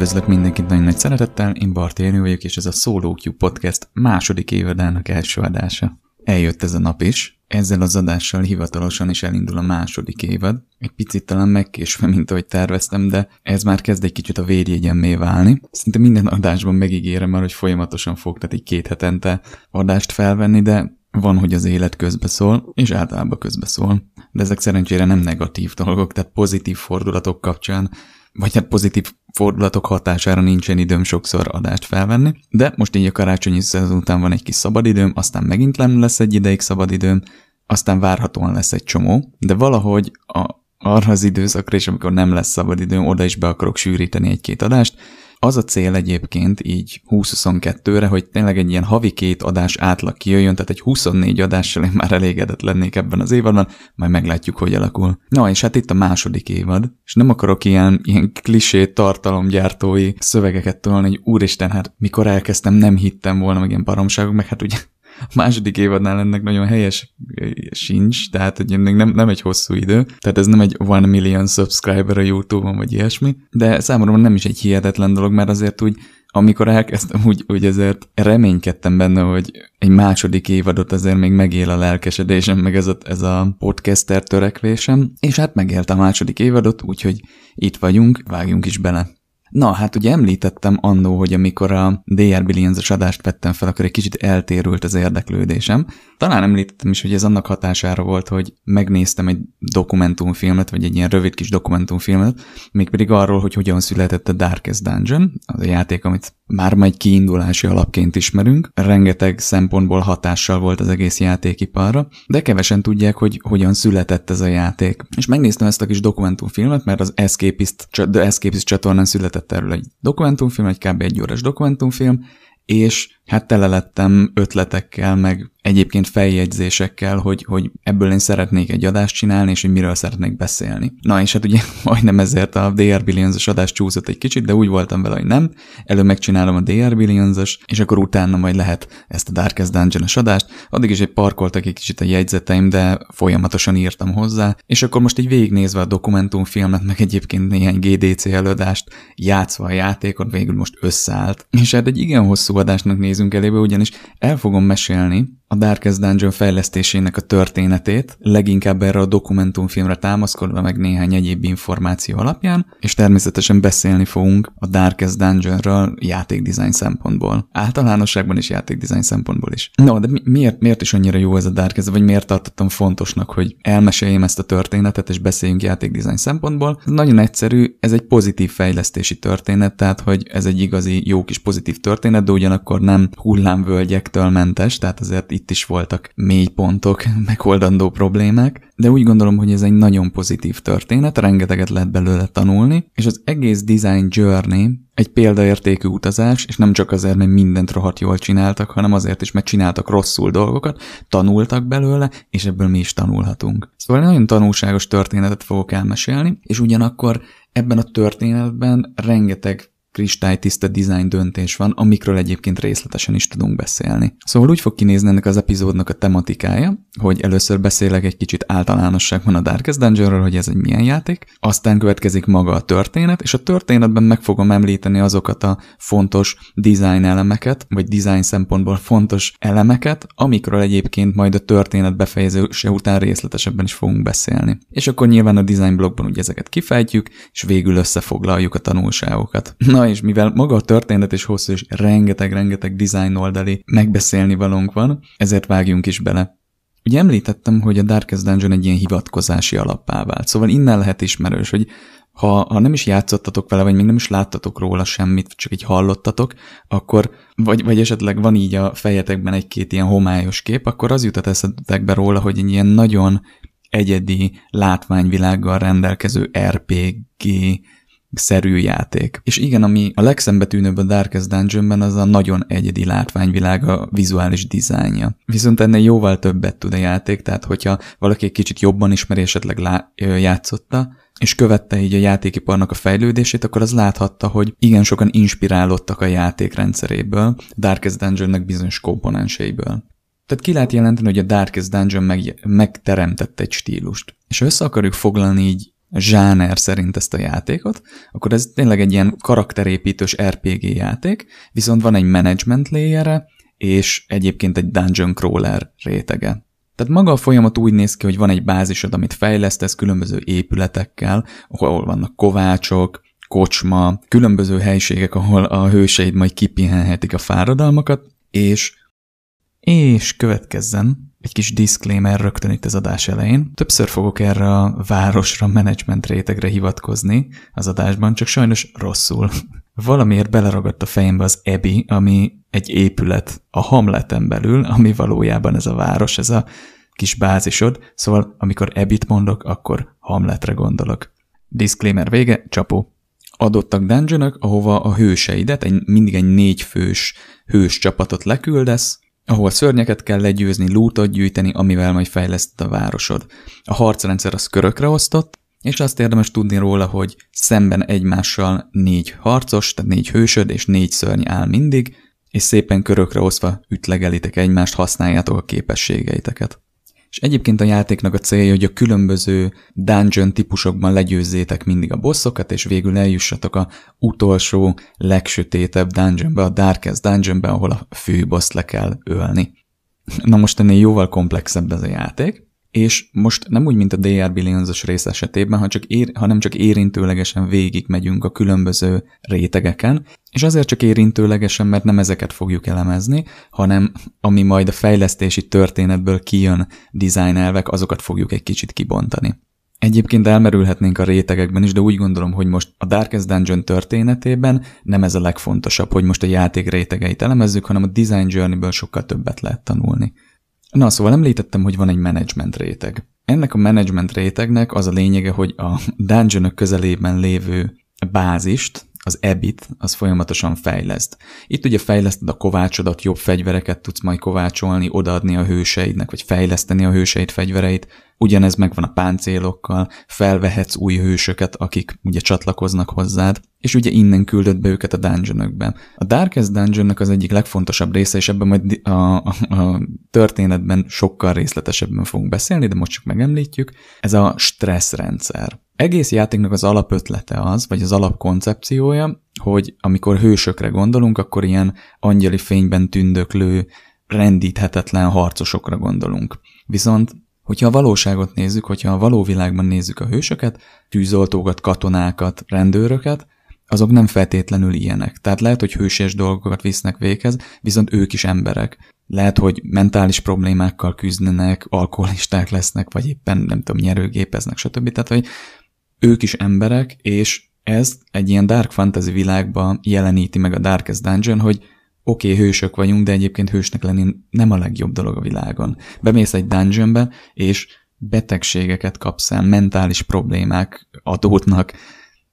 Üdvözlök mindenkit nagyon nagy szeretettel, én Barti Jenő vagyok, és ez a SoloQ Podcast második évadának első adása. Eljött ez a nap is, ezzel az adással hivatalosan is elindul a második évad. Egy picit talán megkésve, mint ahogy terveztem, de ez már kezd egy kicsit a vérjegyemmé válni. Szinte minden adásban megígérem már, hogy folyamatosan fog, tehát egy két hetente adást felvenni, de van, hogy az élet közbeszól, és általában közbeszól. De ezek szerencsére nem negatív dolgok, tehát pozitív fordulatok kapcsán vagy hát pozitív fordulatok hatására nincsen időm sokszor adást felvenni, de most így a karácsonyi szezon után van egy kis szabadidőm, aztán megint nem lesz egy ideig szabadidőm, aztán várhatóan lesz egy csomó, de valahogy a, arra az időszakra és amikor nem lesz szabadidőm, oda is be akarok sűríteni egy-két adást, az a cél egyébként így 2022-re, hogy tényleg egy ilyen havi két adás átlag kijöjjön, tehát egy 24 adással én már elégedett lennék ebben az évadban, majd meglátjuk, hogy alakul. Na, és hát itt a második évad, és nem akarok ilyen, ilyen klisé tartalomgyártói szövegeket tolni, hogy úristen, hát mikor elkezdtem, nem hittem volna meg ilyen baromságok, meg hát ugye a második évadnál ennek nagyon helyes sincs, tehát hogy még nem, nem egy hosszú idő, tehát ez nem egy one million subscriber a Youtube-on vagy ilyesmi, de számomra nem is egy hihetetlen dolog, mert azért úgy amikor elkezdtem, úgy, úgy ezért reménykedtem benne, hogy egy második évadot azért még megél a lelkesedésem, meg ez a, ez a podcaster törekvésem, és hát megélt a második évadot, úgyhogy itt vagyunk, vágjunk is bele. Na, hát ugye említettem annó, hogy amikor a DR Billions-os adást vettem fel, akkor egy kicsit eltérült az érdeklődésem. Talán említettem is, hogy ez annak hatására volt, hogy megnéztem egy dokumentumfilmet, vagy egy ilyen rövid kis dokumentumfilmet, mégpedig arról, hogy hogyan született a Darkest Dungeon, az a játék, amit már majd kiindulási alapként ismerünk. Rengeteg szempontból hatással volt az egész játékiparra, de kevesen tudják, hogy hogyan született ez a játék. És megnéztem ezt a kis dokumentumfilmet, mert az Escapist, The Escapist csatornán született készített erről egy dokumentumfilm, egy kb. egy órás dokumentumfilm, és hát tele lettem ötletekkel, meg egyébként feljegyzésekkel, hogy, hogy ebből én szeretnék egy adást csinálni, és hogy miről szeretnék beszélni. Na, és hát ugye majdnem ezért a DR billions adás csúszott egy kicsit, de úgy voltam vele, hogy nem. Előbb megcsinálom a DR billions és akkor utána majd lehet ezt a Darkest dungeon adást. Addig is egy parkoltak egy kicsit a jegyzeteim, de folyamatosan írtam hozzá, és akkor most így végignézve a dokumentumfilmet, meg egyébként néhány GDC előadást, játszva a játékot, végül most összeállt. És hát egy igen hosszú adásnak néz nézünk elébe, ugyanis el fogom mesélni, a Darkest Dungeon fejlesztésének a történetét, leginkább erre a dokumentumfilmre támaszkodva meg néhány egyéb információ alapján, és természetesen beszélni fogunk a Darkest Dungeonről játékdesign szempontból. Általánosságban is játékdesign szempontból is. No, de mi- miért, miért is annyira jó ez a Darkest, vagy miért tartottam fontosnak, hogy elmeséljem ezt a történetet, és beszéljünk játékdesign szempontból? Ez nagyon egyszerű, ez egy pozitív fejlesztési történet, tehát hogy ez egy igazi jó kis pozitív történet, de ugyanakkor nem hullámvölgyektől mentes, tehát azért itt is voltak pontok, megoldandó problémák, de úgy gondolom, hogy ez egy nagyon pozitív történet, rengeteget lehet belőle tanulni, és az egész design journey egy példaértékű utazás, és nem csak azért, mert mindent rohadt jól csináltak, hanem azért is, mert csináltak rosszul dolgokat, tanultak belőle, és ebből mi is tanulhatunk. Szóval nagyon tanulságos történetet fogok elmesélni, és ugyanakkor ebben a történetben rengeteg kristálytiszta design döntés van, amikről egyébként részletesen is tudunk beszélni. Szóval úgy fog kinézni ennek az epizódnak a tematikája, hogy először beszélek egy kicsit általánosságban a Darkest Dungeonről, hogy ez egy milyen játék, aztán következik maga a történet, és a történetben meg fogom említeni azokat a fontos design elemeket, vagy design szempontból fontos elemeket, amikről egyébként majd a történet befejezése után részletesebben is fogunk beszélni. És akkor nyilván a design blogban ugye ezeket kifejtjük, és végül összefoglaljuk a tanulságokat. Na Na és mivel maga a történet is hosszú, és rengeteg-rengeteg design oldali megbeszélni valónk van, ezért vágjunk is bele. Ugye említettem, hogy a Darkest Dungeon egy ilyen hivatkozási alappá vált, szóval innen lehet ismerős, hogy ha, ha nem is játszottatok vele, vagy még nem is láttatok róla semmit, csak így hallottatok, akkor, vagy, vagy esetleg van így a fejetekben egy-két ilyen homályos kép, akkor az jutott eszetekbe róla, hogy egy ilyen nagyon egyedi látványvilággal rendelkező RPG szerű játék. És igen, ami a legszembetűnőbb a Darkest Dungeonben, az a nagyon egyedi látványvilág, a vizuális dizájnja. Viszont ennél jóval többet tud a játék, tehát hogyha valaki egy kicsit jobban ismeri, esetleg lá- játszotta, és követte így a játékiparnak a fejlődését, akkor az láthatta, hogy igen sokan inspirálódtak a játék rendszeréből, Darkest Dungeonnek bizonyos komponenseiből. Tehát ki lehet jelenteni, hogy a Darkest Dungeon meg, megteremtett egy stílust. És ha össze akarjuk foglalni így zsáner szerint ezt a játékot, akkor ez tényleg egy ilyen karakterépítős RPG játék, viszont van egy management layere, és egyébként egy dungeon crawler rétege. Tehát maga a folyamat úgy néz ki, hogy van egy bázisod, amit fejlesztesz különböző épületekkel, ahol vannak kovácsok, kocsma, különböző helységek, ahol a hőseid majd kipihenhetik a fáradalmakat, és és következzen egy kis disclaimer rögtön itt az adás elején. Többször fogok erre a városra, menedzsment rétegre hivatkozni az adásban, csak sajnos rosszul. Valamiért beleragadt a fejembe az EBI, ami egy épület a Hamleten belül, ami valójában ez a város, ez a kis bázisod, szóval amikor ebit mondok, akkor Hamletre gondolok. Disclaimer vége, csapó. Adottak dungeonök, ahova a hőseidet, egy, mindig egy négyfős hős csapatot leküldesz, ahol szörnyeket kell legyőzni, lútot gyűjteni, amivel majd fejleszted a városod. A harcrendszer az körökre osztott, és azt érdemes tudni róla, hogy szemben egymással négy harcos, tehát négy hősöd és négy szörny áll mindig, és szépen körökre oszva ütlegelitek egymást, használjátok a képességeiteket. És egyébként a játéknak a célja, hogy a különböző dungeon típusokban legyőzzétek mindig a bosszokat, és végül eljussatok a utolsó, legsötétebb dungeonbe, a Darkest dungeonbe, ahol a fő boss le kell ölni. Na most ennél jóval komplexebb ez a játék, és most nem úgy, mint a DR Billions-os rész esetében, ha csak ér, hanem csak érintőlegesen végig megyünk a különböző rétegeken, és azért csak érintőlegesen, mert nem ezeket fogjuk elemezni, hanem ami majd a fejlesztési történetből kijön dizájnelvek, azokat fogjuk egy kicsit kibontani. Egyébként elmerülhetnénk a rétegekben is, de úgy gondolom, hogy most a Darkest Dungeon történetében nem ez a legfontosabb, hogy most a játék rétegeit elemezzük, hanem a Design Journey-ből sokkal többet lehet tanulni. Na, szóval említettem, hogy van egy menedzsment réteg. Ennek a menedzsment rétegnek az a lényege, hogy a dungeonök közelében lévő bázist, az EBIT, az folyamatosan fejleszt. Itt ugye fejleszted a kovácsodat, jobb fegyvereket tudsz majd kovácsolni, odaadni a hőseidnek, vagy fejleszteni a hőseid fegyvereit. Ugyanez megvan a páncélokkal, felvehetsz új hősöket, akik ugye csatlakoznak hozzád, és ugye innen küldött be őket a dungeonökbe. A Darkest Dungeonnek az egyik legfontosabb része, és ebben majd a, a, a történetben sokkal részletesebben fogunk beszélni, de most csak megemlítjük, ez a stresszrendszer egész játéknak az alapötlete az, vagy az alapkoncepciója, hogy amikor hősökre gondolunk, akkor ilyen angyali fényben tündöklő, rendíthetetlen harcosokra gondolunk. Viszont Hogyha a valóságot nézzük, hogyha a való világban nézzük a hősöket, tűzoltókat, katonákat, rendőröket, azok nem feltétlenül ilyenek. Tehát lehet, hogy hősies dolgokat visznek véghez, viszont ők is emberek. Lehet, hogy mentális problémákkal küzdenek, alkoholisták lesznek, vagy éppen nem tudom, nyerőgépeznek, stb. Tehát, hogy ők is emberek, és ez egy ilyen dark fantasy világban jeleníti meg a Darkest Dungeon, hogy oké, okay, hősök vagyunk, de egyébként hősnek lenni nem a legjobb dolog a világon. Bemész egy dungeonbe, és betegségeket kapsz el, mentális problémák adódnak,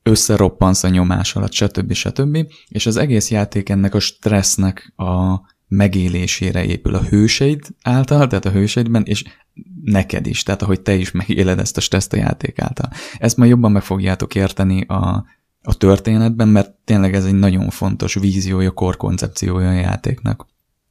összeroppansz a nyomás alatt, stb. stb. És az egész játék ennek a stressznek a megélésére épül a hőseid által, tehát a hőseidben, és neked is, tehát ahogy te is megéled ezt a stresszt a játék által. Ezt majd jobban meg fogjátok érteni a, a történetben, mert tényleg ez egy nagyon fontos víziója, korkoncepciója a játéknak.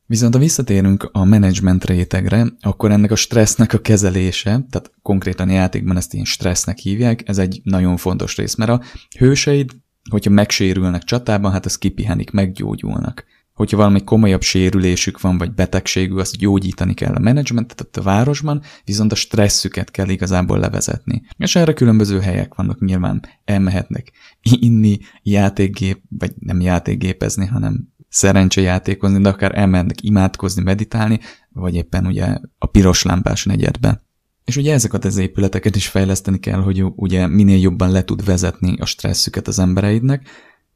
Viszont ha visszatérünk a menedzsment rétegre, akkor ennek a stressznek a kezelése, tehát konkrétan a játékban ezt ilyen stressznek hívják, ez egy nagyon fontos rész, mert a hőseid, hogyha megsérülnek csatában, hát ez kipihenik, meggyógyulnak hogyha valami komolyabb sérülésük van, vagy betegségük, azt gyógyítani kell a menedzsmentet a városban, viszont a stresszüket kell igazából levezetni. És erre különböző helyek vannak, nyilván elmehetnek inni, játékgép, vagy nem játékgépezni, hanem szerencsejátékozni, de akár elmennek imádkozni, meditálni, vagy éppen ugye a piros lámpás negyedbe. És ugye ezeket az épületeket is fejleszteni kell, hogy ugye minél jobban le tud vezetni a stresszüket az embereidnek,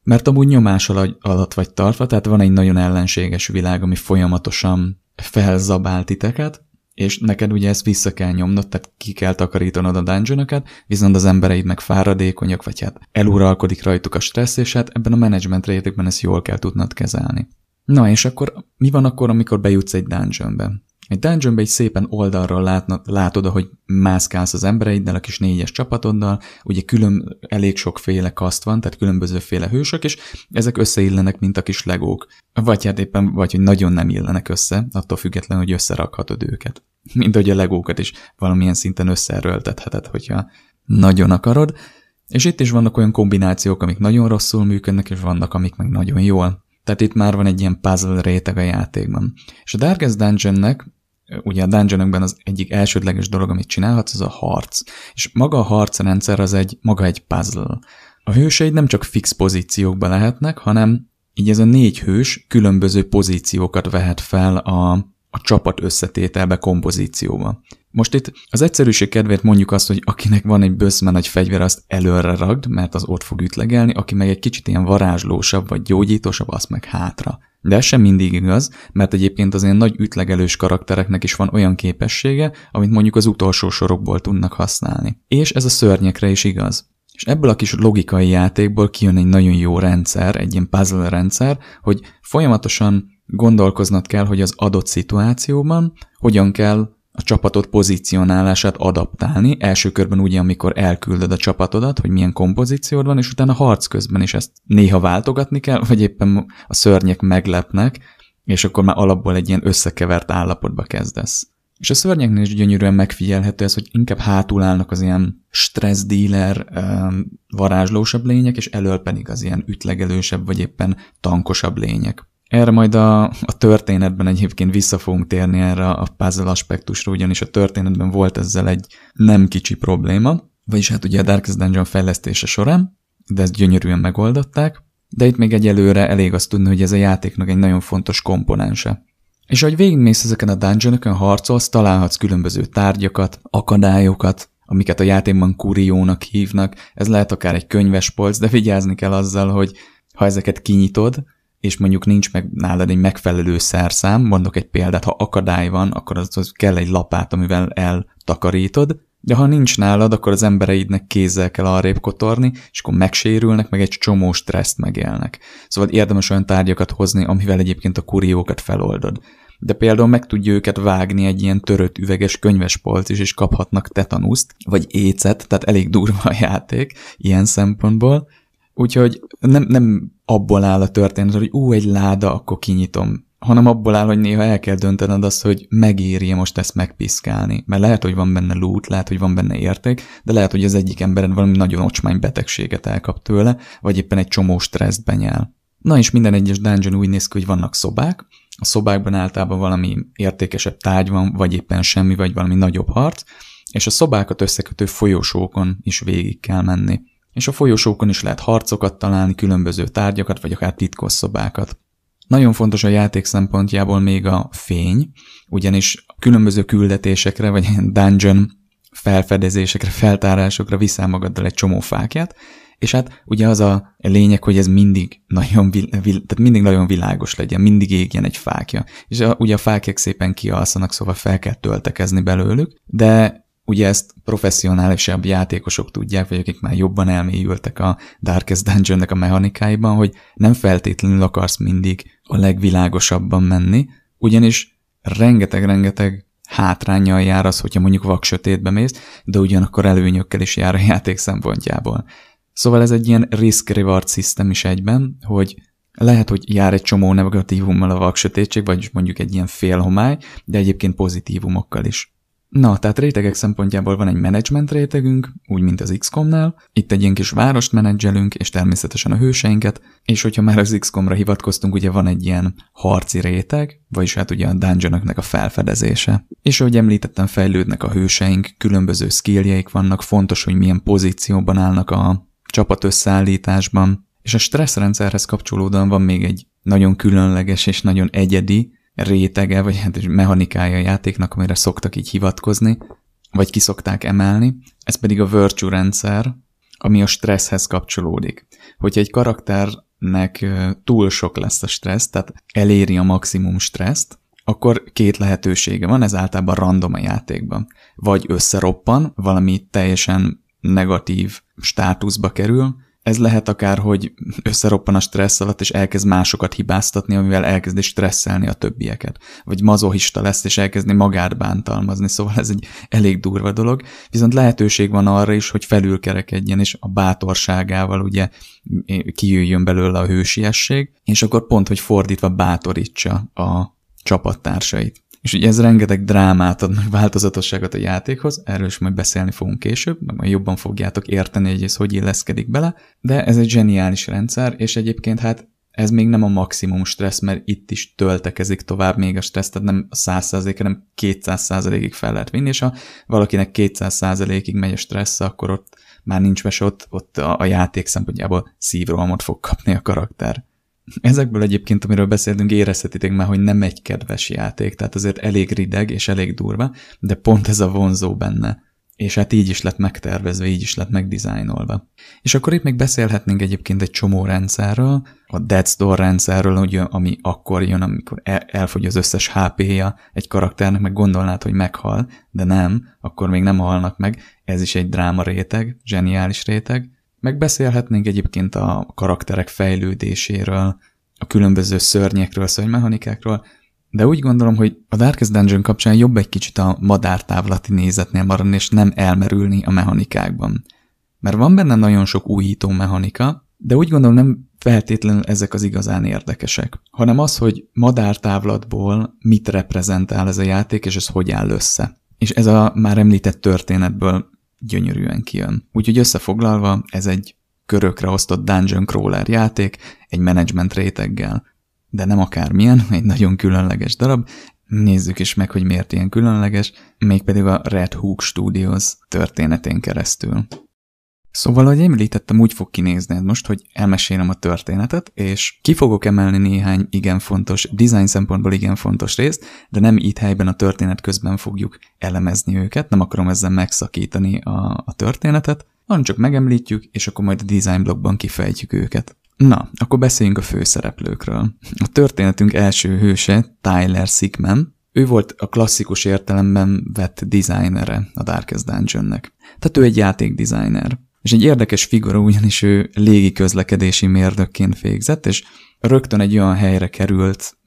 mert amúgy nyomás alatt vagy tartva, tehát van egy nagyon ellenséges világ, ami folyamatosan felzabál titeket, és neked ugye ezt vissza kell nyomnod, tehát ki kell takarítanod a dungeonokat, viszont az embereid meg fáradékonyak, vagy hát eluralkodik rajtuk a stressz, és hát ebben a management rétegben ezt jól kell tudnod kezelni. Na és akkor mi van akkor, amikor bejutsz egy dungeonbe? Egy dungeonben egy szépen oldalról látna, látod, ahogy mászkálsz az embereiddel, a kis négyes csapatoddal, ugye külön, elég sokféle kaszt van, tehát különböző féle hősök, és ezek összeillenek, mint a kis legók. Vagy hát éppen, vagy hogy nagyon nem illenek össze, attól függetlenül, hogy összerakhatod őket. Mint hogy a legókat is valamilyen szinten összeröltetheted, hogyha nagyon akarod. És itt is vannak olyan kombinációk, amik nagyon rosszul működnek, és vannak, amik meg nagyon jól. Tehát itt már van egy ilyen puzzle réteg a játékban. És a Darkest Dungeonnek ugye a dungeonokban az egyik elsődleges dolog, amit csinálhatsz, az a harc. És maga a harcrendszer az egy, maga egy puzzle. A hőseid nem csak fix pozíciókba lehetnek, hanem így ez a négy hős különböző pozíciókat vehet fel a, a csapat összetételbe, kompozícióba. Most itt az egyszerűség kedvéért mondjuk azt, hogy akinek van egy böszmen egy fegyver, azt előre ragd, mert az ott fog ütlegelni, aki meg egy kicsit ilyen varázslósabb vagy gyógyítósabb, azt meg hátra. De ez sem mindig igaz, mert egyébként az ilyen nagy ütlegelős karaktereknek is van olyan képessége, amit mondjuk az utolsó sorokból tudnak használni. És ez a szörnyekre is igaz. És ebből a kis logikai játékból kijön egy nagyon jó rendszer, egy ilyen puzzle rendszer, hogy folyamatosan gondolkoznod kell, hogy az adott szituációban hogyan kell a csapatot pozícionálását adaptálni, első körben úgy, amikor elküldöd a csapatodat, hogy milyen kompozíciód van, és utána harc közben is ezt néha váltogatni kell, vagy éppen a szörnyek meglepnek, és akkor már alapból egy ilyen összekevert állapotba kezdesz. És a szörnyeknél is gyönyörűen megfigyelhető ez, hogy inkább hátul állnak az ilyen stressz dealer, varázslósabb lények, és elől pedig az ilyen ütlegelősebb, vagy éppen tankosabb lények. Erre majd a, a történetben egyébként vissza fogunk térni erre a puzzle aspektusra, ugyanis a történetben volt ezzel egy nem kicsi probléma, vagyis hát ugye a Darkest Dungeon fejlesztése során, de ezt gyönyörűen megoldották, de itt még egyelőre elég azt tudni, hogy ez a játéknak egy nagyon fontos komponense. És ahogy végigmész ezeken a dungeonokon, harcolsz, találhatsz különböző tárgyakat, akadályokat, amiket a játékban kuriónak hívnak, ez lehet akár egy könyvespolc, de vigyázni kell azzal, hogy ha ezeket kinyitod, és mondjuk nincs meg nálad egy megfelelő szerszám, mondok egy példát, ha akadály van, akkor az, az kell egy lapát, amivel eltakarítod, de ha nincs nálad, akkor az embereidnek kézzel kell arrébb kotorni, és akkor megsérülnek, meg egy csomó stresszt megélnek. Szóval érdemes olyan tárgyakat hozni, amivel egyébként a kuriókat feloldod. De például meg tudja őket vágni egy ilyen törött üveges könyvespolc is, és kaphatnak tetanuszt, vagy écet, tehát elég durva a játék ilyen szempontból. Úgyhogy nem, nem abból áll a történet, hogy ú, egy láda, akkor kinyitom, hanem abból áll, hogy néha el kell döntened azt, hogy megéri most ezt megpiszkálni. Mert lehet, hogy van benne lút, lehet, hogy van benne érték, de lehet, hogy az egyik embered valami nagyon ocsmány betegséget elkap tőle, vagy éppen egy csomó stresszt benyel. Na és minden egyes dungeon úgy néz ki, hogy vannak szobák, a szobákban általában valami értékesebb tárgy van, vagy éppen semmi, vagy valami nagyobb harc, és a szobákat összekötő folyosókon is végig kell menni és a folyosókon is lehet harcokat találni, különböző tárgyakat, vagy akár titkos szobákat. Nagyon fontos a játék szempontjából még a fény, ugyanis különböző küldetésekre, vagy dungeon felfedezésekre, feltárásokra viszel magaddal egy csomó fákját, és hát ugye az a lényeg, hogy ez mindig nagyon, vil, vil, tehát mindig nagyon világos legyen, mindig égjen egy fákja. És a, ugye a fákek szépen kialszanak, szóval fel kell töltekezni belőlük, de Ugye ezt professzionálisabb játékosok tudják, vagy akik már jobban elmélyültek a Darkest Dungeonnek a mechanikáiban, hogy nem feltétlenül akarsz mindig a legvilágosabban menni, ugyanis rengeteg-rengeteg hátrányjal jár az, hogyha mondjuk vak sötétbe mész, de ugyanakkor előnyökkel is jár a játék szempontjából. Szóval ez egy ilyen risk-reward system is egyben, hogy lehet, hogy jár egy csomó negatívummal a vak sötétség, vagyis mondjuk egy ilyen félhomály, de egyébként pozitívumokkal is. Na, tehát rétegek szempontjából van egy menedzsment rétegünk, úgy mint az XCOM-nál, itt egy ilyen kis várost menedzselünk, és természetesen a hőseinket, és hogyha már az XCOM-ra hivatkoztunk, ugye van egy ilyen harci réteg, vagyis hát ugye a dungeon a felfedezése. És ahogy említettem, fejlődnek a hőseink, különböző skilljeik vannak, fontos, hogy milyen pozícióban állnak a csapat összeállításban, és a stresszrendszerhez kapcsolódóan van még egy nagyon különleges és nagyon egyedi, rétege, vagy hát mechanikája a játéknak, amire szoktak így hivatkozni, vagy kiszokták emelni, ez pedig a virtue rendszer, ami a stresszhez kapcsolódik. Hogyha egy karakternek túl sok lesz a stressz, tehát eléri a maximum stresszt, akkor két lehetősége van, ez általában random a játékban. Vagy összeroppan, valami teljesen negatív státuszba kerül, ez lehet akár, hogy összeroppan a stressz alatt, és elkezd másokat hibáztatni, amivel elkezdi stresszelni a többieket. Vagy mazohista lesz, és elkezdi magát bántalmazni, szóval ez egy elég durva dolog. Viszont lehetőség van arra is, hogy felülkerekedjen, és a bátorságával ugye eh, kijöjjön belőle a hősiesség, és akkor pont, hogy fordítva bátorítsa a csapattársait. És ugye ez rengeteg drámát ad, meg változatosságot a játékhoz, erről is majd beszélni fogunk később, meg majd jobban fogjátok érteni, hogy ez hogy illeszkedik bele, de ez egy zseniális rendszer, és egyébként hát ez még nem a maximum stressz, mert itt is töltekezik tovább még a stressz, tehát nem 100%-ig, hanem 200%-ig fel lehet vinni, és ha valakinek 200%-ig megy a stressz, akkor ott már nincs mes, ott, ott a, a játék szempontjából szívrohamot fog kapni a karakter. Ezekből egyébként, amiről beszélünk, érezhetitek már, hogy nem egy kedves játék, tehát azért elég rideg és elég durva, de pont ez a vonzó benne. És hát így is lett megtervezve, így is lett megdizájnolva. És akkor itt még beszélhetnénk egyébként egy csomó rendszerről, a Dead Store rendszerről, ugye, ami akkor jön, amikor e- elfogy az összes HP-ja egy karakternek, meg gondolnád, hogy meghal, de nem, akkor még nem halnak meg, ez is egy dráma réteg, zseniális réteg, Megbeszélhetnénk egyébként a karakterek fejlődéséről, a különböző szörnyekről, szörnymechanikákról, de úgy gondolom, hogy a Darkest Dungeon kapcsán jobb egy kicsit a madártávlati nézetnél maradni, és nem elmerülni a mechanikákban. Mert van benne nagyon sok újító mechanika, de úgy gondolom nem feltétlenül ezek az igazán érdekesek, hanem az, hogy madártávlatból mit reprezentál ez a játék, és ez hogy áll össze. És ez a már említett történetből gyönyörűen kijön. Úgyhogy összefoglalva, ez egy körökre osztott dungeon crawler játék, egy management réteggel. De nem akármilyen, egy nagyon különleges darab, Nézzük is meg, hogy miért ilyen különleges, mégpedig a Red Hook Studios történetén keresztül. Szóval, ahogy említettem, úgy fog kinézni most, hogy elmesélem a történetet, és ki fogok emelni néhány igen fontos, design szempontból igen fontos részt, de nem itt helyben a történet közben fogjuk elemezni őket, nem akarom ezzel megszakítani a, a történetet, hanem csak megemlítjük, és akkor majd a design blogban kifejtjük őket. Na, akkor beszéljünk a főszereplőkről. A történetünk első hőse Tyler Sigman, ő volt a klasszikus értelemben vett designere a Darkest Dungeonnek. Tehát ő egy játékdesigner. És egy érdekes figura, ugyanis ő légi közlekedési mérnökként végzett, és rögtön egy olyan helyre került,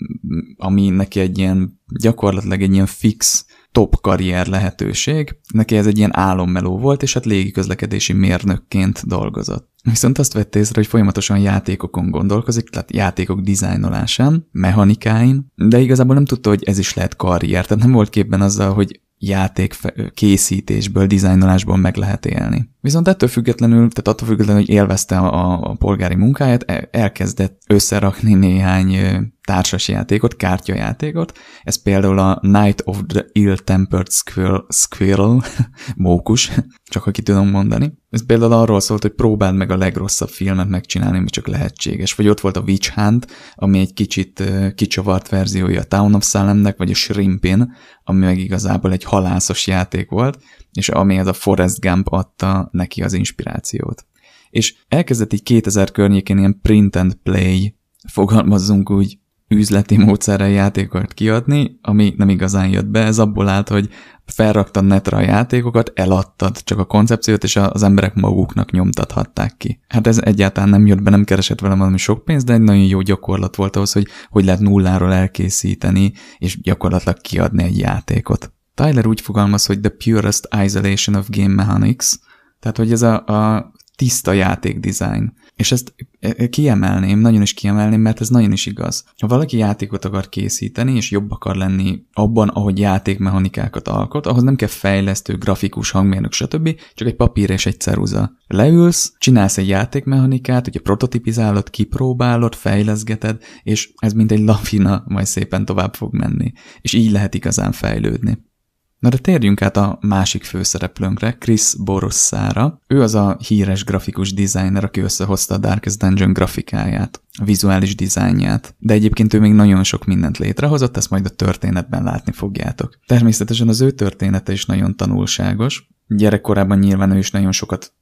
ami neki egy ilyen, gyakorlatilag egy ilyen fix top karrier lehetőség. Neki ez egy ilyen álommeló volt, és hát légi közlekedési mérnökként dolgozott. Viszont azt vett észre, hogy folyamatosan játékokon gondolkozik, tehát játékok dizájnolásán, mechanikáin, de igazából nem tudta, hogy ez is lehet karrier, tehát nem volt képben azzal, hogy játék készítésből, dizájnolásból meg lehet élni. Viszont ettől függetlenül, tehát attól függetlenül, hogy élvezte a, a polgári munkáját, e, elkezdett összerakni néhány társas játékot, kártyajátékot. Ez például a Night of the Ill-Tempered Squirrel, Squirrel mókus, csak aki tudom mondani. Ez például arról szólt, hogy próbáld meg a legrosszabb filmet megcsinálni, ami csak lehetséges. Vagy ott volt a Witch Hunt, ami egy kicsit kicsavart verziója a Town of Salemnek, vagy a Shrimpin, ami meg igazából egy halászos játék volt, és ami ez a Forrest Gump adta neki az inspirációt. És elkezdett így 2000 környékén ilyen print and play fogalmazzunk úgy üzleti módszerrel játékokat kiadni, ami nem igazán jött be, ez abból állt, hogy felraktad netre a játékokat, eladtad csak a koncepciót, és az emberek maguknak nyomtathatták ki. Hát ez egyáltalán nem jött be, nem keresett velem valami sok pénzt, de egy nagyon jó gyakorlat volt ahhoz, hogy hogy lehet nulláról elkészíteni, és gyakorlatilag kiadni egy játékot. Tyler úgy fogalmaz, hogy the purest isolation of game mechanics, tehát hogy ez a, a tiszta játék design. És ezt e, e, kiemelném, nagyon is kiemelném, mert ez nagyon is igaz. Ha valaki játékot akar készíteni, és jobb akar lenni abban, ahogy játékmechanikákat alkot, ahhoz nem kell fejlesztő, grafikus, hangmérnök, stb., csak egy papír és egy ceruza. Leülsz, csinálsz egy játékmechanikát, ugye prototipizálod, kipróbálod, fejleszgeted, és ez mint egy lafina majd szépen tovább fog menni. És így lehet igazán fejlődni. Na de térjünk át a másik főszereplőnkre, Chris Borussára. Ő az a híres grafikus designer, aki összehozta a Darkest Dungeon grafikáját, a vizuális dizájnját. De egyébként ő még nagyon sok mindent létrehozott, ezt majd a történetben látni fogjátok. Természetesen az ő története is nagyon tanulságos, gyerekkorában nyilván ő is nagyon sokat,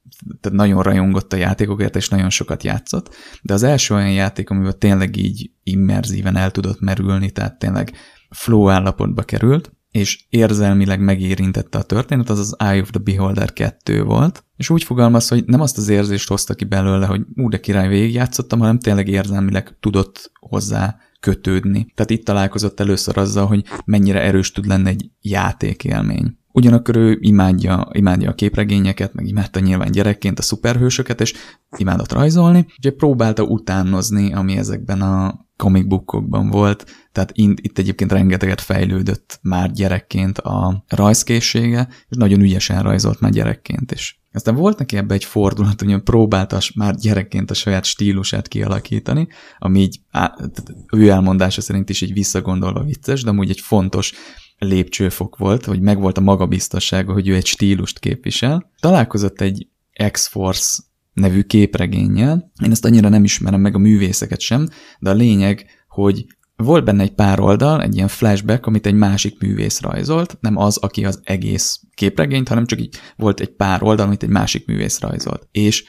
tehát nagyon rajongott a játékokért, és nagyon sokat játszott, de az első olyan játék, amiben tényleg így immerzíven el tudott merülni, tehát tényleg flow állapotba került, és érzelmileg megérintette a történet, az az Eye of the Beholder 2 volt, és úgy fogalmaz, hogy nem azt az érzést hozta ki belőle, hogy ú, de király végigjátszottam, hanem tényleg érzelmileg tudott hozzá kötődni. Tehát itt találkozott először azzal, hogy mennyire erős tud lenni egy játékélmény. Ugyanakkor ő imádja, imádja a képregényeket, meg imádta nyilván gyerekként a szuperhősöket, és imádott rajzolni, Ugye próbálta utánozni, ami ezekben a comic bookokban volt, tehát itt egyébként rengeteget fejlődött már gyerekként a rajzkészsége, és nagyon ügyesen rajzolt már gyerekként is. Aztán volt neki ebbe egy fordulat, hogy próbálta már gyerekként a saját stílusát kialakítani, ami így ő elmondása szerint is egy visszagondolva vicces, de amúgy egy fontos lépcsőfok volt, hogy megvolt a magabiztossága, hogy ő egy stílust képvisel. Találkozott egy X-Force nevű képregényel. Én ezt annyira nem ismerem meg a művészeket sem, de a lényeg, hogy volt benne egy pár oldal, egy ilyen flashback, amit egy másik művész rajzolt, nem az, aki az egész képregényt, hanem csak így volt egy pár oldal, amit egy másik művész rajzolt. És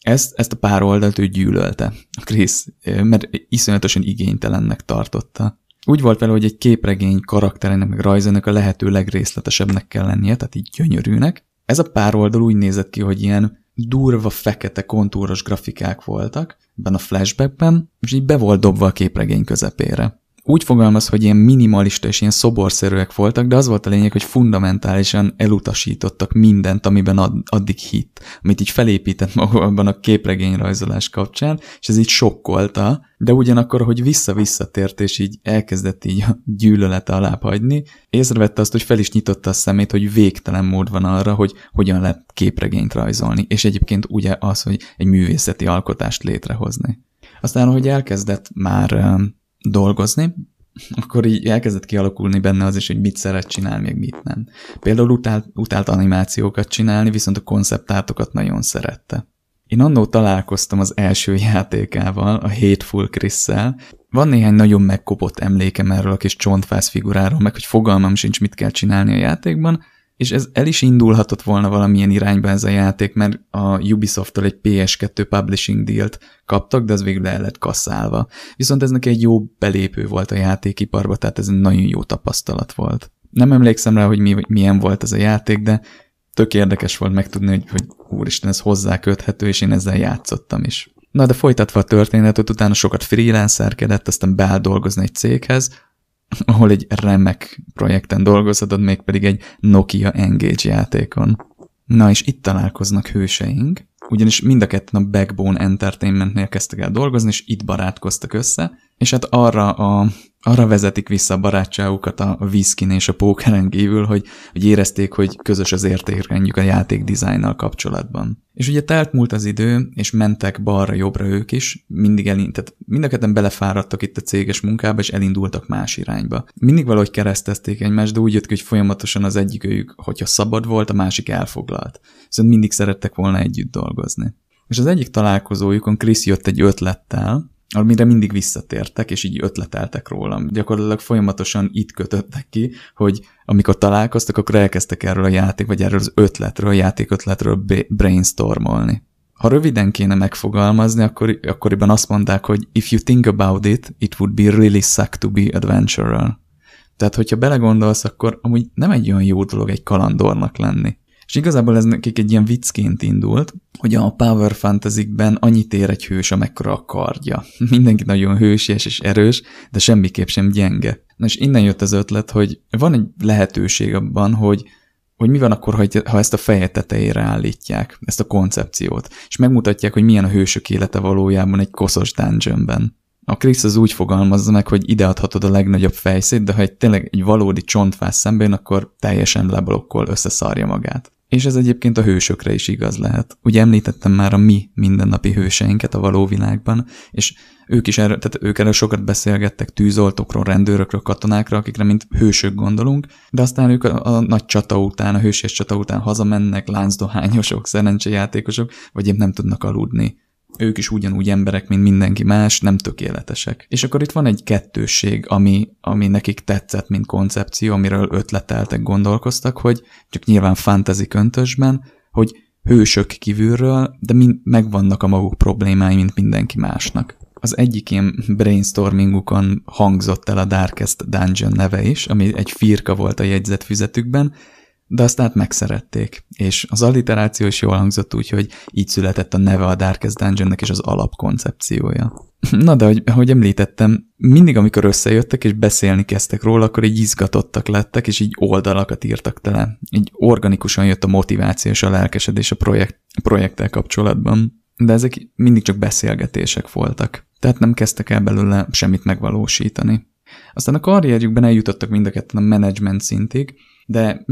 ezt, ezt a pár oldalt ő gyűlölte, Krisz, mert iszonyatosan igénytelennek tartotta. Úgy volt vele, hogy egy képregény karakterének meg rajzának a lehető legrészletesebbnek kell lennie, tehát így gyönyörűnek. Ez a pár oldal úgy nézett ki, hogy ilyen durva fekete kontúros grafikák voltak ebben a flashbackben, és így be volt dobva a képregény közepére úgy fogalmaz, hogy ilyen minimalista és ilyen szoborszerűek voltak, de az volt a lényeg, hogy fundamentálisan elutasítottak mindent, amiben ad, addig hit, amit így felépített magában a képregényrajzolás kapcsán, és ez így sokkolta, de ugyanakkor, hogy vissza-visszatért, és így elkezdett így a gyűlölete alá hagyni, észrevette azt, hogy fel is nyitotta a szemét, hogy végtelen mód van arra, hogy hogyan lehet képregényt rajzolni, és egyébként ugye az, hogy egy művészeti alkotást létrehozni. Aztán, ahogy elkezdett már um, dolgozni, akkor így elkezdett kialakulni benne az is, hogy mit szeret csinálni, még mit nem. Például utált, utált animációkat csinálni, viszont a konceptátokat nagyon szerette. Én annó találkoztam az első játékával, a Hateful chris Van néhány nagyon megkopott emlékem erről a kis csontfász figuráról, meg hogy fogalmam sincs, mit kell csinálni a játékban, és ez el is indulhatott volna valamilyen irányba ez a játék, mert a Ubisoft-tól egy PS2 publishing dealt kaptak, de az végül el lett kasszálva. Viszont ez neki egy jó belépő volt a játékiparba, tehát ez egy nagyon jó tapasztalat volt. Nem emlékszem rá, hogy mi, milyen volt ez a játék, de tök érdekes volt megtudni, hogy, hogy úristen, ez hozzá köthető, és én ezzel játszottam is. Na de folytatva a történetet, utána sokat freelancerkedett, aztán beáll dolgozni egy céghez, ahol egy remek projekten dolgozhatod, mégpedig egy Nokia Engage játékon. Na és itt találkoznak hőseink, ugyanis mind a ketten a Backbone Entertainmentnél kezdtek el dolgozni, és itt barátkoztak össze, és hát arra a arra vezetik vissza a barátságukat a viszkin és a pókeren kívül, hogy, hogy érezték, hogy közös az értékrendjük a játék dizájnnal kapcsolatban. És ugye telt múlt az idő, és mentek balra-jobbra ők is, mindig elint, tehát mind a ketten belefáradtak itt a céges munkába, és elindultak más irányba. Mindig valahogy keresztezték egymást, de úgy jött ki, hogy folyamatosan az egyikőjük, hogyha szabad volt, a másik elfoglalt. Szóval mindig szerettek volna együtt dolgozni. És az egyik találkozójukon Krisz jött egy ötlettel, amire mindig visszatértek, és így ötleteltek rólam. Gyakorlatilag folyamatosan itt kötöttek ki, hogy amikor találkoztak, akkor elkezdtek erről a játék, vagy erről az ötletről, a játék ötletről brainstormolni. Ha röviden kéne megfogalmazni, akkor akkoriban azt mondták, hogy if you think about it, it would be really suck to be adventurer. Tehát, hogyha belegondolsz, akkor amúgy nem egy olyan jó dolog egy kalandornak lenni. És igazából ez nekik egy ilyen viccként indult, hogy a Power Fantasy-ben annyit ér egy hős, amekkora a kardja. Mindenki nagyon hősies és erős, de semmiképp sem gyenge. Na és innen jött az ötlet, hogy van egy lehetőség abban, hogy hogy mi van akkor, ha ezt a feje tetejére állítják, ezt a koncepciót, és megmutatják, hogy milyen a hősök élete valójában egy koszos dungeonben. A Krisz az úgy fogalmazza meg, hogy adhatod a legnagyobb fejszét, de ha egy tényleg egy valódi csontvás szemben, akkor teljesen leblokkol, összeszarja magát. És ez egyébként a hősökre is igaz lehet. Ugye említettem már a mi mindennapi hőseinket a való világban, és ők is erről, tehát ők erről sokat beszélgettek tűzoltókról, rendőrökről, katonákra, akikre mint hősök gondolunk, de aztán ők a, a nagy csata után, a hősies csata után hazamennek, láncdohányosok, szerencsejátékosok, vagy épp nem tudnak aludni ők is ugyanúgy emberek, mint mindenki más, nem tökéletesek. És akkor itt van egy kettősség, ami, ami nekik tetszett, mint koncepció, amiről ötleteltek, gondolkoztak, hogy csak nyilván fantasy köntösben, hogy hősök kívülről, de mind, megvannak a maguk problémái, mint mindenki másnak. Az egyik ilyen brainstormingukon hangzott el a Darkest Dungeon neve is, ami egy firka volt a jegyzetfüzetükben, de aztán megszerették, és az alliteráció is jól hangzott úgy, hogy így született a neve a Darkest Dungeonnek és az alapkoncepciója. Na de, ahogy, ahogy említettem, mindig amikor összejöttek és beszélni kezdtek róla, akkor így izgatottak lettek, és így oldalakat írtak tele. Így organikusan jött a motiváció és a lelkesedés a projekt, a projekttel kapcsolatban. De ezek mindig csak beszélgetések voltak. Tehát nem kezdtek el belőle semmit megvalósítani. Aztán a karrierjükben eljutottak mind a ketten a menedzsment szintig, de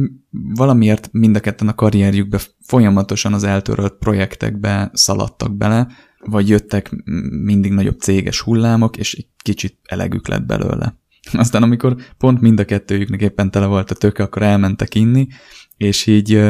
valamiért mind a ketten a karrierjükbe folyamatosan az eltörölt projektekbe szaladtak bele, vagy jöttek mindig nagyobb céges hullámok, és egy kicsit elegük lett belőle. Aztán amikor pont mind a kettőjüknek éppen tele volt a töke, akkor elmentek inni, és így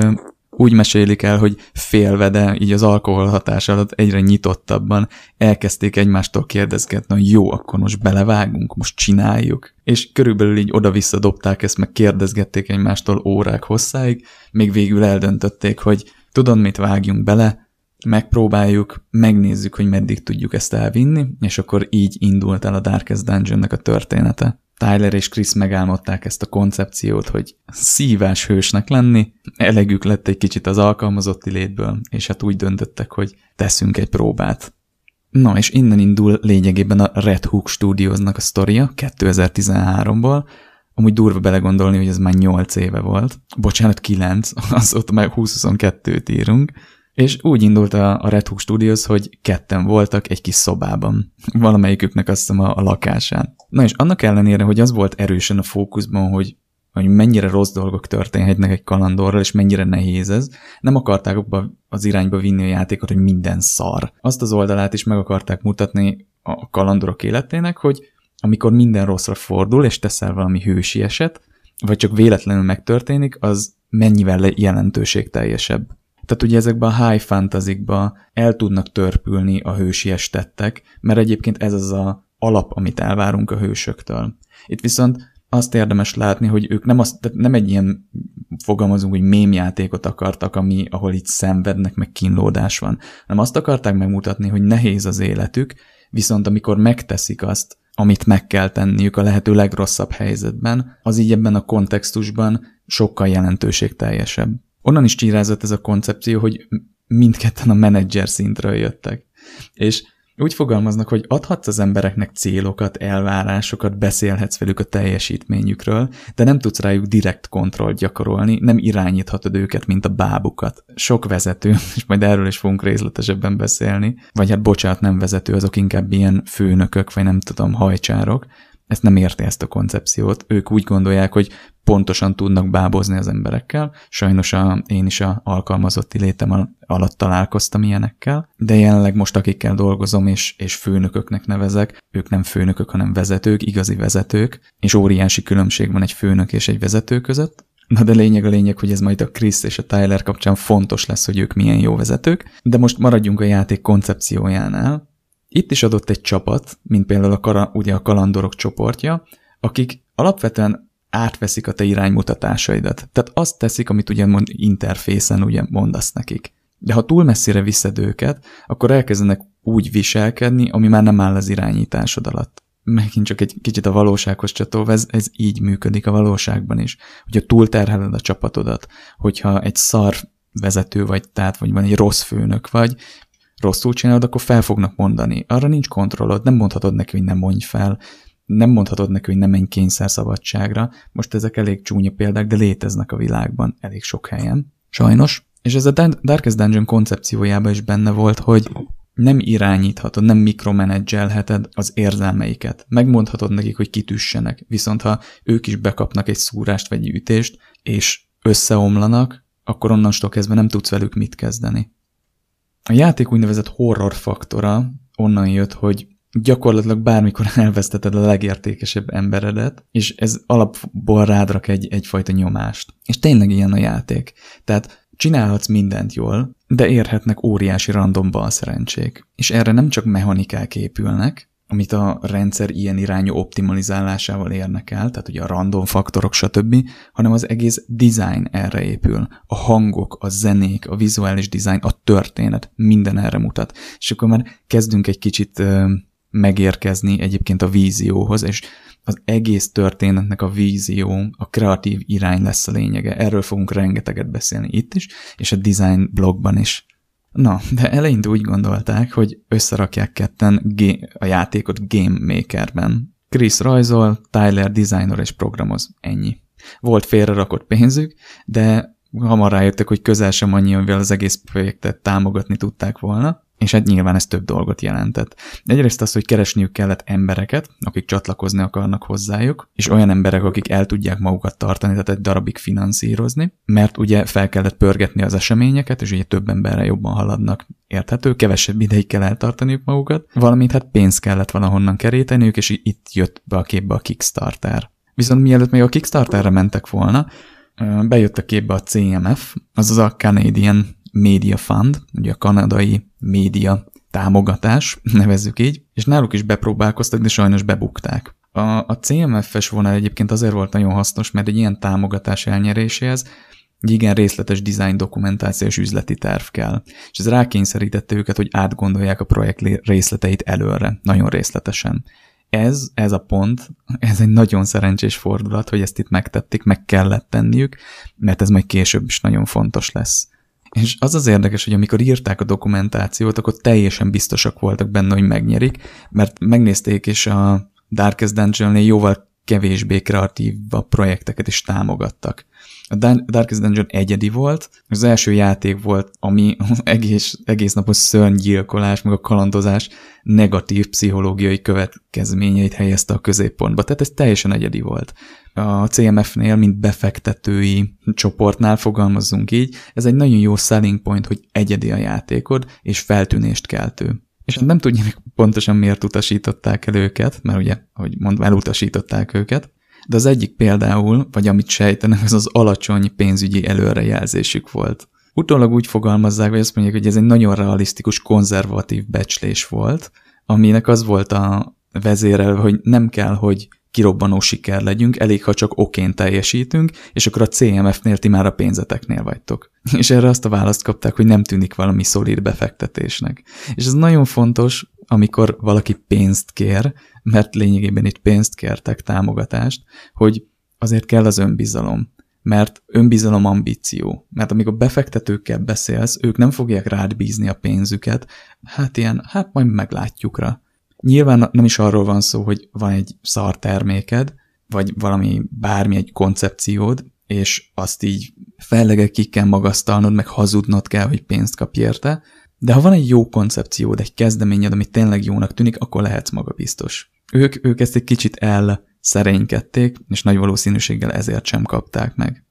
úgy mesélik el, hogy félve, de így az alkohol hatás alatt egyre nyitottabban elkezdték egymástól kérdezgetni, hogy jó, akkor most belevágunk, most csináljuk. És körülbelül így oda-vissza dobták ezt, meg kérdezgették egymástól órák hosszáig, még végül eldöntötték, hogy tudod mit vágjunk bele, megpróbáljuk, megnézzük, hogy meddig tudjuk ezt elvinni, és akkor így indult el a Darkest Dungeon-nek a története. Tyler és Chris megálmodták ezt a koncepciót, hogy szívás hősnek lenni, elegük lett egy kicsit az alkalmazotti létből, és hát úgy döntöttek, hogy teszünk egy próbát. Na, és innen indul lényegében a Red Hook Studiosnak a sztoria 2013-ból, amúgy durva belegondolni, hogy ez már 8 éve volt. Bocsánat, 9, az ott már 20-22-t írunk. És úgy indult a, a Red Hook Studios, hogy ketten voltak egy kis szobában. Valamelyiküknek azt hiszem a, a lakásán. Na és annak ellenére, hogy az volt erősen a fókuszban, hogy hogy mennyire rossz dolgok történhetnek egy kalandorral, és mennyire nehéz ez. Nem akarták abba az irányba vinni a játékot, hogy minden szar. Azt az oldalát is meg akarták mutatni a kalandorok életének, hogy amikor minden rosszra fordul, és teszel valami hősieset, vagy csak véletlenül megtörténik, az mennyivel jelentőségteljesebb. Tehát ugye ezekben a high fantasy el tudnak törpülni a hősies tettek, mert egyébként ez az a alap, amit elvárunk a hősöktől. Itt viszont azt érdemes látni, hogy ők nem, azt, tehát nem egy ilyen, fogalmazunk, hogy mémjátékot akartak, ami, ahol itt szenvednek, meg kínlódás van, hanem azt akarták megmutatni, hogy nehéz az életük, viszont amikor megteszik azt, amit meg kell tenniük a lehető legrosszabb helyzetben, az így ebben a kontextusban sokkal jelentőségteljesebb onnan is csírázott ez a koncepció, hogy mindketten a menedzser szintről jöttek. És úgy fogalmaznak, hogy adhatsz az embereknek célokat, elvárásokat, beszélhetsz velük a teljesítményükről, de nem tudsz rájuk direkt kontrollt gyakorolni, nem irányíthatod őket, mint a bábukat. Sok vezető, és majd erről is fogunk részletesebben beszélni, vagy hát bocsánat, nem vezető, azok inkább ilyen főnökök, vagy nem tudom, hajcsárok, ezt nem érti ezt a koncepciót. Ők úgy gondolják, hogy pontosan tudnak bábozni az emberekkel. Sajnos a, én is a alkalmazotti létem alatt találkoztam ilyenekkel, de jelenleg most akikkel dolgozom és, és főnököknek nevezek, ők nem főnökök, hanem vezetők, igazi vezetők, és óriási különbség van egy főnök és egy vezető között. Na de lényeg a lényeg, hogy ez majd a Chris és a Tyler kapcsán fontos lesz, hogy ők milyen jó vezetők, de most maradjunk a játék koncepciójánál, itt is adott egy csapat, mint például a, kara, ugye a kalandorok csoportja, akik alapvetően átveszik a te iránymutatásaidat. Tehát azt teszik, amit ugye mond, interfészen ugye mondasz nekik. De ha túl messzire viszed őket, akkor elkezdenek úgy viselkedni, ami már nem áll az irányításod alatt. Megint csak egy kicsit a valósághoz csatolva, ez, ez így működik a valóságban is. Hogyha túlterheled a csapatodat, hogyha egy szar vezető vagy, tehát vagy van egy rossz főnök vagy, rosszul csinálod, akkor fel fognak mondani. Arra nincs kontrollod, nem mondhatod neki, hogy nem mondj fel, nem mondhatod neki, hogy nem menj kényszer szabadságra. Most ezek elég csúnya példák, de léteznek a világban elég sok helyen. Sajnos. És ez a Darkest Dungeon koncepciójában is benne volt, hogy nem irányíthatod, nem mikromenedzselheted az érzelmeiket. Megmondhatod nekik, hogy kitüssenek, viszont ha ők is bekapnak egy szúrást vagy egy ütést, és összeomlanak, akkor onnantól kezdve nem tudsz velük mit kezdeni. A játék úgynevezett horror faktora onnan jött, hogy gyakorlatilag bármikor elveszteted a legértékesebb emberedet, és ez alapból rádrak egy, egyfajta nyomást. És tényleg ilyen a játék. Tehát csinálhatsz mindent jól, de érhetnek óriási randomba a szerencsék. És erre nem csak mechanikák épülnek, amit a rendszer ilyen irányú optimalizálásával érnek el, tehát ugye a random faktorok, stb., hanem az egész design erre épül. A hangok, a zenék, a vizuális design, a történet, minden erre mutat. És akkor már kezdünk egy kicsit megérkezni egyébként a vízióhoz, és az egész történetnek a vízió, a kreatív irány lesz a lényege. Erről fogunk rengeteget beszélni itt is, és a design blogban is. Na, de eleinte úgy gondolták, hogy összerakják ketten a játékot Game Makerben. Chris rajzol, Tyler designer és programoz. Ennyi. Volt félrerakott pénzük, de hamar rájöttek, hogy közel sem annyi, amivel az egész projektet támogatni tudták volna, és hát nyilván ez több dolgot jelentett. Egyrészt az, hogy keresniük kellett embereket, akik csatlakozni akarnak hozzájuk, és olyan emberek, akik el tudják magukat tartani, tehát egy darabig finanszírozni, mert ugye fel kellett pörgetni az eseményeket, és ugye több emberre jobban haladnak, érthető, kevesebb ideig kell eltartaniuk magukat, valamint hát pénzt kellett valahonnan keríteniük, és itt jött be a képbe a Kickstarter. Viszont mielőtt még a Kickstarterre mentek volna, bejött a képbe a CMF, azaz a Canadian Media Fund, ugye a kanadai média támogatás, nevezzük így, és náluk is bepróbálkoztak, de sajnos bebukták. A, a CMF-es vonal egyébként azért volt nagyon hasznos, mert egy ilyen támogatás elnyeréséhez egy igen részletes design dokumentáció és üzleti terv kell. És ez rákényszerítette őket, hogy átgondolják a projekt részleteit előre, nagyon részletesen. Ez, ez a pont, ez egy nagyon szerencsés fordulat, hogy ezt itt megtették, meg kellett tenniük, mert ez majd később is nagyon fontos lesz. És az az érdekes, hogy amikor írták a dokumentációt, akkor teljesen biztosak voltak benne, hogy megnyerik, mert megnézték, és a Darkest Dungeon-nél jóval kevésbé kreatívabb projekteket is támogattak. A Darkest Dungeon egyedi volt, az első játék volt, ami egész, egész napos szörnygyilkolás, meg a kalandozás negatív pszichológiai következményeit helyezte a középpontba. Tehát ez teljesen egyedi volt. A CMF-nél, mint befektetői csoportnál fogalmazzunk így, ez egy nagyon jó selling point, hogy egyedi a játékod, és feltűnést keltő. És nem tudják pontosan miért utasították el őket, mert ugye, ahogy mondva, elutasították őket, de az egyik például, vagy amit sejtenek, az az alacsony pénzügyi előrejelzésük volt. Utólag úgy fogalmazzák, vagy azt mondják, hogy ez egy nagyon realisztikus, konzervatív becslés volt, aminek az volt a vezérelve, hogy nem kell, hogy kirobbanó siker legyünk, elég ha csak okén teljesítünk, és akkor a CMF-nél ti már a pénzeteknél vagytok. És erre azt a választ kapták, hogy nem tűnik valami szolid befektetésnek. És ez nagyon fontos, amikor valaki pénzt kér, mert lényegében itt pénzt kértek, támogatást, hogy azért kell az önbizalom mert önbizalom ambíció. Mert amikor befektetőkkel beszélsz, ők nem fogják rád bízni a pénzüket, hát ilyen, hát majd meglátjukra. Nyilván nem is arról van szó, hogy van egy szar terméked, vagy valami bármi egy koncepciód, és azt így fellegek ki kell magasztalnod, meg hazudnod kell, hogy pénzt kapj érte, de ha van egy jó koncepciód, egy kezdeményed, ami tényleg jónak tűnik, akkor lehetsz magabiztos. Ők, ők ezt egy kicsit elszerénykedték, és nagy valószínűséggel ezért sem kapták meg.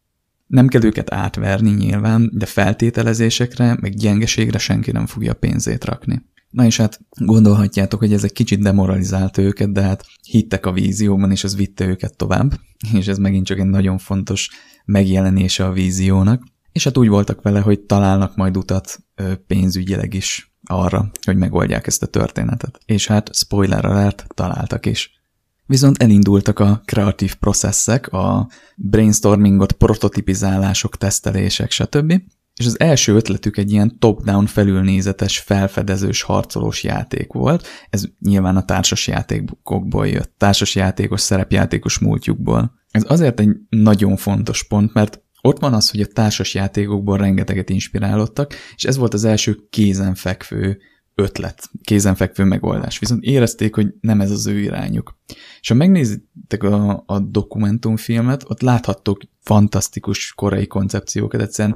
Nem kell őket átverni nyilván, de feltételezésekre, meg gyengeségre senki nem fogja pénzét rakni. Na és hát gondolhatjátok, hogy ez egy kicsit demoralizált őket, de hát hittek a vízióban, és ez vitte őket tovább, és ez megint csak egy nagyon fontos megjelenése a víziónak. És hát úgy voltak vele, hogy találnak majd utat pénzügyileg is arra, hogy megoldják ezt a történetet. És hát, spoiler alert, találtak is. Viszont elindultak a kreatív processzek, a brainstormingot, prototipizálások, tesztelések, stb és az első ötletük egy ilyen top-down felülnézetes, felfedezős, harcolós játék volt. Ez nyilván a társas játékokból jött, társas játékos, szerepjátékos múltjukból. Ez azért egy nagyon fontos pont, mert ott van az, hogy a társas játékokból rengeteget inspirálódtak, és ez volt az első kézenfekvő ötlet, kézenfekvő megoldás. Viszont érezték, hogy nem ez az ő irányuk. És ha megnézitek a, a dokumentumfilmet, ott láthattok fantasztikus korai koncepciókat, egyszerűen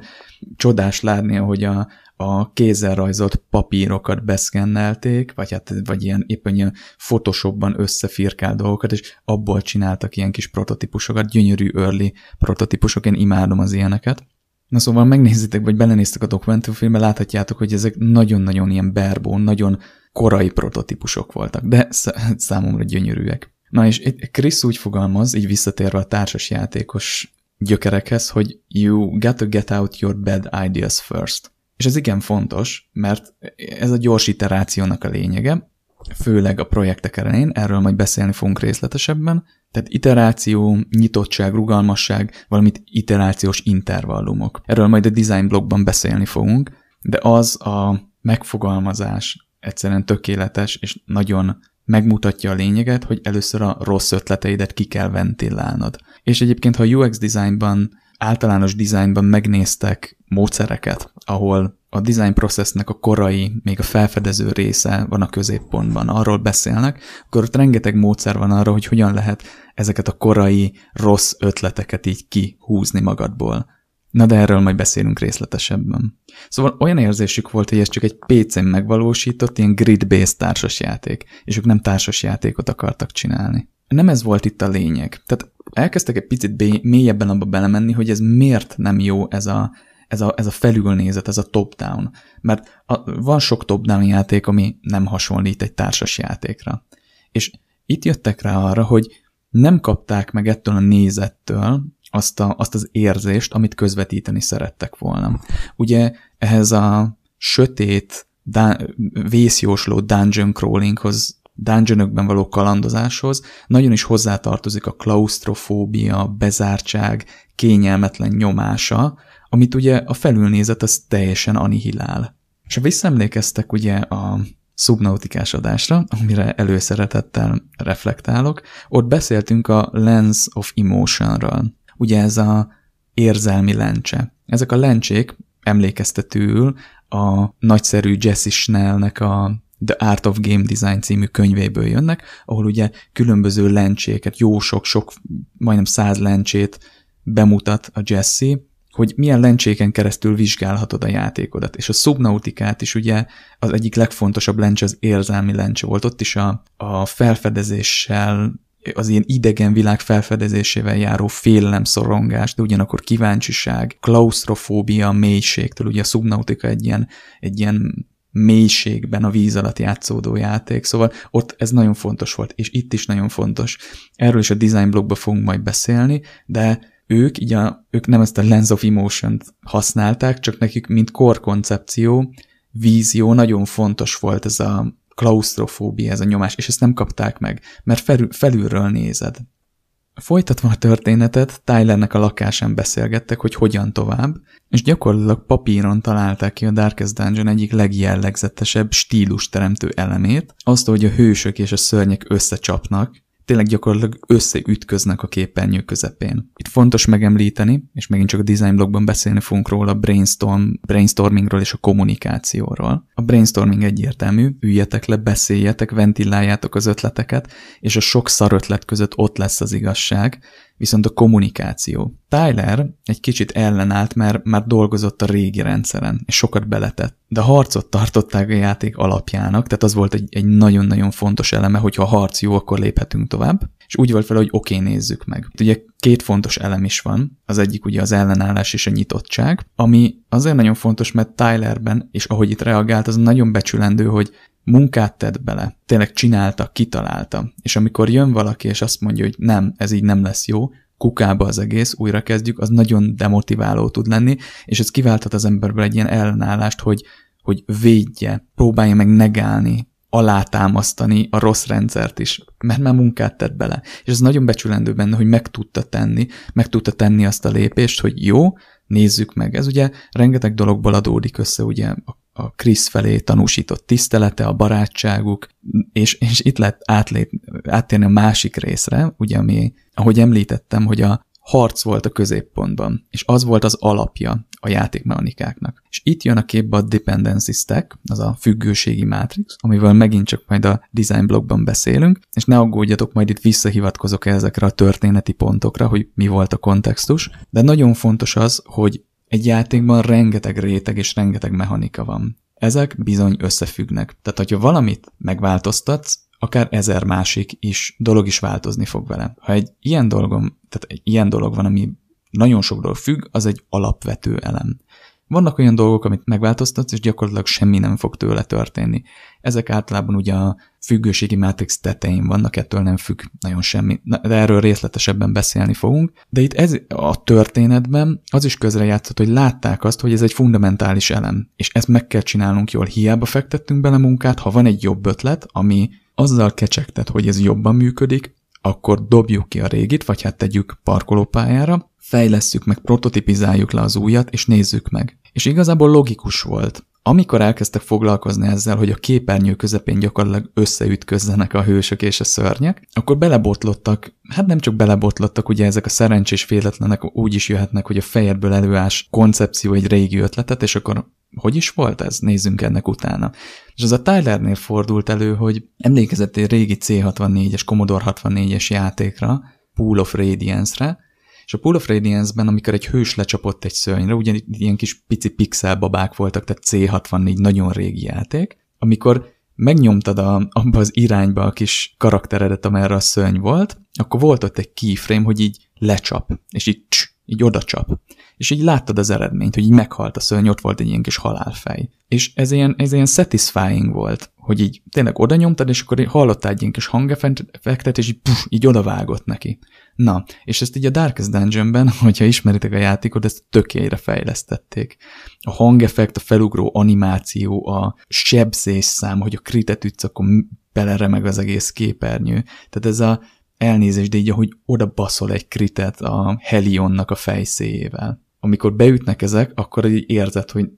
csodás látni, ahogy a, a kézzel rajzolt papírokat beszkennelték, vagy hát vagy ilyen éppen ilyen photoshopban összefirkált dolgokat, és abból csináltak ilyen kis prototípusokat, gyönyörű early prototípusok, én imádom az ilyeneket. Na szóval megnézitek, vagy belenéztek a dokumentumfilmbe, láthatjátok, hogy ezek nagyon-nagyon ilyen berbón, nagyon korai prototípusok voltak, de számomra gyönyörűek. Na és Chris úgy fogalmaz, így visszatérve a társas játékos gyökerekhez, hogy you gotta get out your bad ideas first. És ez igen fontos, mert ez a gyors iterációnak a lényege, főleg a projektek elején, erről majd beszélni fogunk részletesebben, tehát iteráció, nyitottság, rugalmasság, valamint iterációs intervallumok. Erről majd a design blogban beszélni fogunk, de az a megfogalmazás egyszerűen tökéletes, és nagyon megmutatja a lényeget, hogy először a rossz ötleteidet ki kell ventillálnod. És egyébként, ha UX designban, általános designban megnéztek módszereket, ahol a design processnek a korai, még a felfedező része van a középpontban, arról beszélnek, akkor ott rengeteg módszer van arra, hogy hogyan lehet ezeket a korai rossz ötleteket így kihúzni magadból. Na de erről majd beszélünk részletesebben. Szóval olyan érzésük volt, hogy ez csak egy PC-n megvalósított ilyen grid-based társasjáték, és ők nem társasjátékot akartak csinálni. Nem ez volt itt a lényeg. Tehát elkezdtek egy picit mélyebben abba belemenni, hogy ez miért nem jó ez a, ez a, ez a felülnézet, ez a top-down. Mert a, van sok top-down játék, ami nem hasonlít egy társas játékra. És itt jöttek rá arra, hogy nem kapták meg ettől a nézettől azt, a, azt az érzést, amit közvetíteni szerettek volna. Ugye ehhez a sötét, dá- vészjósló dungeon crawlinghoz, dungeonökben való kalandozáshoz nagyon is hozzátartozik a klaustrofóbia, bezártság, kényelmetlen nyomása, amit ugye a felülnézet az teljesen anihilál. És ha visszaemlékeztek ugye a szubnautikás adásra, amire előszeretettel reflektálok, ott beszéltünk a lens of emotion-ről. Ugye ez a érzelmi lencse. Ezek a lencsék emlékeztetőül a nagyszerű Jesse Schnellnek a The Art of Game Design című könyvéből jönnek, ahol ugye különböző lencséket, jó sok-sok, majdnem száz lencsét bemutat a Jesse, hogy milyen lencséken keresztül vizsgálhatod a játékodat. És a szubnautikát is ugye az egyik legfontosabb lencs az érzelmi lencs volt. Ott is a, a felfedezéssel, az ilyen idegen világ felfedezésével járó félelemszorongás, de ugyanakkor kíváncsiság, klaustrofóbia, mélységtől. Ugye a szubnautika egy ilyen, egy ilyen mélységben a víz alatt játszódó játék, szóval ott ez nagyon fontos volt, és itt is nagyon fontos. Erről is a design blogba fogunk majd beszélni, de ők, így a, ők nem ezt a lens of emotion használták, csak nekik, mint korkoncepció, vízió nagyon fontos volt ez a klaustrofóbia, ez a nyomás, és ezt nem kapták meg, mert felül, felülről nézed. Folytatva a történetet, Tylernek a lakásán beszélgettek, hogy hogyan tovább, és gyakorlatilag papíron találták ki a Darkest Dungeon egyik legjellegzetesebb stílusteremtő elemét, azt, hogy a hősök és a szörnyek összecsapnak, tényleg gyakorlatilag összeütköznek a képernyő közepén. Itt fontos megemlíteni, és megint csak a design blogban beszélni fogunk róla a brainstorm, brainstormingról és a kommunikációról. A brainstorming egyértelmű, üljetek le, beszéljetek, ventiláljátok az ötleteket, és a sok szar ötlet között ott lesz az igazság, viszont a kommunikáció. Tyler egy kicsit ellenállt, mert már dolgozott a régi rendszeren, és sokat beletett. De a harcot tartották a játék alapjának, tehát az volt egy, egy nagyon-nagyon fontos eleme, hogy ha a harc jó, akkor léphetünk tovább. És úgy volt fel, hogy oké, okay, nézzük meg. Ugye két fontos elem is van, az egyik ugye az ellenállás és a nyitottság, ami azért nagyon fontos, mert Tylerben, és ahogy itt reagált, az nagyon becsülendő, hogy munkát tett bele, tényleg csinálta, kitalálta, és amikor jön valaki, és azt mondja, hogy nem, ez így nem lesz jó, kukába az egész, újra kezdjük, az nagyon demotiváló tud lenni, és ez kiválthat az emberből egy ilyen ellenállást, hogy, hogy védje, próbálja meg negálni, alátámasztani a rossz rendszert is, mert már munkát tett bele. És ez nagyon becsülendő benne, hogy meg tudta tenni, meg tudta tenni azt a lépést, hogy jó, nézzük meg. Ez ugye rengeteg dologból adódik össze, ugye a a Krisz felé tanúsított tisztelete, a barátságuk, és, és itt lehet átlép, áttérni a másik részre, ugye ami, ahogy említettem, hogy a harc volt a középpontban, és az volt az alapja a játékmechanikáknak. És itt jön a képbe a dependency stack, az a függőségi mátrix, amivel megint csak majd a design blogban beszélünk, és ne aggódjatok, majd itt visszahivatkozok ezekre a történeti pontokra, hogy mi volt a kontextus, de nagyon fontos az, hogy egy játékban rengeteg réteg és rengeteg mechanika van. Ezek bizony összefüggnek. Tehát, hogyha valamit megváltoztatsz, akár ezer másik is, dolog is változni fog vele. Ha egy ilyen dolgom, tehát egy ilyen dolog van, ami nagyon sok dolog függ, az egy alapvető elem. Vannak olyan dolgok, amit megváltoztatsz, és gyakorlatilag semmi nem fog tőle történni. Ezek általában ugye a függőségi matrix tetején vannak, ettől nem függ nagyon semmi, de erről részletesebben beszélni fogunk. De itt ez a történetben az is közrejátszott, hogy látták azt, hogy ez egy fundamentális elem, és ezt meg kell csinálnunk jól, hiába fektettünk bele munkát, ha van egy jobb ötlet, ami azzal kecsegtet, hogy ez jobban működik, akkor dobjuk ki a régit, vagy hát tegyük parkolópályára, fejlesszük meg, prototipizáljuk le az újat, és nézzük meg. És igazából logikus volt. Amikor elkezdtek foglalkozni ezzel, hogy a képernyő közepén gyakorlatilag összeütközzenek a hősök és a szörnyek, akkor belebotlottak, hát nem csak belebotlottak, ugye ezek a szerencsés féletlenek úgy is jöhetnek, hogy a fejedből előás koncepció egy régi ötletet, és akkor hogy is volt ez? Nézzünk ennek utána. És az a Tylernél fordult elő, hogy emlékezett egy régi C64-es, Commodore 64-es játékra, Pool of Radiance-re, és a Pool of Radiance-ben, amikor egy hős lecsapott egy szörnyre, ugye ilyen kis pici pixelbabák voltak, tehát C64 nagyon régi játék, amikor megnyomtad a, abba az irányba a kis karakteredet, amerre a szörny volt, akkor volt ott egy keyframe, hogy így lecsap, és így cs, így oda csap. És így láttad az eredményt, hogy így meghalt a szörny, ott volt egy ilyen kis halálfej. És ez ilyen, ez ilyen satisfying volt, hogy így tényleg oda nyomtad, és akkor hallottál egy ilyen kis hangefektet, és így, puf, így odavágott neki. Na, és ezt így a Darkest Dungeonben, hogyha ismeritek a játékot, ezt tökélyre fejlesztették. A hangeffekt, a felugró animáció, a sebzés szám, hogy a kritet ütsz, akkor beleremeg az egész képernyő. Tehát ez a elnézés, de így ahogy oda baszol egy kritet a Helionnak a fejszéjével. Amikor beütnek ezek, akkor így érzed, hogy,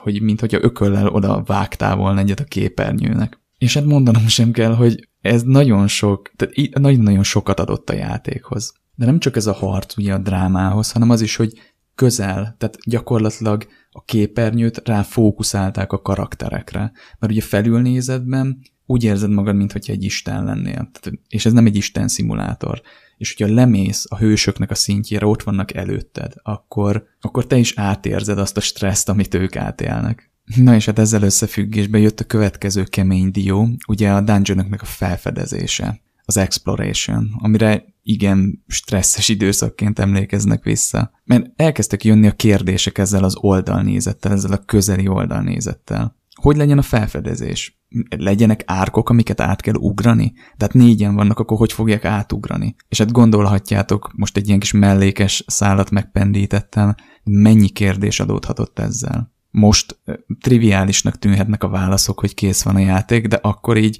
hogy mintha ököllel oda vágtál volna egyet a képernyőnek. És hát mondanom sem kell, hogy ez nagyon sok, tehát nagyon-nagyon sokat adott a játékhoz. De nem csak ez a harc ugye a drámához, hanem az is, hogy közel, tehát gyakorlatilag a képernyőt fókuszálták a karakterekre. Mert ugye felülnézetben úgy érzed magad, mintha egy isten lennél. Tehát, és ez nem egy isten szimulátor. És hogyha lemész a hősöknek a szintjére, ott vannak előtted, akkor, akkor te is átérzed azt a stresszt, amit ők átélnek. Na és hát ezzel összefüggésben jött a következő kemény dió, ugye a dungeonöknek a felfedezése, az exploration, amire igen stresszes időszakként emlékeznek vissza. Mert elkezdtek jönni a kérdések ezzel az oldalnézettel, ezzel a közeli oldalnézettel. Hogy legyen a felfedezés? Legyenek árkok, amiket át kell ugrani? Tehát négyen vannak, akkor hogy fogják átugrani? És hát gondolhatjátok, most egy ilyen kis mellékes szállat megpendítettem, mennyi kérdés adódhatott ezzel most triviálisnak tűnhetnek a válaszok, hogy kész van a játék, de akkor így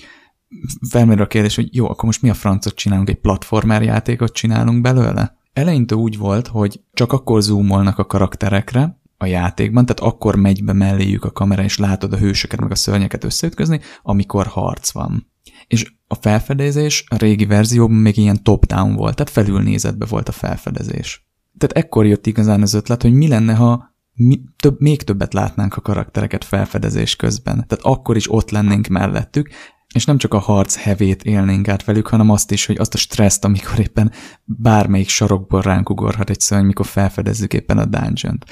felmerül a kérdés, hogy jó, akkor most mi a francot csinálunk, egy platformer játékot csinálunk belőle? Eleinte úgy volt, hogy csak akkor zoomolnak a karakterekre a játékban, tehát akkor megy be melléjük a kamera, és látod a hősöket meg a szörnyeket összeütközni, amikor harc van. És a felfedezés a régi verzióban még ilyen top-down volt, tehát felülnézetbe volt a felfedezés. Tehát ekkor jött igazán az ötlet, hogy mi lenne, ha mi, több, még többet látnánk a karaktereket felfedezés közben. Tehát akkor is ott lennénk mellettük, és nem csak a harc hevét élnénk át velük, hanem azt is, hogy azt a stresszt, amikor éppen bármelyik sarokból ránk ugorhat egy szörny, mikor felfedezzük éppen a dungeon-t.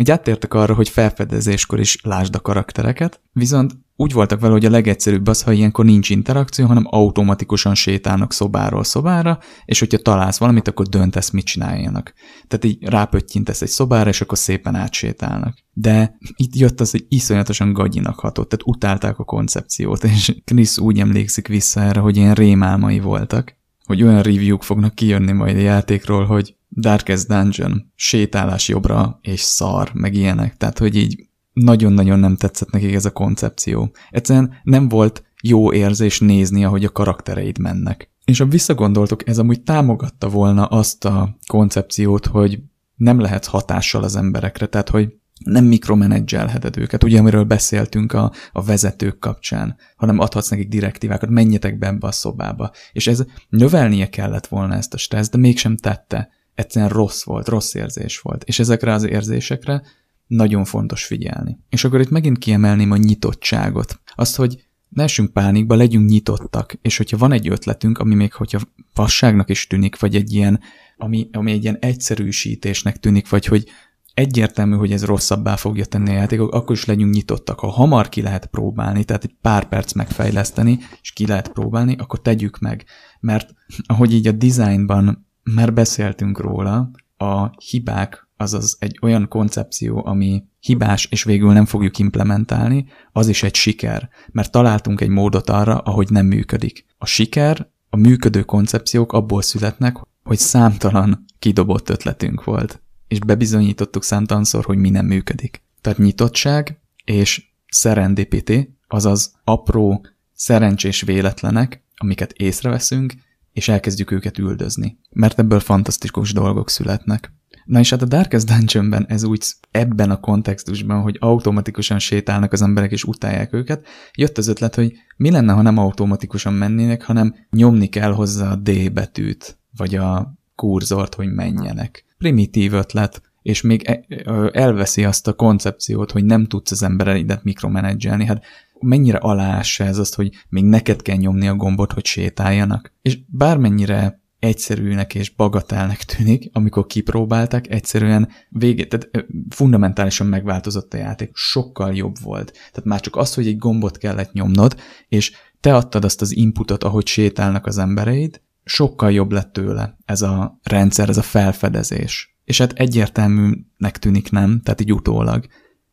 Így áttértek arra, hogy felfedezéskor is lásd a karaktereket, viszont úgy voltak vele, hogy a legegyszerűbb az, ha ilyenkor nincs interakció, hanem automatikusan sétálnak szobáról szobára, és hogyha találsz valamit, akkor döntesz, mit csináljanak. Tehát így rápöttyintesz egy szobára, és akkor szépen átsétálnak. De itt jött az, hogy iszonyatosan gagyinak hatott, tehát utálták a koncepciót, és Chris úgy emlékszik vissza erre, hogy ilyen rémálmai voltak, hogy olyan review fognak kijönni majd a játékról, hogy Darkest Dungeon, sétálás jobbra és szar, meg ilyenek. Tehát, hogy így nagyon-nagyon nem tetszett nekik ez a koncepció. Egyszerűen nem volt jó érzés nézni, ahogy a karaktereid mennek. És ha visszagondoltok, ez amúgy támogatta volna azt a koncepciót, hogy nem lehet hatással az emberekre, tehát hogy nem mikromenedzselheted őket, ugye amiről beszéltünk a, a vezetők kapcsán, hanem adhatsz nekik direktívákat, menjetek be ebbe a szobába. És ez növelnie kellett volna ezt a stressz, de mégsem tette. Egyszerűen rossz volt, rossz érzés volt. És ezekre az érzésekre nagyon fontos figyelni. És akkor itt megint kiemelném a nyitottságot. Azt, hogy ne essünk pánikba, legyünk nyitottak, és hogyha van egy ötletünk, ami még hogyha fasságnak is tűnik, vagy egy ilyen, ami, ami egy ilyen egyszerűsítésnek tűnik, vagy hogy egyértelmű, hogy ez rosszabbá fogja tenni a játékot, akkor is legyünk nyitottak. Ha hamar ki lehet próbálni, tehát egy pár perc megfejleszteni, és ki lehet próbálni, akkor tegyük meg. Mert ahogy így a designban már beszéltünk róla, a hibák azaz egy olyan koncepció, ami hibás, és végül nem fogjuk implementálni, az is egy siker, mert találtunk egy módot arra, ahogy nem működik. A siker, a működő koncepciók abból születnek, hogy számtalan kidobott ötletünk volt, és bebizonyítottuk számtalanszor, hogy mi nem működik. Tehát nyitottság és serendipity, azaz apró, szerencsés véletlenek, amiket észreveszünk, és elkezdjük őket üldözni. Mert ebből fantasztikus dolgok születnek. Na és hát a Darkest Dungeonben ez úgy ebben a kontextusban, hogy automatikusan sétálnak az emberek és utálják őket, jött az ötlet, hogy mi lenne, ha nem automatikusan mennének, hanem nyomni kell hozzá a D betűt, vagy a kurzort, hogy menjenek. Primitív ötlet, és még e- e- elveszi azt a koncepciót, hogy nem tudsz az embereidet mikromenedzselni. Hát mennyire aláássa ez azt, hogy még neked kell nyomni a gombot, hogy sétáljanak. És bármennyire egyszerűnek és bagatelnek tűnik, amikor kipróbálták, egyszerűen végét, tehát fundamentálisan megváltozott a játék, sokkal jobb volt. Tehát már csak az, hogy egy gombot kellett nyomnod, és te adtad azt az inputot, ahogy sétálnak az embereid, sokkal jobb lett tőle ez a rendszer, ez a felfedezés. És hát egyértelműnek tűnik nem, tehát így utólag.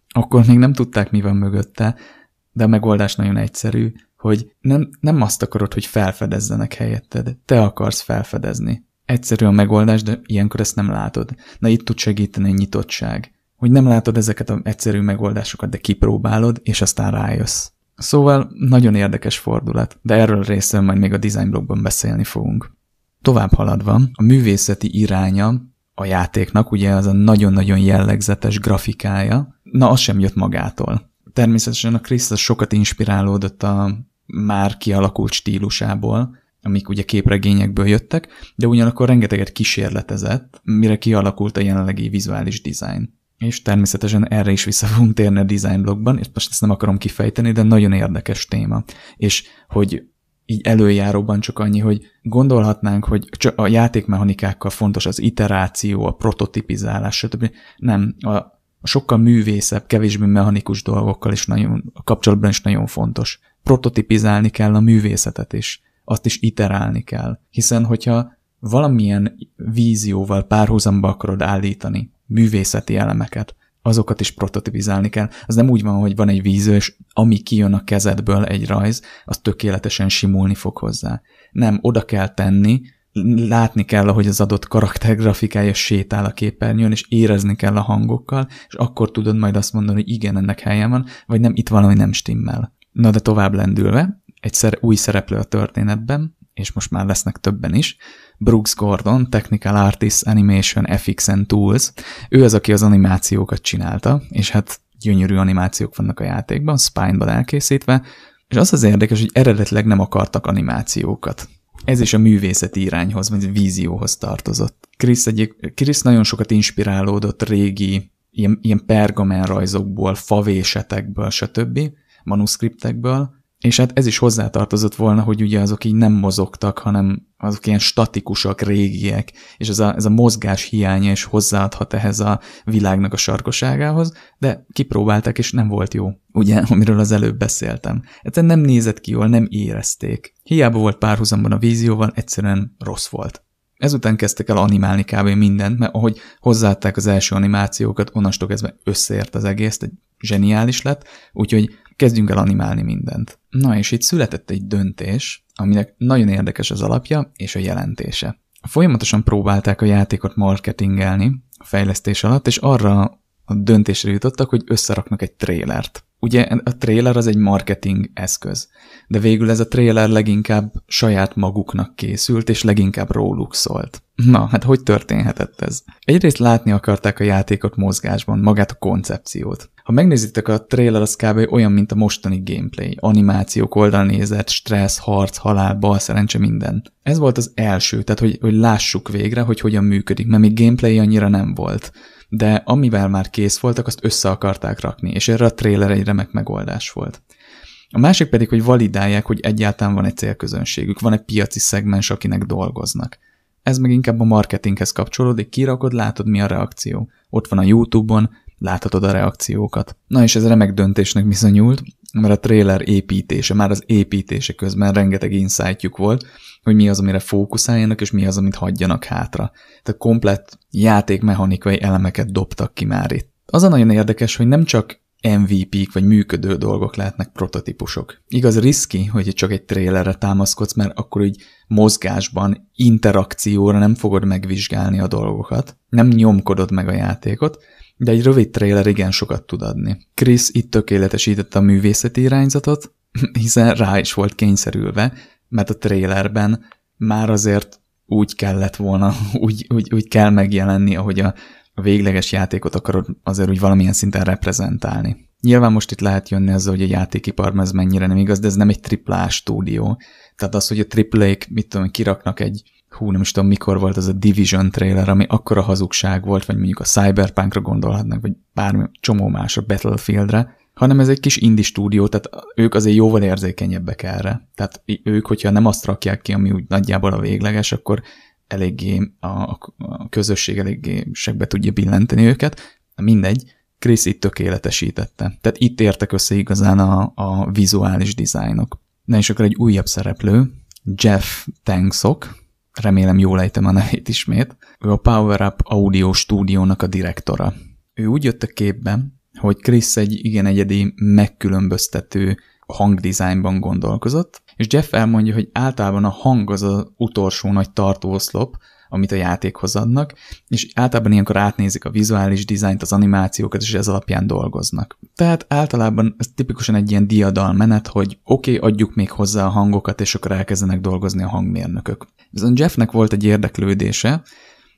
Akkor még nem tudták, mi van mögötte, de a megoldás nagyon egyszerű, hogy nem, nem azt akarod, hogy felfedezzenek helyetted, te akarsz felfedezni. Egyszerű a megoldás, de ilyenkor ezt nem látod. Na itt tud segíteni a nyitottság. Hogy nem látod ezeket az egyszerű megoldásokat, de kipróbálod, és aztán rájössz. Szóval nagyon érdekes fordulat, de erről a majd még a design blogban beszélni fogunk. Tovább haladva, a művészeti iránya a játéknak, ugye az a nagyon-nagyon jellegzetes grafikája, na az sem jött magától. Természetesen a Krisztus sokat inspirálódott a már kialakult stílusából, amik ugye képregényekből jöttek, de ugyanakkor rengeteget kísérletezett, mire kialakult a jelenlegi vizuális design. És természetesen erre is vissza fogunk térni a design blogban, és most ezt nem akarom kifejteni, de nagyon érdekes téma. És hogy így előjáróban csak annyi, hogy gondolhatnánk, hogy csak a játékmechanikákkal fontos az iteráció, a prototipizálás, stb. Nem, a, a sokkal művészebb, kevésbé mechanikus dolgokkal is nagyon, a kapcsolatban is nagyon fontos prototipizálni kell a művészetet is, azt is iterálni kell. Hiszen, hogyha valamilyen vízióval párhuzamba akarod állítani művészeti elemeket, azokat is prototipizálni kell. Az nem úgy van, hogy van egy víző, és ami kijön a kezedből egy rajz, az tökéletesen simulni fog hozzá. Nem, oda kell tenni, látni kell, ahogy az adott karakter grafikája sétál a képernyőn, és érezni kell a hangokkal, és akkor tudod majd azt mondani, hogy igen, ennek helye van, vagy nem, itt valami nem stimmel. Na de tovább lendülve, egyszer új szereplő a történetben, és most már lesznek többen is, Brooks Gordon, Technical Artist Animation FX and Tools, ő az, aki az animációkat csinálta, és hát gyönyörű animációk vannak a játékban, Spine-ban elkészítve, és az az érdekes, hogy eredetleg nem akartak animációkat. Ez is a művészeti irányhoz, vagy vízióhoz tartozott. Chris, egyik, Chris nagyon sokat inspirálódott régi ilyen, ilyen pergamen rajzokból, favésetekből, stb manuszkriptekből, és hát ez is hozzátartozott volna, hogy ugye azok így nem mozogtak, hanem azok ilyen statikusak, régiek, és ez a, ez a mozgás hiánya is hozzáadhat ehhez a világnak a sarkoságához, de kipróbálták, és nem volt jó, ugye, amiről az előbb beszéltem. Egyszerűen nem nézett ki jól, nem érezték. Hiába volt párhuzamban a vízióval, egyszerűen rossz volt. Ezután kezdtek el animálni kb. mindent, mert ahogy hozzáadták az első animációkat, onnastól kezdve összeért az egész, egy zseniális lett, úgyhogy kezdjünk el animálni mindent. Na és itt született egy döntés, aminek nagyon érdekes az alapja és a jelentése. Folyamatosan próbálták a játékot marketingelni a fejlesztés alatt, és arra a döntésre jutottak, hogy összeraknak egy trélert. Ugye a trailer az egy marketing eszköz, de végül ez a trailer leginkább saját maguknak készült, és leginkább róluk szólt. Na, hát hogy történhetett ez? Egyrészt látni akarták a játékot mozgásban, magát a koncepciót. Ha megnézitek a trailer, az kb. olyan, mint a mostani gameplay. Animációk, oldalnézet, stressz, harc, halál, bal, szerencse, minden. Ez volt az első, tehát hogy, hogy lássuk végre, hogy hogyan működik, mert még gameplay annyira nem volt de amivel már kész voltak, azt össze akarták rakni, és erre a trailer egy remek megoldás volt. A másik pedig, hogy validálják, hogy egyáltalán van egy célközönségük, van egy piaci szegmens, akinek dolgoznak. Ez meg inkább a marketinghez kapcsolódik, kirakod, látod mi a reakció. Ott van a YouTube-on, láthatod a reakciókat. Na és ez remek döntésnek bizonyult, mert a trailer építése, már az építése közben rengeteg insightjuk volt, hogy mi az, amire fókuszáljanak, és mi az, amit hagyjanak hátra. Tehát komplett játékmechanikai elemeket dobtak ki már itt. Az a nagyon érdekes, hogy nem csak MVP-k vagy működő dolgok lehetnek prototípusok. Igaz, riski, hogy csak egy trailerre támaszkodsz, mert akkor így mozgásban, interakcióra nem fogod megvizsgálni a dolgokat, nem nyomkodod meg a játékot, de egy rövid trailer igen sokat tud adni. Chris itt tökéletesítette a művészeti irányzatot, hiszen rá is volt kényszerülve, mert a trailerben már azért úgy kellett volna, úgy, úgy, úgy kell megjelenni, ahogy a, végleges játékot akarod azért úgy valamilyen szinten reprezentálni. Nyilván most itt lehet jönni azzal, hogy a játékipar ez mennyire nem igaz, de ez nem egy triplás stúdió. Tehát az, hogy a triplék, mit tudom, kiraknak egy, hú, nem is tudom mikor volt az a Division trailer, ami akkora hazugság volt, vagy mondjuk a Cyberpunkra gondolhatnak, vagy bármi csomó más a Battlefieldre, hanem ez egy kis indie stúdió, tehát ők azért jóval érzékenyebbek erre. Tehát ők, hogyha nem azt rakják ki, ami úgy nagyjából a végleges, akkor eléggé a, a közösség eléggé segbe tudja billenteni őket. Mindegy, Chris itt tökéletesítette. Tehát itt értek össze igazán a, a vizuális dizájnok. Na és akkor egy újabb szereplő, Jeff Tangsok, remélem jól ejtem a nevét ismét, ő a Power Up Audio stúdiónak a direktora. Ő úgy jött a képben? hogy Chris egy igen egyedi, megkülönböztető hangdizájnban gondolkozott, és Jeff elmondja, hogy általában a hang az az utolsó nagy tartóoszlop, amit a játékhoz adnak, és általában ilyenkor átnézik a vizuális dizájnt, az animációkat, és ez alapján dolgoznak. Tehát általában ez tipikusan egy ilyen diadal menet, hogy oké, okay, adjuk még hozzá a hangokat, és akkor elkezdenek dolgozni a hangmérnökök. Viszont Jeffnek volt egy érdeklődése,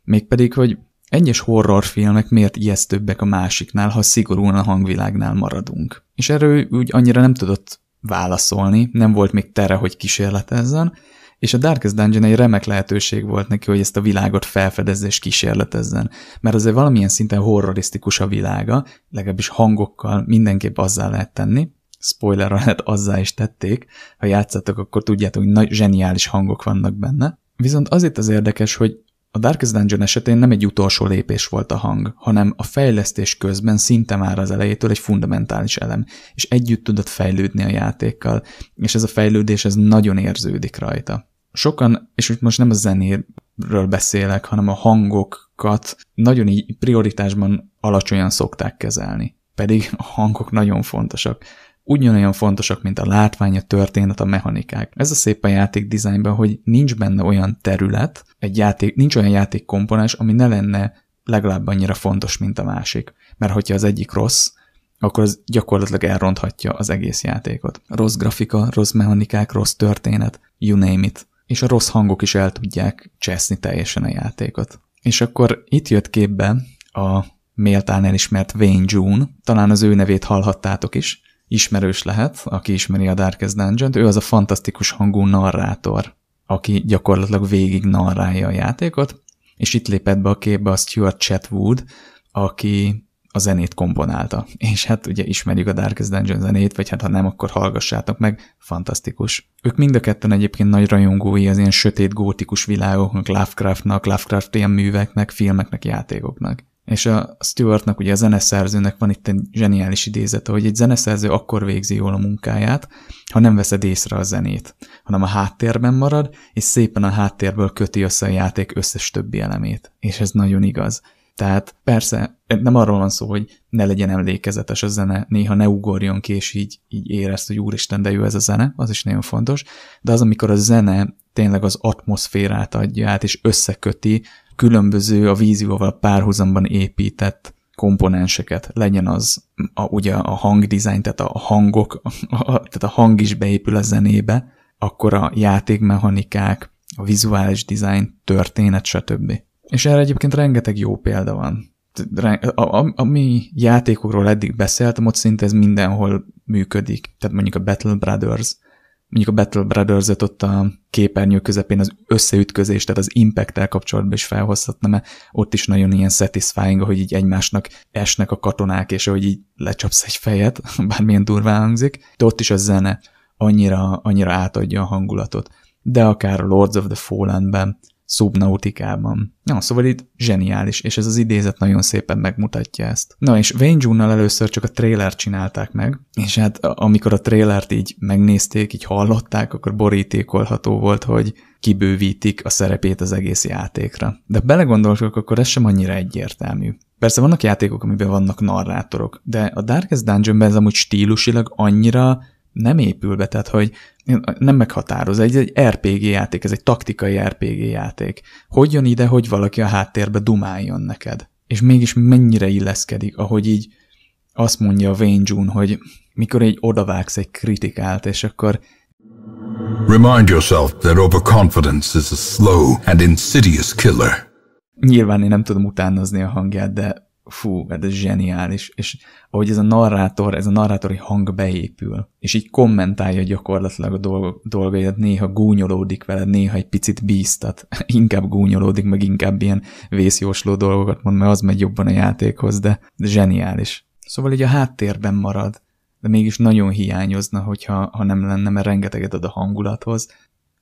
mégpedig, hogy egyes horrorfilmek miért ijesztőbbek a másiknál, ha szigorúan a hangvilágnál maradunk? És erről úgy annyira nem tudott válaszolni, nem volt még tere, hogy kísérletezzen, és a Darkest Dungeon egy remek lehetőség volt neki, hogy ezt a világot felfedezze és kísérletezzen, mert azért valamilyen szinten horrorisztikus a világa, legalábbis hangokkal mindenképp azzá lehet tenni, spoiler alert azzá is tették, ha játszatok, akkor tudjátok, hogy nagy zseniális hangok vannak benne, Viszont az itt az érdekes, hogy a Darkest Dungeon esetén nem egy utolsó lépés volt a hang, hanem a fejlesztés közben szinte már az elejétől egy fundamentális elem, és együtt tudott fejlődni a játékkal, és ez a fejlődés ez nagyon érződik rajta. Sokan, és úgy most nem a zenéről beszélek, hanem a hangokat nagyon így prioritásban alacsonyan szokták kezelni. Pedig a hangok nagyon fontosak ugyanolyan fontosak, mint a látvány, a történet, a mechanikák. Ez a szép a játék dizájnban, hogy nincs benne olyan terület, egy játék, nincs olyan játék komponens, ami ne lenne legalább annyira fontos, mint a másik. Mert hogyha az egyik rossz, akkor az gyakorlatilag elronthatja az egész játékot. Rossz grafika, rossz mechanikák, rossz történet, you name it. És a rossz hangok is el tudják cseszni teljesen a játékot. És akkor itt jött képbe a méltán elismert Wayne June, talán az ő nevét hallhattátok is, ismerős lehet, aki ismeri a Darkest dungeon ő az a fantasztikus hangú narrátor, aki gyakorlatilag végig narrálja a játékot, és itt lépett be a képbe a Stuart Chatwood, aki a zenét komponálta. És hát ugye ismerjük a Darkest Dungeon zenét, vagy hát ha nem, akkor hallgassátok meg, fantasztikus. Ők mind a ketten egyébként nagy rajongói az ilyen sötét gótikus világoknak, Lovecraftnak, ilyen műveknek, filmeknek, játékoknak. És a Stewartnak, ugye a zeneszerzőnek van itt egy zseniális idézete, hogy egy zeneszerző akkor végzi jól a munkáját, ha nem veszed észre a zenét, hanem a háttérben marad, és szépen a háttérből köti össze a játék összes többi elemét. És ez nagyon igaz. Tehát persze nem arról van szó, hogy ne legyen emlékezetes a zene, néha ne ugorjon ki, és így, így érezd, hogy úristen, de jó ez a zene, az is nagyon fontos, de az, amikor a zene tényleg az atmoszférát adja át, és összeköti különböző a vízióval párhuzamban épített komponenseket, legyen az a, ugye a hangdizájn, tehát a hangok, a, tehát a hang is beépül a zenébe, akkor a játékmechanikák, a vizuális dizájn, történet, stb. És erre egyébként rengeteg jó példa van. A, a, a mi játékokról eddig beszéltem, ott szinte ez mindenhol működik. Tehát mondjuk a Battle Brothers, mondjuk a Battle brothers ott a képernyő közepén az összeütközés, tehát az impact-tel kapcsolatban is felhozhatna, mert ott is nagyon ilyen satisfying, ahogy így egymásnak esnek a katonák, és ahogy így lecsapsz egy fejet, bármilyen durván hangzik, de ott is a zene annyira, annyira átadja a hangulatot. De akár Lords of the Fallen-ben, szubnautikában. Ja, szóval itt zseniális, és ez az idézet nagyon szépen megmutatja ezt. Na és Wayne June-nal először csak a trailer csinálták meg, és hát amikor a trailert így megnézték, így hallották, akkor borítékolható volt, hogy kibővítik a szerepét az egész játékra. De belegondoltok, akkor ez sem annyira egyértelmű. Persze vannak játékok, amiben vannak narrátorok, de a Darkest Dungeonben ez amúgy stílusilag annyira nem épül be, tehát hogy nem meghatároz. Egy, egy RPG játék, ez egy taktikai RPG játék. Hogy jön ide, hogy valaki a háttérbe dumáljon neked? És mégis mennyire illeszkedik, ahogy így azt mondja a Wayne June, hogy mikor egy odavágsz egy kritikát, és akkor Remind yourself that overconfidence is a slow and insidious killer. Nyilván én nem tudom utánozni a hangját, de fú, hát ez zseniális, és ahogy ez a narrátor, ez a narrátori hang beépül, és így kommentálja gyakorlatilag a dolgaidat, néha gúnyolódik veled, néha egy picit bíztat, inkább gúnyolódik, meg inkább ilyen vészjósló dolgokat mond, mert az megy jobban a játékhoz, de, de zseniális. Szóval így a háttérben marad, de mégis nagyon hiányozna, hogyha ha nem lenne, mert rengeteget ad a hangulathoz,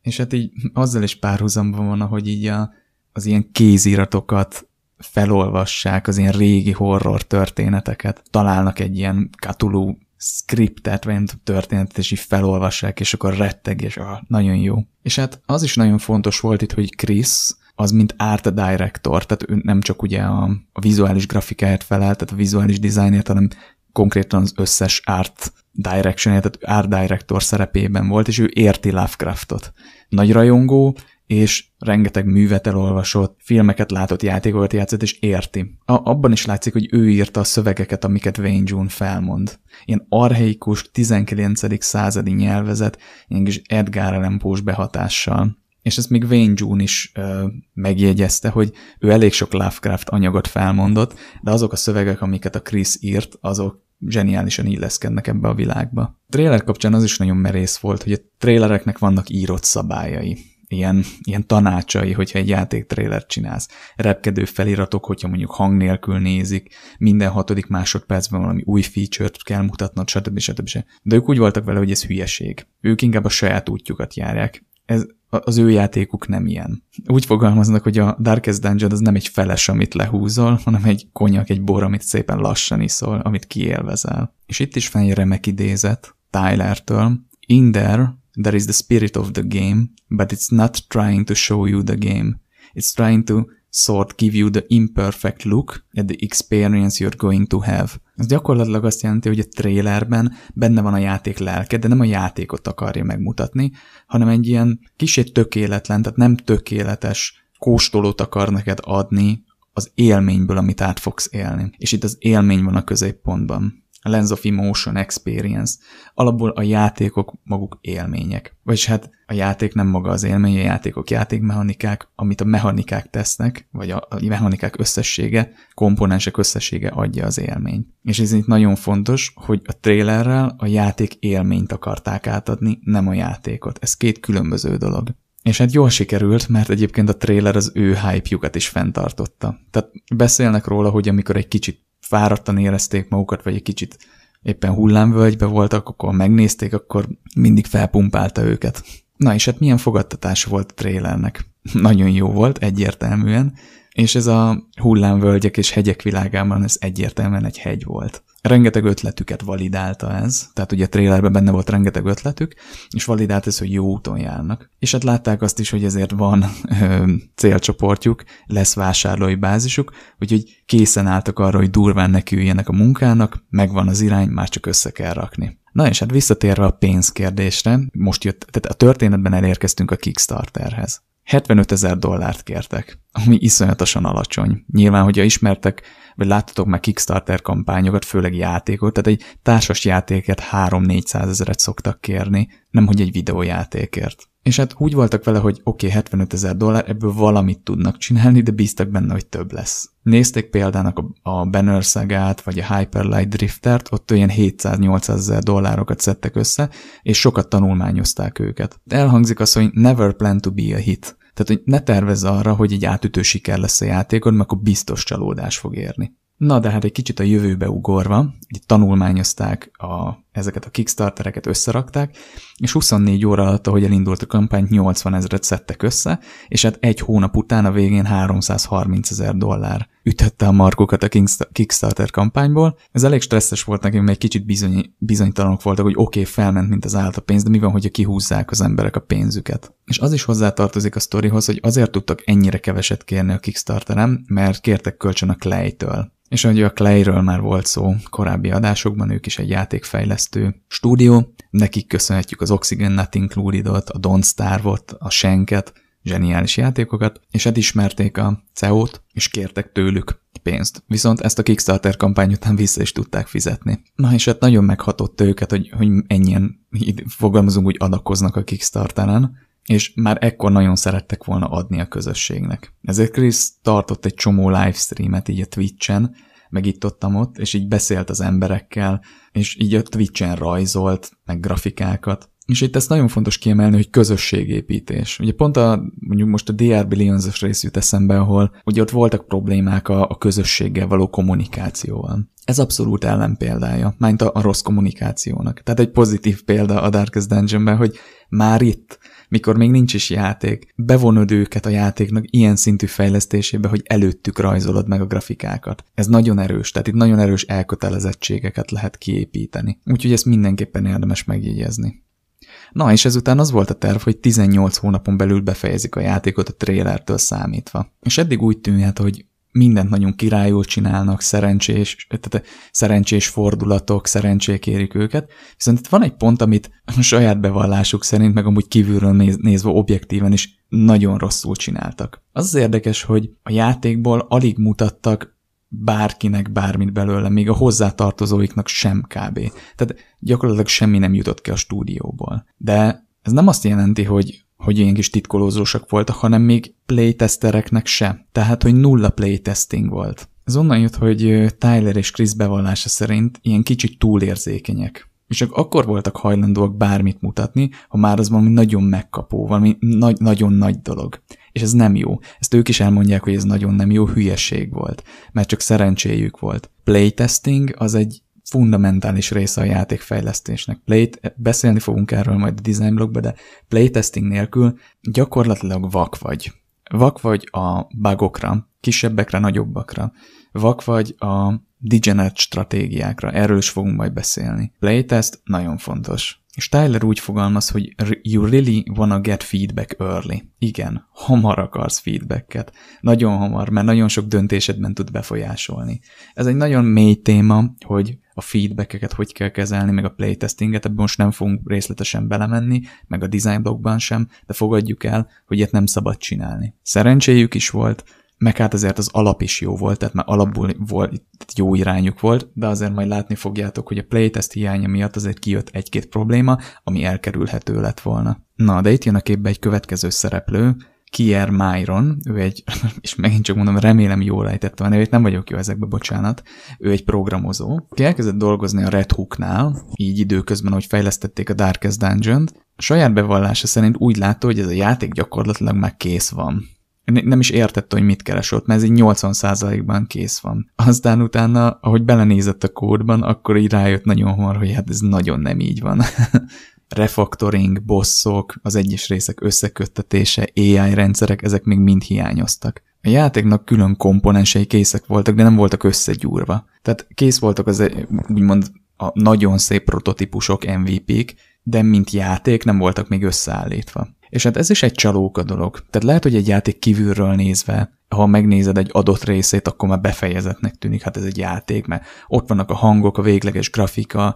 és hát így azzal is párhuzamban van, ahogy így a, az ilyen kéziratokat felolvassák az ilyen régi horror történeteket, találnak egy ilyen Cthulhu scriptet, vagy nem történetet, és így felolvassák, és akkor retteg, és ah, nagyon jó. És hát az is nagyon fontos volt itt, hogy Chris, az mint art director, tehát ő nem csak ugye a, a vizuális grafikáért felel, tehát a vizuális dizájnért, hanem konkrétan az összes art direction tehát art director szerepében volt, és ő érti Lovecraftot. Nagy rajongó, és rengeteg művet elolvasott, filmeket látott, játékokat játszott, és érti. A, abban is látszik, hogy ő írta a szövegeket, amiket Wayne June felmond. Ilyen arheikus, 19. századi nyelvezet, ilyen kis Edgar Allan Poe-s behatással. És ezt még Wayne June is ö, megjegyezte, hogy ő elég sok Lovecraft anyagot felmondott, de azok a szövegek, amiket a Chris írt, azok zseniálisan illeszkednek ebbe a világba. A trailer kapcsán az is nagyon merész volt, hogy a trailereknek vannak írott szabályai ilyen, ilyen tanácsai, hogyha egy játéktrélert csinálsz. Repkedő feliratok, hogyha mondjuk hang nélkül nézik, minden hatodik másodpercben valami új feature-t kell mutatnod, stb. stb. stb. De ők úgy voltak vele, hogy ez hülyeség. Ők inkább a saját útjukat járják. Ez, az ő játékuk nem ilyen. Úgy fogalmaznak, hogy a Darkest Dungeon az nem egy feles, amit lehúzol, hanem egy konyak, egy bor, amit szépen lassan iszol, amit kiélvezel. És itt is van remek idézet Tyler-től. In there, There is the spirit of the game, but it's not trying to show you the game. It's trying to sort give you the imperfect look at the experience you're going to have. Ez gyakorlatilag azt jelenti, hogy a trailerben benne van a játék lelke, de nem a játékot akarja megmutatni, hanem egy ilyen kicsit tökéletlen, tehát nem tökéletes kóstolót akar neked adni az élményből, amit át fogsz élni. És itt az élmény van a középpontban a Lens of Emotion Experience. Alapból a játékok maguk élmények. Vagyis hát a játék nem maga az élmény, a játékok játékmechanikák, amit a mechanikák tesznek, vagy a, mechanikák összessége, komponensek összessége adja az élmény. És ez itt nagyon fontos, hogy a trailerrel a játék élményt akarták átadni, nem a játékot. Ez két különböző dolog. És hát jól sikerült, mert egyébként a trailer az ő hype is fenntartotta. Tehát beszélnek róla, hogy amikor egy kicsit fáradtan érezték magukat, vagy egy kicsit éppen hullámvölgybe voltak, akkor megnézték, akkor mindig felpumpálta őket. Na és hát milyen fogadtatás volt a trailernek? Nagyon jó volt, egyértelműen, és ez a hullámvölgyek és hegyek világában ez egyértelműen egy hegy volt. Rengeteg ötletüket validálta ez, tehát ugye a trailerben benne volt rengeteg ötletük, és validált ez, hogy jó úton járnak. És hát látták azt is, hogy ezért van ö, célcsoportjuk, lesz vásárlói bázisuk, úgyhogy készen álltak arra, hogy durván nekiüljenek a munkának, megvan az irány, már csak össze kell rakni. Na és hát visszatérve a pénzkérdésre, most jött, tehát a történetben elérkeztünk a Kickstarterhez. 75 ezer dollárt kértek, ami iszonyatosan alacsony. Nyilván, hogyha ismertek vagy láttatok már Kickstarter kampányokat, főleg játékot, tehát egy társas játékért 3-400 ezeret szoktak kérni, nem hogy egy videójátékért. És hát úgy voltak vele, hogy oké, okay, 75 ezer dollár, ebből valamit tudnak csinálni, de bíztak benne, hogy több lesz. Nézték példának a, a Banner Sagát, vagy a Hyperlight Driftert, ott olyan 700-800 ezer dollárokat szedtek össze, és sokat tanulmányozták őket. Elhangzik az, hogy never plan to be a hit. Tehát, hogy ne tervezz arra, hogy egy átütő siker lesz a játékod, mert akkor biztos csalódás fog érni. Na, de hát egy kicsit a jövőbe ugorva, itt tanulmányozták a ezeket a Kickstartereket összerakták, és 24 óra alatt, ahogy elindult a kampány, 80 ezeret szedtek össze, és hát egy hónap után a végén 330 ezer dollár ütötte a markokat a Kickstarter kampányból. Ez elég stresszes volt nekünk, mert egy kicsit bizony, bizonytalanok voltak, hogy oké, okay, felment, mint az állt a pénz, de mi van, hogyha kihúzzák az emberek a pénzüket. És az is hozzátartozik a sztorihoz, hogy azért tudtak ennyire keveset kérni a Kickstarterem, mert kértek kölcsön a Clay-től. És ahogy a Clayről már volt szó korábbi adásokban, ők is egy játékfejlesztő fejlesztő stúdió, nekik köszönhetjük az Oxygen Not Included-ot, a Don't Starve-ot, a Senket, zseniális játékokat, és hát ismerték a CEO-t, és kértek tőlük pénzt. Viszont ezt a Kickstarter kampány után vissza is tudták fizetni. Na és hát nagyon meghatott őket, hogy, hogy ennyien, fogalmazunk, úgy adakoznak a Kickstarteren, és már ekkor nagyon szerettek volna adni a közösségnek. Ezért Chris tartott egy csomó livestreamet így a Twitch-en, meg itt ott, ott, és így beszélt az emberekkel, és így a Twitch-en rajzolt, meg grafikákat. És itt ezt nagyon fontos kiemelni, hogy közösségépítés. Ugye pont a, mondjuk most a DR Billions-os rész jut eszembe, ahol ugye ott voltak problémák a, a közösséggel való kommunikációval. Ez abszolút ellenpéldája, mint a, a rossz kommunikációnak. Tehát egy pozitív példa a Darkest Dungeonben, hogy már itt mikor még nincs is játék. Bevonod őket a játéknak ilyen szintű fejlesztésébe, hogy előttük rajzolod meg a grafikákat. Ez nagyon erős, tehát itt nagyon erős elkötelezettségeket lehet kiépíteni. Úgyhogy ezt mindenképpen érdemes megjegyezni. Na, és ezután az volt a terv, hogy 18 hónapon belül befejezik a játékot a trélertől számítva. És eddig úgy tűnhet, hogy mindent nagyon királyul csinálnak, szerencsés, tehát szerencsés fordulatok, szerencsék érik őket, viszont itt van egy pont, amit a saját bevallásuk szerint, meg amúgy kívülről néz, nézve objektíven is nagyon rosszul csináltak. Az az érdekes, hogy a játékból alig mutattak bárkinek bármit belőle, még a hozzátartozóiknak sem kb. Tehát gyakorlatilag semmi nem jutott ki a stúdióból. De ez nem azt jelenti, hogy hogy ilyen kis titkolózósak voltak, hanem még playtestereknek sem. Tehát, hogy nulla playtesting volt. Ez onnan jut, hogy Tyler és Chris bevallása szerint ilyen kicsit túlérzékenyek. És csak akkor voltak hajlandóak bármit mutatni, ha már az valami nagyon megkapó, valami nagy, nagyon nagy dolog. És ez nem jó. Ezt ők is elmondják, hogy ez nagyon nem jó hülyeség volt, mert csak szerencséjük volt. Playtesting az egy fundamentális része a játékfejlesztésnek. Play, beszélni fogunk erről majd a design blogba, de playtesting nélkül gyakorlatilag vak vagy. Vak vagy a bugokra, kisebbekre, nagyobbakra. Vak vagy a degenerate stratégiákra, erről is fogunk majd beszélni. Playtest nagyon fontos. És Tyler úgy fogalmaz, hogy you really wanna get feedback early. Igen, hamar akarsz feedbacket. Nagyon hamar, mert nagyon sok döntésedben tud befolyásolni. Ez egy nagyon mély téma, hogy a feedbackeket hogy kell kezelni, meg a playtestinget, ebben most nem fogunk részletesen belemenni, meg a design blogban sem, de fogadjuk el, hogy ilyet nem szabad csinálni. Szerencséjük is volt, meg hát azért az alap is jó volt, tehát már alapból volt, jó irányuk volt, de azért majd látni fogjátok, hogy a playtest hiánya miatt azért kijött egy-két probléma, ami elkerülhető lett volna. Na, de itt jön a képbe egy következő szereplő, Kier Myron, ő egy, és megint csak mondom, remélem jól ejtettem a nevét, nem vagyok jó ezekbe, bocsánat, ő egy programozó, aki elkezdett dolgozni a Red Hooknál, így időközben, hogy fejlesztették a Darkest Dungeon-t, saját bevallása szerint úgy látta, hogy ez a játék gyakorlatilag már kész van. Nem is értette, hogy mit keres ott, mert ez így 80%-ban kész van. Aztán utána, ahogy belenézett a kódban, akkor így rájött nagyon hamar, hogy hát ez nagyon nem így van. refactoring, bosszok, az egyes részek összeköttetése, AI rendszerek, ezek még mind hiányoztak. A játéknak külön komponensei készek voltak, de nem voltak összegyúrva. Tehát kész voltak az úgymond a nagyon szép prototípusok, MVP-k, de mint játék nem voltak még összeállítva. És hát ez is egy csalóka dolog. Tehát lehet, hogy egy játék kívülről nézve, ha megnézed egy adott részét, akkor már befejezetnek tűnik, hát ez egy játék, mert ott vannak a hangok, a végleges grafika,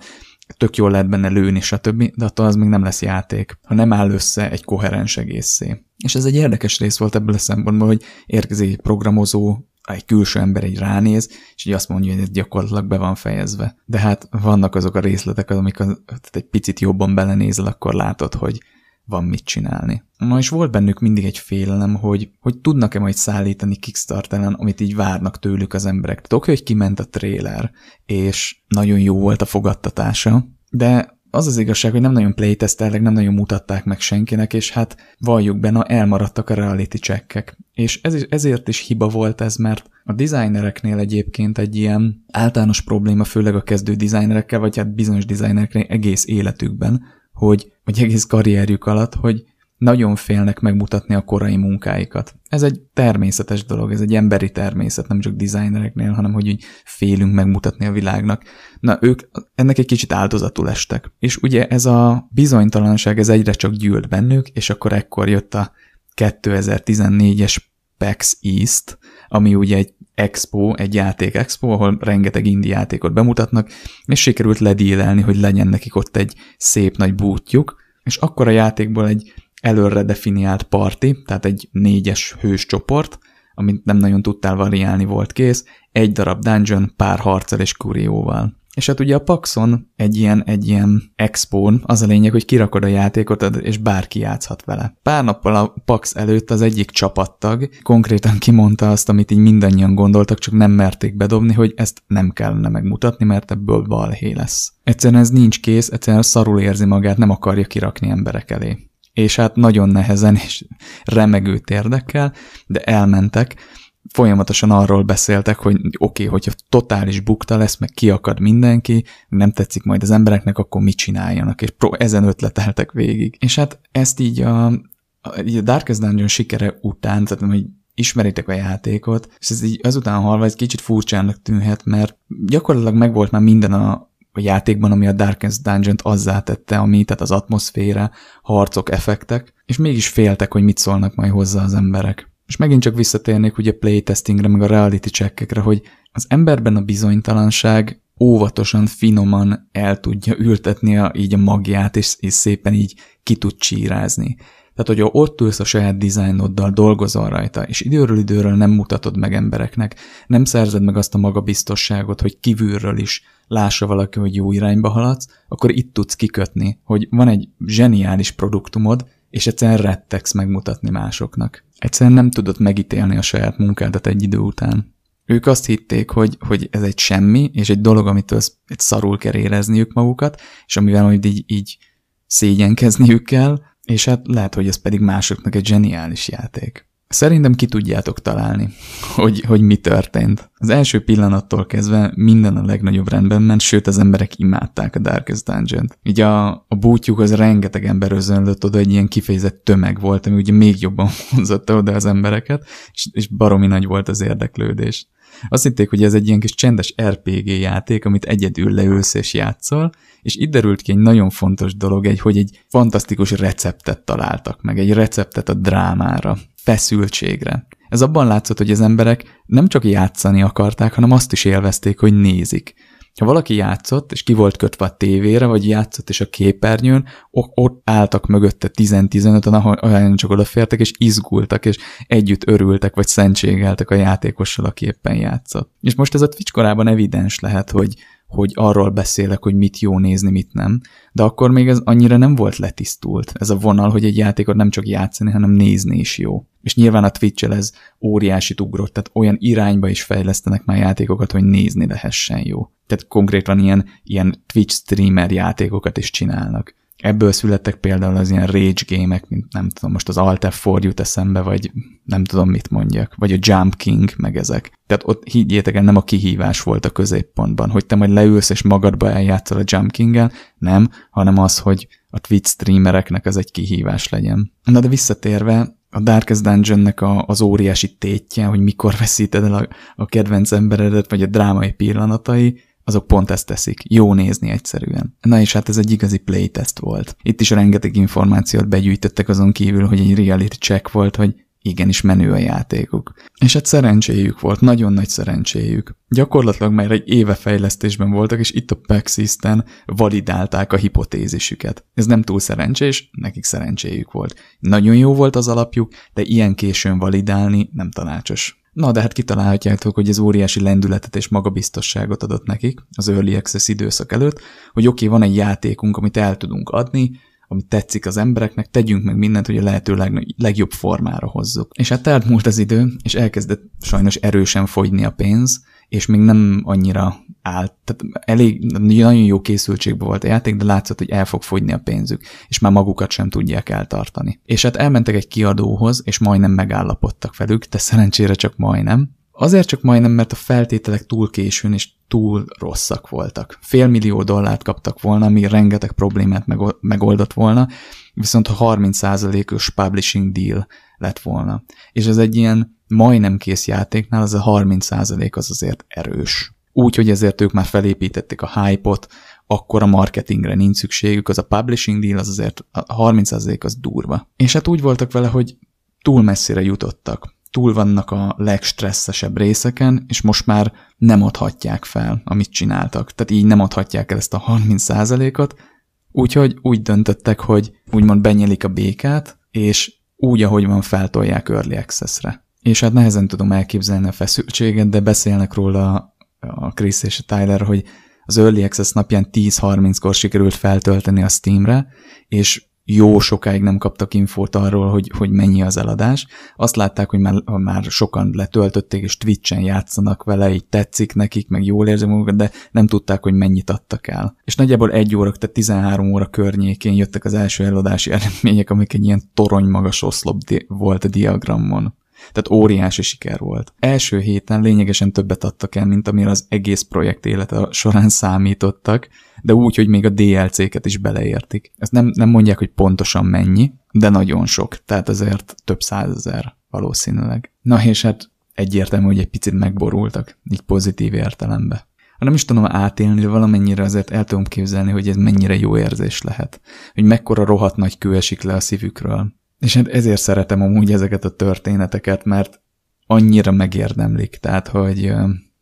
tök jól lehet benne lőni, stb., de attól az még nem lesz játék, ha nem áll össze egy koherens egészé. És ez egy érdekes rész volt ebből a szempontból, hogy érkezik egy programozó, egy külső ember egy ránéz, és így azt mondja, hogy ez gyakorlatilag be van fejezve. De hát vannak azok a részletek, amik az, tehát egy picit jobban belenézel, akkor látod, hogy van mit csinálni. Na és volt bennük mindig egy félelem, hogy, hogy tudnak-e majd szállítani Kickstarteren, amit így várnak tőlük az emberek. Tudok, hogy kiment a tréler, és nagyon jó volt a fogadtatása, de az az igazság, hogy nem nagyon playtesteltek, nem nagyon mutatták meg senkinek, és hát valljuk benne, elmaradtak a reality checkek. És ez ezért is hiba volt ez, mert a designereknél egyébként egy ilyen általános probléma, főleg a kezdő designerekkel, vagy hát bizonyos designereknél egész életükben, hogy, vagy egész karrierjük alatt, hogy nagyon félnek megmutatni a korai munkáikat. Ez egy természetes dolog, ez egy emberi természet, nem csak designereknél, hanem hogy így félünk megmutatni a világnak. Na, ők ennek egy kicsit áldozatul estek. És ugye ez a bizonytalanság, ez egyre csak gyűlt bennük, és akkor ekkor jött a 2014-es PAX East, ami ugye egy expo, egy játék expo, ahol rengeteg indie játékot bemutatnak, és sikerült ledílelni, hogy legyen nekik ott egy szép nagy bútjuk, és akkor a játékból egy előre definiált parti, tehát egy négyes hős csoport, amit nem nagyon tudtál variálni, volt kész, egy darab dungeon pár harccal és kurióval. És hát ugye a Paxon egy ilyen, egy ilyen expón, az a lényeg, hogy kirakod a játékot, és bárki játszhat vele. Pár nappal a Pax előtt az egyik csapattag konkrétan kimondta azt, amit így mindannyian gondoltak, csak nem merték bedobni, hogy ezt nem kellene megmutatni, mert ebből balhé lesz. Egyszerűen ez nincs kész, egyszerűen szarul érzi magát, nem akarja kirakni emberek elé és hát nagyon nehezen és remegő térdekkel, de elmentek, folyamatosan arról beszéltek, hogy oké, okay, hogyha totális bukta lesz, meg kiakad mindenki, nem tetszik majd az embereknek, akkor mit csináljanak, és pró- ezen ötleteltek végig. És hát ezt így a, így a Darkest Dungeon sikere után, tehát hogy ismeritek a játékot, és ez így azután halva egy kicsit furcsának tűnhet, mert gyakorlatilag megvolt már minden a, a játékban, ami a Darkest Dungeon-t azzá tette, ami, tehát az atmoszféra, harcok, effektek, és mégis féltek, hogy mit szólnak majd hozzá az emberek. És megint csak visszatérnék ugye playtestingre, meg a reality checkekre, hogy az emberben a bizonytalanság óvatosan, finoman el tudja ültetni a, így a magját, és, és szépen így ki tud csírázni. Tehát, hogyha ott ülsz a saját dizájnoddal, dolgozol rajta, és időről időről nem mutatod meg embereknek, nem szerzed meg azt a magabiztosságot, hogy kívülről is lássa valaki, hogy jó irányba haladsz, akkor itt tudsz kikötni, hogy van egy zseniális produktumod, és egyszerűen rettegsz megmutatni másoknak. Egyszerűen nem tudott megítélni a saját munkádat egy idő után. Ők azt hitték, hogy, hogy ez egy semmi, és egy dolog, amitől egy szarul kell érezniük magukat, és amivel majd így, így szégyenkezniük kell, és hát lehet, hogy ez pedig másoknak egy zseniális játék. Szerintem ki tudjátok találni, hogy, hogy mi történt. Az első pillanattól kezdve minden a legnagyobb rendben ment, sőt az emberek imádták a Darkest Dungeon-t. Így a, a bútyuk az rengeteg ember özönlött oda, egy ilyen kifejezett tömeg volt, ami ugye még jobban vonzotta oda az embereket, és, és baromi nagy volt az érdeklődés. Azt hitték, hogy ez egy ilyen kis csendes RPG játék, amit egyedül leülsz és játszol, és itt derült ki egy nagyon fontos dolog, egy, hogy egy fantasztikus receptet találtak meg, egy receptet a drámára feszültségre. Ez abban látszott, hogy az emberek nem csak játszani akarták, hanem azt is élvezték, hogy nézik. Ha valaki játszott, és ki volt kötve a tévére, vagy játszott és a képernyőn, ott álltak mögötte 10-15-en, olyan csak odafértek, és izgultak, és együtt örültek, vagy szentségeltek a játékossal, aki éppen játszott. És most ez a Twitch korában evidens lehet, hogy hogy arról beszélek, hogy mit jó nézni, mit nem, de akkor még ez annyira nem volt letisztult, ez a vonal, hogy egy játékot nem csak játszani, hanem nézni is jó. És nyilván a twitch ez óriási ugrott, tehát olyan irányba is fejlesztenek már játékokat, hogy nézni lehessen jó. Tehát konkrétan ilyen, ilyen Twitch streamer játékokat is csinálnak ebből születtek például az ilyen rage gémek, mint nem tudom, most az Alt F4 jut eszembe, vagy nem tudom mit mondjak, vagy a Jump King, meg ezek. Tehát ott higgyétek el, nem a kihívás volt a középpontban, hogy te majd leülsz és magadba eljátszol a Jump King-el, nem, hanem az, hogy a Twitch streamereknek ez egy kihívás legyen. Na de visszatérve, a Darkest Dungeonnek a, az óriási tétje, hogy mikor veszíted el a, a kedvenc emberedet, vagy a drámai pillanatai, azok pont ezt teszik. Jó nézni egyszerűen. Na és hát ez egy igazi playtest volt. Itt is rengeteg információt begyűjtöttek azon kívül, hogy egy reality check volt, hogy igenis menő a játékuk. És hát szerencséjük volt, nagyon nagy szerencséjük. Gyakorlatilag már egy éve fejlesztésben voltak, és itt a PAX East-en validálták a hipotézisüket. Ez nem túl szerencsés, nekik szerencséjük volt. Nagyon jó volt az alapjuk, de ilyen későn validálni nem tanácsos. Na, de hát kitalálhatjátok, hogy ez óriási lendületet és magabiztosságot adott nekik az Early Access időszak előtt, hogy oké, okay, van egy játékunk, amit el tudunk adni, amit tetszik az embereknek, tegyünk meg mindent, hogy a lehető leg, legjobb formára hozzuk. És hát elmúlt az idő, és elkezdett sajnos erősen fogyni a pénz, és még nem annyira állt. Tehát elég, nagyon jó készültségben volt a játék, de látszott, hogy el fog fogyni a pénzük, és már magukat sem tudják eltartani. És hát elmentek egy kiadóhoz, és majdnem megállapodtak velük, de szerencsére csak majdnem. Azért csak majdnem, mert a feltételek túl későn és túl rosszak voltak. Fél millió dollárt kaptak volna, ami rengeteg problémát megoldott volna, viszont 30%-os publishing deal lett volna. És ez egy ilyen majdnem kész játéknál az a 30% az azért erős. Úgyhogy ezért ők már felépítették a hype-ot, akkor a marketingre nincs szükségük, az a publishing deal az azért a 30% az durva. És hát úgy voltak vele, hogy túl messzire jutottak, túl vannak a legstresszesebb részeken, és most már nem adhatják fel, amit csináltak. Tehát így nem adhatják el ezt a 30%-ot, úgyhogy úgy döntöttek, hogy úgymond benyelik a békát, és úgy, ahogy van, feltolják Early Access-re és hát nehezen tudom elképzelni a feszültséget, de beszélnek róla a Chris és a Tyler, hogy az Early Access napján 10-30-kor sikerült feltölteni a Steamre, és jó sokáig nem kaptak infót arról, hogy, hogy mennyi az eladás. Azt látták, hogy már, már sokan letöltötték, és Twitch-en játszanak vele, így tetszik nekik, meg jól érzem magukat, de nem tudták, hogy mennyit adtak el. És nagyjából egy óra, tehát 13 óra környékén jöttek az első eladási eredmények, amik egy ilyen torony magas oszlop volt a diagramon. Tehát óriási siker volt. Első héten lényegesen többet adtak el, mint amire az egész projekt élete során számítottak, de úgy, hogy még a DLC-ket is beleértik. Ezt nem, nem mondják, hogy pontosan mennyi, de nagyon sok, tehát ezért több százezer valószínűleg. Na és hát egyértelmű, hogy egy picit megborultak, így pozitív értelembe. Ha nem is tudom átélni, de valamennyire azért el tudom képzelni, hogy ez mennyire jó érzés lehet. Hogy mekkora rohadt nagy kő esik le a szívükről. És hát ezért szeretem amúgy ezeket a történeteket, mert annyira megérdemlik, tehát hogy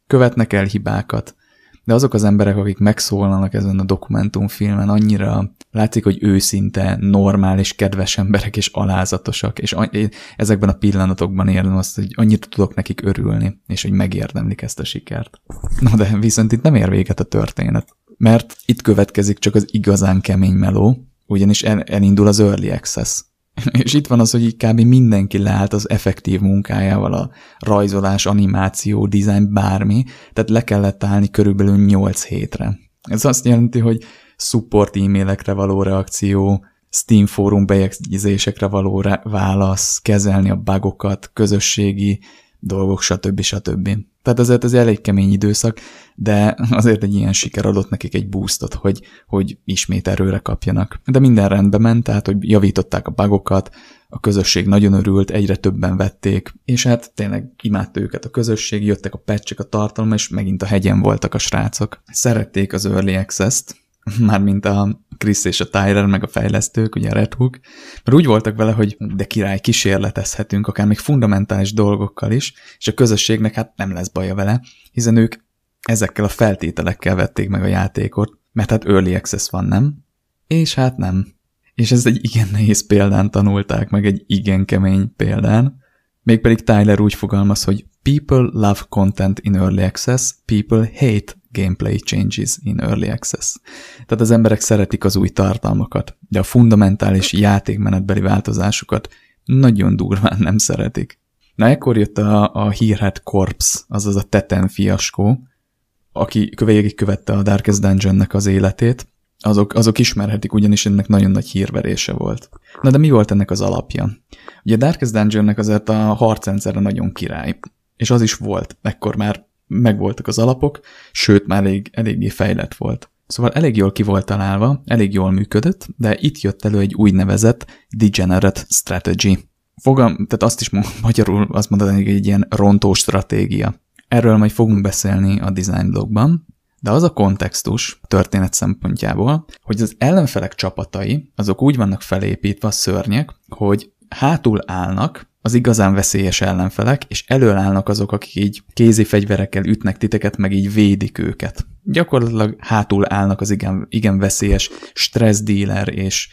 követnek el hibákat, de azok az emberek, akik megszólalnak ezen a dokumentumfilmen, annyira látszik, hogy őszinte, normális, kedves emberek és alázatosak, és ezekben a pillanatokban érzem azt, hogy annyit tudok nekik örülni, és hogy megérdemlik ezt a sikert. Na de viszont itt nem ér véget a történet, mert itt következik csak az igazán kemény meló, ugyanis el, elindul az early access. És itt van az, hogy így kb. mindenki leállt az effektív munkájával, a rajzolás, animáció, design, bármi, tehát le kellett állni körülbelül 8 hétre. Ez azt jelenti, hogy support e-mailekre való reakció, Steam fórum bejegyzésekre való válasz, kezelni a bugokat, közösségi dolgok, stb. stb. Tehát azért ez elég kemény időszak, de azért egy ilyen siker adott nekik egy boostot, hogy, hogy ismét erőre kapjanak. De minden rendbe ment, tehát hogy javították a bugokat, a közösség nagyon örült, egyre többen vették, és hát tényleg imádta őket a közösség, jöttek a patchek, a tartalom, és megint a hegyen voltak a srácok. Szerették az Early Access-t, mármint a, Krisz és a Tyler, meg a fejlesztők, ugye a Red Hook, mert úgy voltak vele, hogy de király, kísérletezhetünk, akár még fundamentális dolgokkal is, és a közösségnek hát nem lesz baja vele, hiszen ők ezekkel a feltételekkel vették meg a játékot, mert hát early access van, nem? És hát nem. És ez egy igen nehéz példán tanulták meg, egy igen kemény példán. Mégpedig Tyler úgy fogalmaz, hogy people love content in early access, people hate gameplay changes in early access. Tehát az emberek szeretik az új tartalmakat, de a fundamentális játékmenetbeli változásokat nagyon durván nem szeretik. Na ekkor jött a, a hírhet Corps, azaz a Teten fiaskó, aki követte a Darkest Dungeonnek az életét, azok, azok ismerhetik, ugyanis ennek nagyon nagy hírverése volt. Na de mi volt ennek az alapja? Ugye a Darkest Dungeon-nek azért a harcrendszerre nagyon király, és az is volt, ekkor már megvoltak az alapok, sőt már elég, eléggé fejlett volt. Szóval elég jól ki volt találva, elég jól működött, de itt jött elő egy úgynevezett degenerate strategy. Fogam, tehát azt is magyarul azt mondani, hogy egy ilyen rontó stratégia. Erről majd fogunk beszélni a design blogban, de az a kontextus történet szempontjából, hogy az ellenfelek csapatai, azok úgy vannak felépítve a szörnyek, hogy hátul állnak, az igazán veszélyes ellenfelek, és elől állnak azok, akik így kézi fegyverekkel ütnek titeket, meg így védik őket. Gyakorlatilag hátul állnak az igen, igen veszélyes stressz dealer és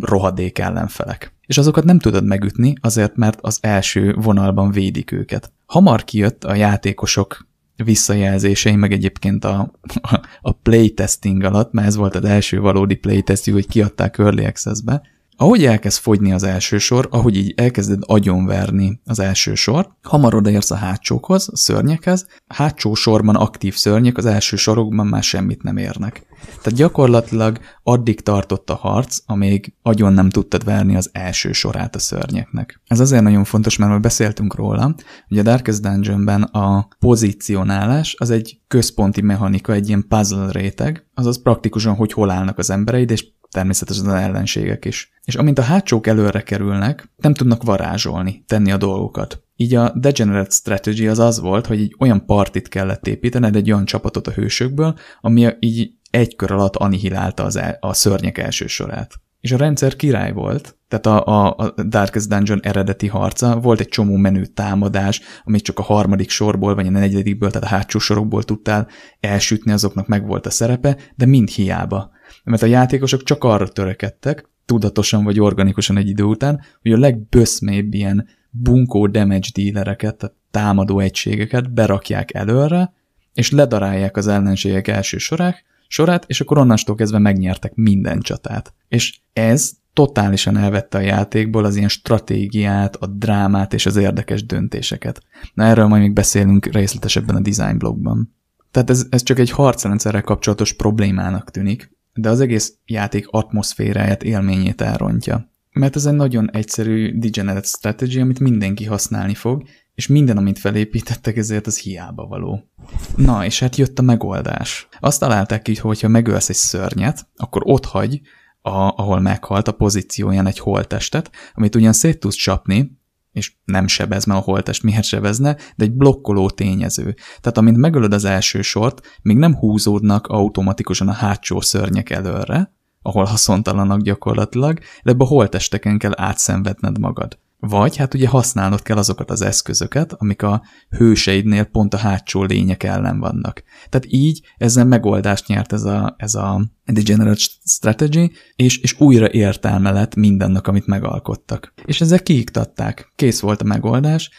rohadék ellenfelek. És azokat nem tudod megütni, azért mert az első vonalban védik őket. Hamar kijött a játékosok visszajelzései, meg egyébként a, a playtesting alatt, mert ez volt az első valódi playtest, hogy kiadták Early Access-be, ahogy elkezd fogyni az első sor, ahogy így elkezded agyonverni az első sor, hamar odaérsz a hátsókhoz, a szörnyekhez, hátsó sorban aktív szörnyek, az első sorokban már semmit nem érnek. Tehát gyakorlatilag addig tartott a harc, amíg agyon nem tudtad verni az első sorát a szörnyeknek. Ez azért nagyon fontos, mert már beszéltünk róla, hogy a Darkest Dungeonben a pozícionálás az egy központi mechanika, egy ilyen puzzle réteg, azaz praktikusan, hogy hol állnak az embereid, és természetesen az ellenségek is. És amint a hátsók előre kerülnek, nem tudnak varázsolni, tenni a dolgokat. Így a Degenerate Strategy az az volt, hogy egy olyan partit kellett építened, egy olyan csapatot a hősökből, ami így egy kör alatt anihilálta az el, a szörnyek első sorát. És a rendszer király volt, tehát a, a, a Darkest Dungeon eredeti harca, volt egy csomó menő támadás, amit csak a harmadik sorból, vagy a negyedikből, tehát a hátsó sorokból tudtál elsütni, azoknak meg volt a szerepe, de mind hiába mert a játékosok csak arra törekedtek, tudatosan vagy organikusan egy idő után, hogy a legböszmébb ilyen bunkó damage dealereket, a támadó egységeket berakják előre, és ledarálják az ellenségek első sorák, sorát, és akkor onnantól kezdve megnyertek minden csatát. És ez totálisan elvette a játékból az ilyen stratégiát, a drámát és az érdekes döntéseket. Na erről majd még beszélünk részletesebben a design blogban. Tehát ez, ez csak egy harcrendszerrel kapcsolatos problémának tűnik, de az egész játék atmoszféráját, élményét elrontja. Mert ez egy nagyon egyszerű degenerate strategy, amit mindenki használni fog, és minden, amit felépítettek, ezért az hiába való. Na, és hát jött a megoldás. Azt találták ki, hogy ha megölsz egy szörnyet, akkor ott hagy, a, ahol meghalt a pozícióján egy holttestet, amit ugyan szét tudsz csapni, és nem sebez, mert a holtest miért sebezne, de egy blokkoló tényező. Tehát amint megölöd az első sort, még nem húzódnak automatikusan a hátsó szörnyek előre, ahol haszontalanak gyakorlatilag, de ebbe a holtesteken kell átszenvedned magad. Vagy hát ugye használnod kell azokat az eszközöket, amik a hőseidnél pont a hátsó lények ellen vannak. Tehát így ezzel megoldást nyert ez a, ez a Degenerate Strategy, és, és újra értelme lett mindennek, amit megalkottak. És ezzel kiiktatták. Kész volt a megoldás,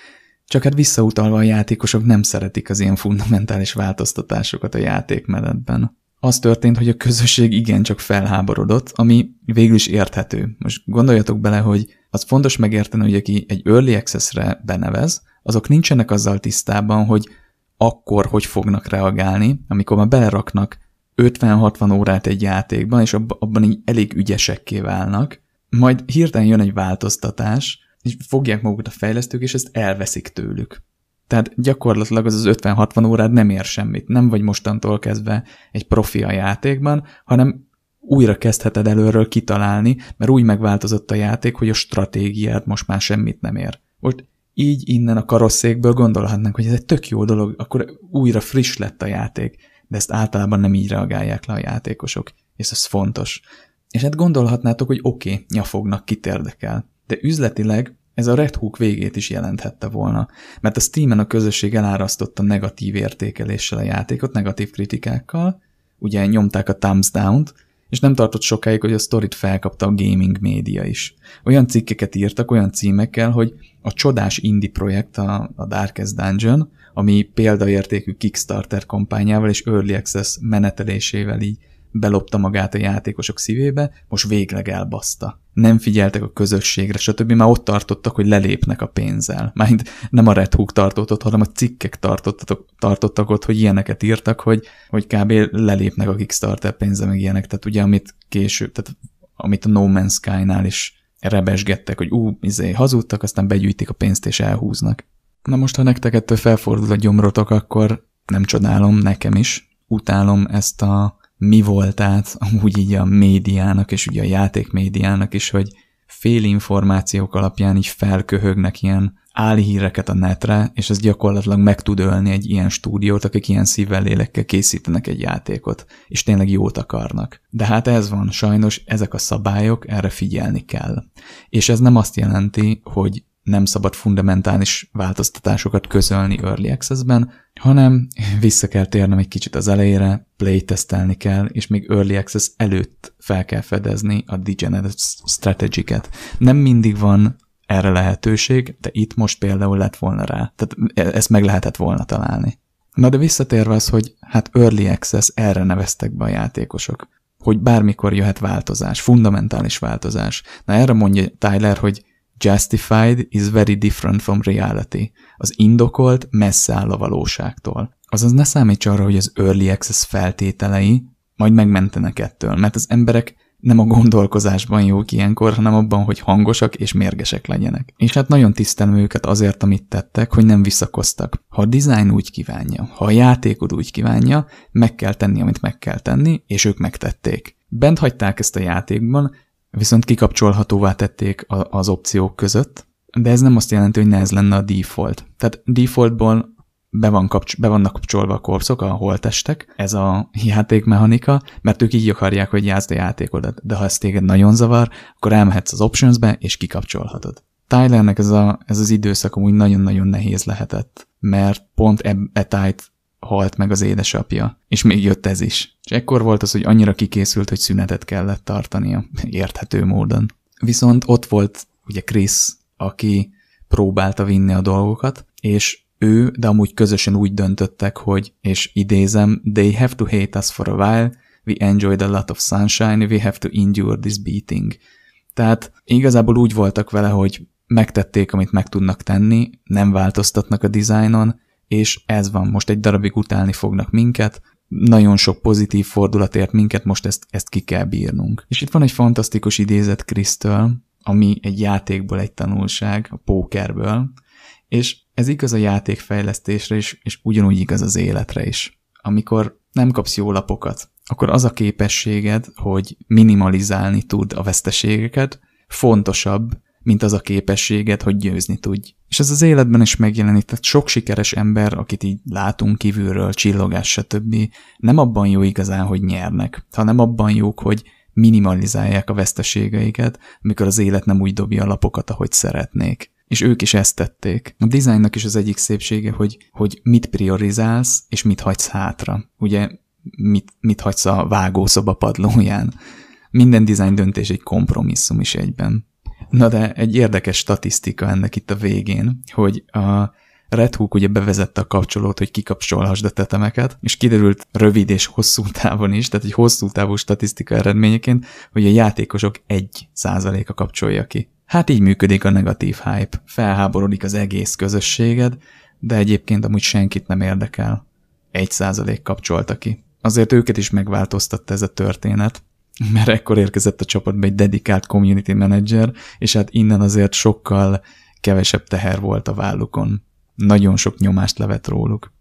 csak hát visszautalva a játékosok nem szeretik az ilyen fundamentális változtatásokat a játékmenetben az történt, hogy a közösség igencsak felháborodott, ami végül is érthető. Most gondoljatok bele, hogy az fontos megérteni, hogy aki egy early access-re benevez, azok nincsenek azzal tisztában, hogy akkor hogy fognak reagálni, amikor már beleraknak 50-60 órát egy játékban, és abban így elég ügyesekké válnak, majd hirtelen jön egy változtatás, és fogják magukat a fejlesztők, és ezt elveszik tőlük. Tehát gyakorlatilag az az 50-60 órád nem ér semmit. Nem vagy mostantól kezdve egy profi a játékban, hanem újra kezdheted előről kitalálni, mert úgy megváltozott a játék, hogy a stratégiád most már semmit nem ér. Most így innen a karosszékből gondolhatnánk, hogy ez egy tök jó dolog, akkor újra friss lett a játék, de ezt általában nem így reagálják le a játékosok, és ez fontos. És hát gondolhatnátok, hogy oké, okay, nyafognak, kit érdekel. De üzletileg ez a Red Hook végét is jelenthette volna, mert a Steam-en a közösség elárasztotta negatív értékeléssel a játékot, negatív kritikákkal, ugye nyomták a thumbs down-t, és nem tartott sokáig, hogy a sztorit felkapta a gaming média is. Olyan cikkeket írtak, olyan címekkel, hogy a csodás indie projekt, a, a Darkest Dungeon, ami példaértékű Kickstarter kampányával és Early Access menetelésével így belopta magát a játékosok szívébe, most végleg elbaszta. Nem figyeltek a közösségre, stb. Már ott tartottak, hogy lelépnek a pénzzel. Mármint nem a Red Hook tartott hanem a cikkek tartottak, tartottak ott, hogy ilyeneket írtak, hogy, hogy kb. lelépnek a Kickstarter pénze, meg ilyenek. Tehát ugye, amit később, tehát amit a No Man's Sky-nál is rebesgettek, hogy ú, izé, hazudtak, aztán begyűjtik a pénzt és elhúznak. Na most, ha nektek ettől felfordul a gyomrotok, akkor nem csodálom, nekem is. Utálom ezt a mi volt át amúgy így a médiának, és ugye a játék médiának is, hogy fél információk alapján így felköhögnek ilyen álhíreket a netre, és ez gyakorlatilag meg tud ölni egy ilyen stúdiót, akik ilyen szívvel lélekkel készítenek egy játékot, és tényleg jót akarnak. De hát ez van, sajnos ezek a szabályok, erre figyelni kell. És ez nem azt jelenti, hogy nem szabad fundamentális változtatásokat közölni Early Access-ben, hanem vissza kell térnem egy kicsit az elejére, playtestelni kell, és még Early Access előtt fel kell fedezni a degenerate -ket. Nem mindig van erre lehetőség, de itt most például lett volna rá. Tehát ezt meg lehetett volna találni. Na de visszatérve az, hogy hát Early Access erre neveztek be a játékosok, hogy bármikor jöhet változás, fundamentális változás. Na erre mondja Tyler, hogy Justified is very different from reality. Az indokolt messze áll a valóságtól. Azaz ne számíts arra, hogy az early access feltételei majd megmentenek ettől, mert az emberek nem a gondolkozásban jók ilyenkor, hanem abban, hogy hangosak és mérgesek legyenek. És hát nagyon tisztelem őket azért, amit tettek, hogy nem visszakoztak. Ha a design úgy kívánja, ha a játékod úgy kívánja, meg kell tenni, amit meg kell tenni, és ők megtették. Bent hagyták ezt a játékban, viszont kikapcsolhatóvá tették a, az opciók között, de ez nem azt jelenti, hogy ne ez lenne a default. Tehát defaultból be, van kapcs- be vannak kapcsolva a korszok, a holtestek, ez a játékmechanika, mert ők így akarják, hogy játszd a játékodat, de ha ez téged nagyon zavar, akkor elmehetsz az optionsbe, és kikapcsolhatod. Tylernek ez, a, ez az időszak úgy nagyon-nagyon nehéz lehetett, mert pont e, e tájt halt meg az édesapja, és még jött ez is. És ekkor volt az, hogy annyira kikészült, hogy szünetet kellett tartania, érthető módon. Viszont ott volt ugye Chris, aki próbálta vinni a dolgokat, és ő, de amúgy közösen úgy döntöttek, hogy, és idézem, they have to hate us for a while, we enjoyed a lot of sunshine, we have to endure this beating. Tehát igazából úgy voltak vele, hogy megtették, amit meg tudnak tenni, nem változtatnak a dizájnon, és ez van, most egy darabig utálni fognak minket, nagyon sok pozitív fordulatért minket, most ezt, ezt ki kell bírnunk. És itt van egy fantasztikus idézet Krisztől, ami egy játékból egy tanulság, a pókerből, és ez igaz a játékfejlesztésre is, és ugyanúgy igaz az életre is. Amikor nem kapsz jó lapokat, akkor az a képességed, hogy minimalizálni tud a veszteségeket, fontosabb, mint az a képességed, hogy győzni tudj. És ez az életben is megjelenik, tehát sok sikeres ember, akit így látunk kívülről, csillogás, stb. nem abban jó igazán, hogy nyernek, hanem abban jók, hogy minimalizálják a veszteségeiket, amikor az élet nem úgy dobja a lapokat, ahogy szeretnék. És ők is ezt tették. A dizájnnak is az egyik szépsége, hogy, hogy mit priorizálsz, és mit hagysz hátra. Ugye, mit, mit hagysz a vágószoba padlóján. Minden dizájn döntés egy kompromisszum is egyben. Na de egy érdekes statisztika ennek itt a végén, hogy a Red Hook ugye bevezette a kapcsolót, hogy kikapcsolhassd a tetemeket, és kiderült rövid és hosszú távon is, tehát egy hosszú távú statisztika eredményeként, hogy a játékosok 1%-a kapcsolja ki. Hát így működik a negatív hype. Felháborodik az egész közösséged, de egyébként amúgy senkit nem érdekel. 1% kapcsolta ki. Azért őket is megváltoztatta ez a történet, mert ekkor érkezett a csapatba egy dedikált community manager, és hát innen azért sokkal kevesebb teher volt a vállukon. Nagyon sok nyomást levet róluk.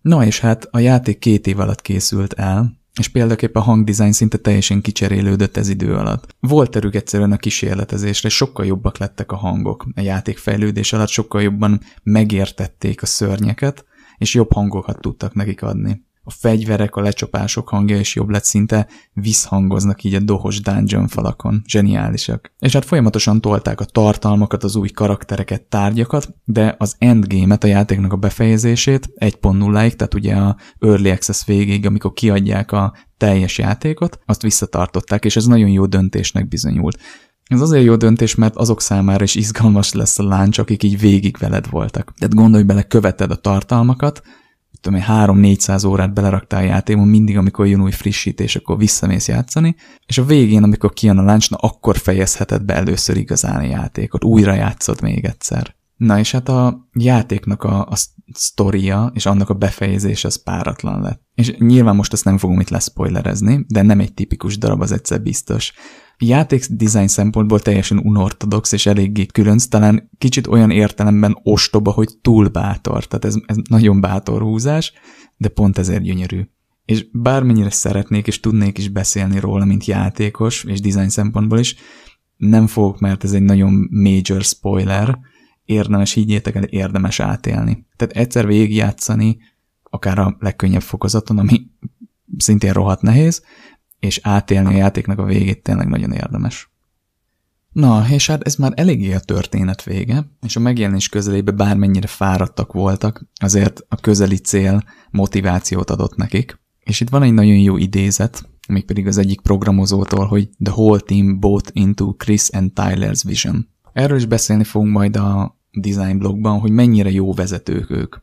Na és hát a játék két év alatt készült el, és példaképp a hangdesign szinte teljesen kicserélődött ez idő alatt. Volt erők egyszerűen a kísérletezésre, sokkal jobbak lettek a hangok. A játék fejlődés alatt sokkal jobban megértették a szörnyeket, és jobb hangokat tudtak nekik adni a fegyverek, a lecsapások hangja és jobb lett szinte visszhangoznak így a dohos dungeon falakon. Zseniálisak. És hát folyamatosan tolták a tartalmakat, az új karaktereket, tárgyakat, de az endgame-et, a játéknak a befejezését 1.0-ig, tehát ugye a Early Access végéig, amikor kiadják a teljes játékot, azt visszatartották, és ez nagyon jó döntésnek bizonyult. Ez azért jó döntés, mert azok számára is izgalmas lesz a láncs, akik így végig veled voltak. Tehát gondolj bele, követed a tartalmakat, tudom én, 3-400 órát beleraktál a játékban, mindig, amikor jön új frissítés, akkor visszamész játszani, és a végén, amikor kijön a láncsna, akkor fejezheted be először igazán a játékot, újra játszod még egyszer. Na és hát a játéknak a, a sztoria és annak a befejezése az páratlan lett. És nyilván most ezt nem fogom itt leszpoilerezni, de nem egy tipikus darab, az egyszer biztos. Játék design szempontból teljesen unortodox és eléggé különc, talán kicsit olyan értelemben ostoba, hogy túl bátor, tehát ez, ez nagyon bátor húzás, de pont ezért gyönyörű. És bármennyire szeretnék és tudnék is beszélni róla, mint játékos és design szempontból is, nem fogok, mert ez egy nagyon major spoiler, érdemes, higgyétek el, érdemes átélni. Tehát egyszer végigjátszani, akár a legkönnyebb fokozaton, ami szintén rohadt nehéz, és átélni a játéknak a végét tényleg nagyon érdemes. Na, és hát ez már eléggé a történet vége, és a megjelenés közelébe bármennyire fáradtak voltak, azért a közeli cél motivációt adott nekik. És itt van egy nagyon jó idézet, még pedig az egyik programozótól, hogy The whole team bought into Chris and Tyler's vision. Erről is beszélni fogunk majd a design blogban, hogy mennyire jó vezetők ők.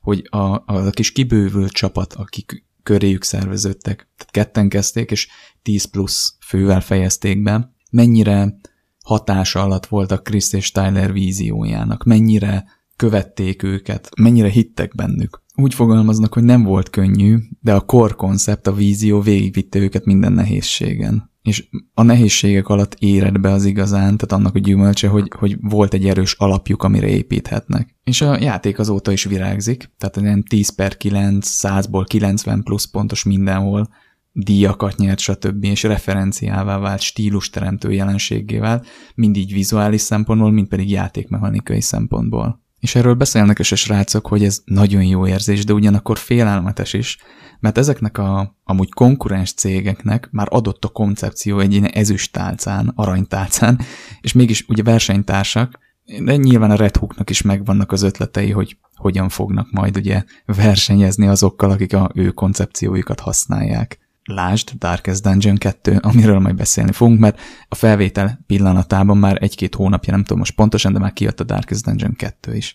Hogy a, a kis kibővült csapat, akik köréjük szerveződtek. Tehát ketten kezdték, és 10 plusz fővel fejezték be. Mennyire hatása alatt voltak Chris és Tyler víziójának, mennyire követték őket, mennyire hittek bennük. Úgy fogalmaznak, hogy nem volt könnyű, de a core koncept, a vízió végigvitte őket minden nehézségen és a nehézségek alatt éred be az igazán, tehát annak a gyümölcse, hogy, hogy volt egy erős alapjuk, amire építhetnek. És a játék azóta is virágzik, tehát nem 10 per 9, 100-ból 90 plusz pontos mindenhol, díjakat nyert, stb. és referenciává vált stílusteremtő jelenségével, mind így vizuális szempontból, mind pedig játékmechanikai szempontból. És erről beszélnek is a srácok, hogy ez nagyon jó érzés, de ugyanakkor félelmetes is, mert ezeknek a amúgy konkurens cégeknek már adott a koncepció egy ilyen ezüstálcán, aranytálcán, és mégis ugye versenytársak, de nyilván a Red Hooknak is megvannak az ötletei, hogy hogyan fognak majd ugye versenyezni azokkal, akik a ő koncepcióikat használják. Lásd Darkest Dungeon 2, amiről majd beszélni fogunk, mert a felvétel pillanatában már egy-két hónapja, nem tudom most pontosan, de már kijött a Darkest Dungeon 2 is.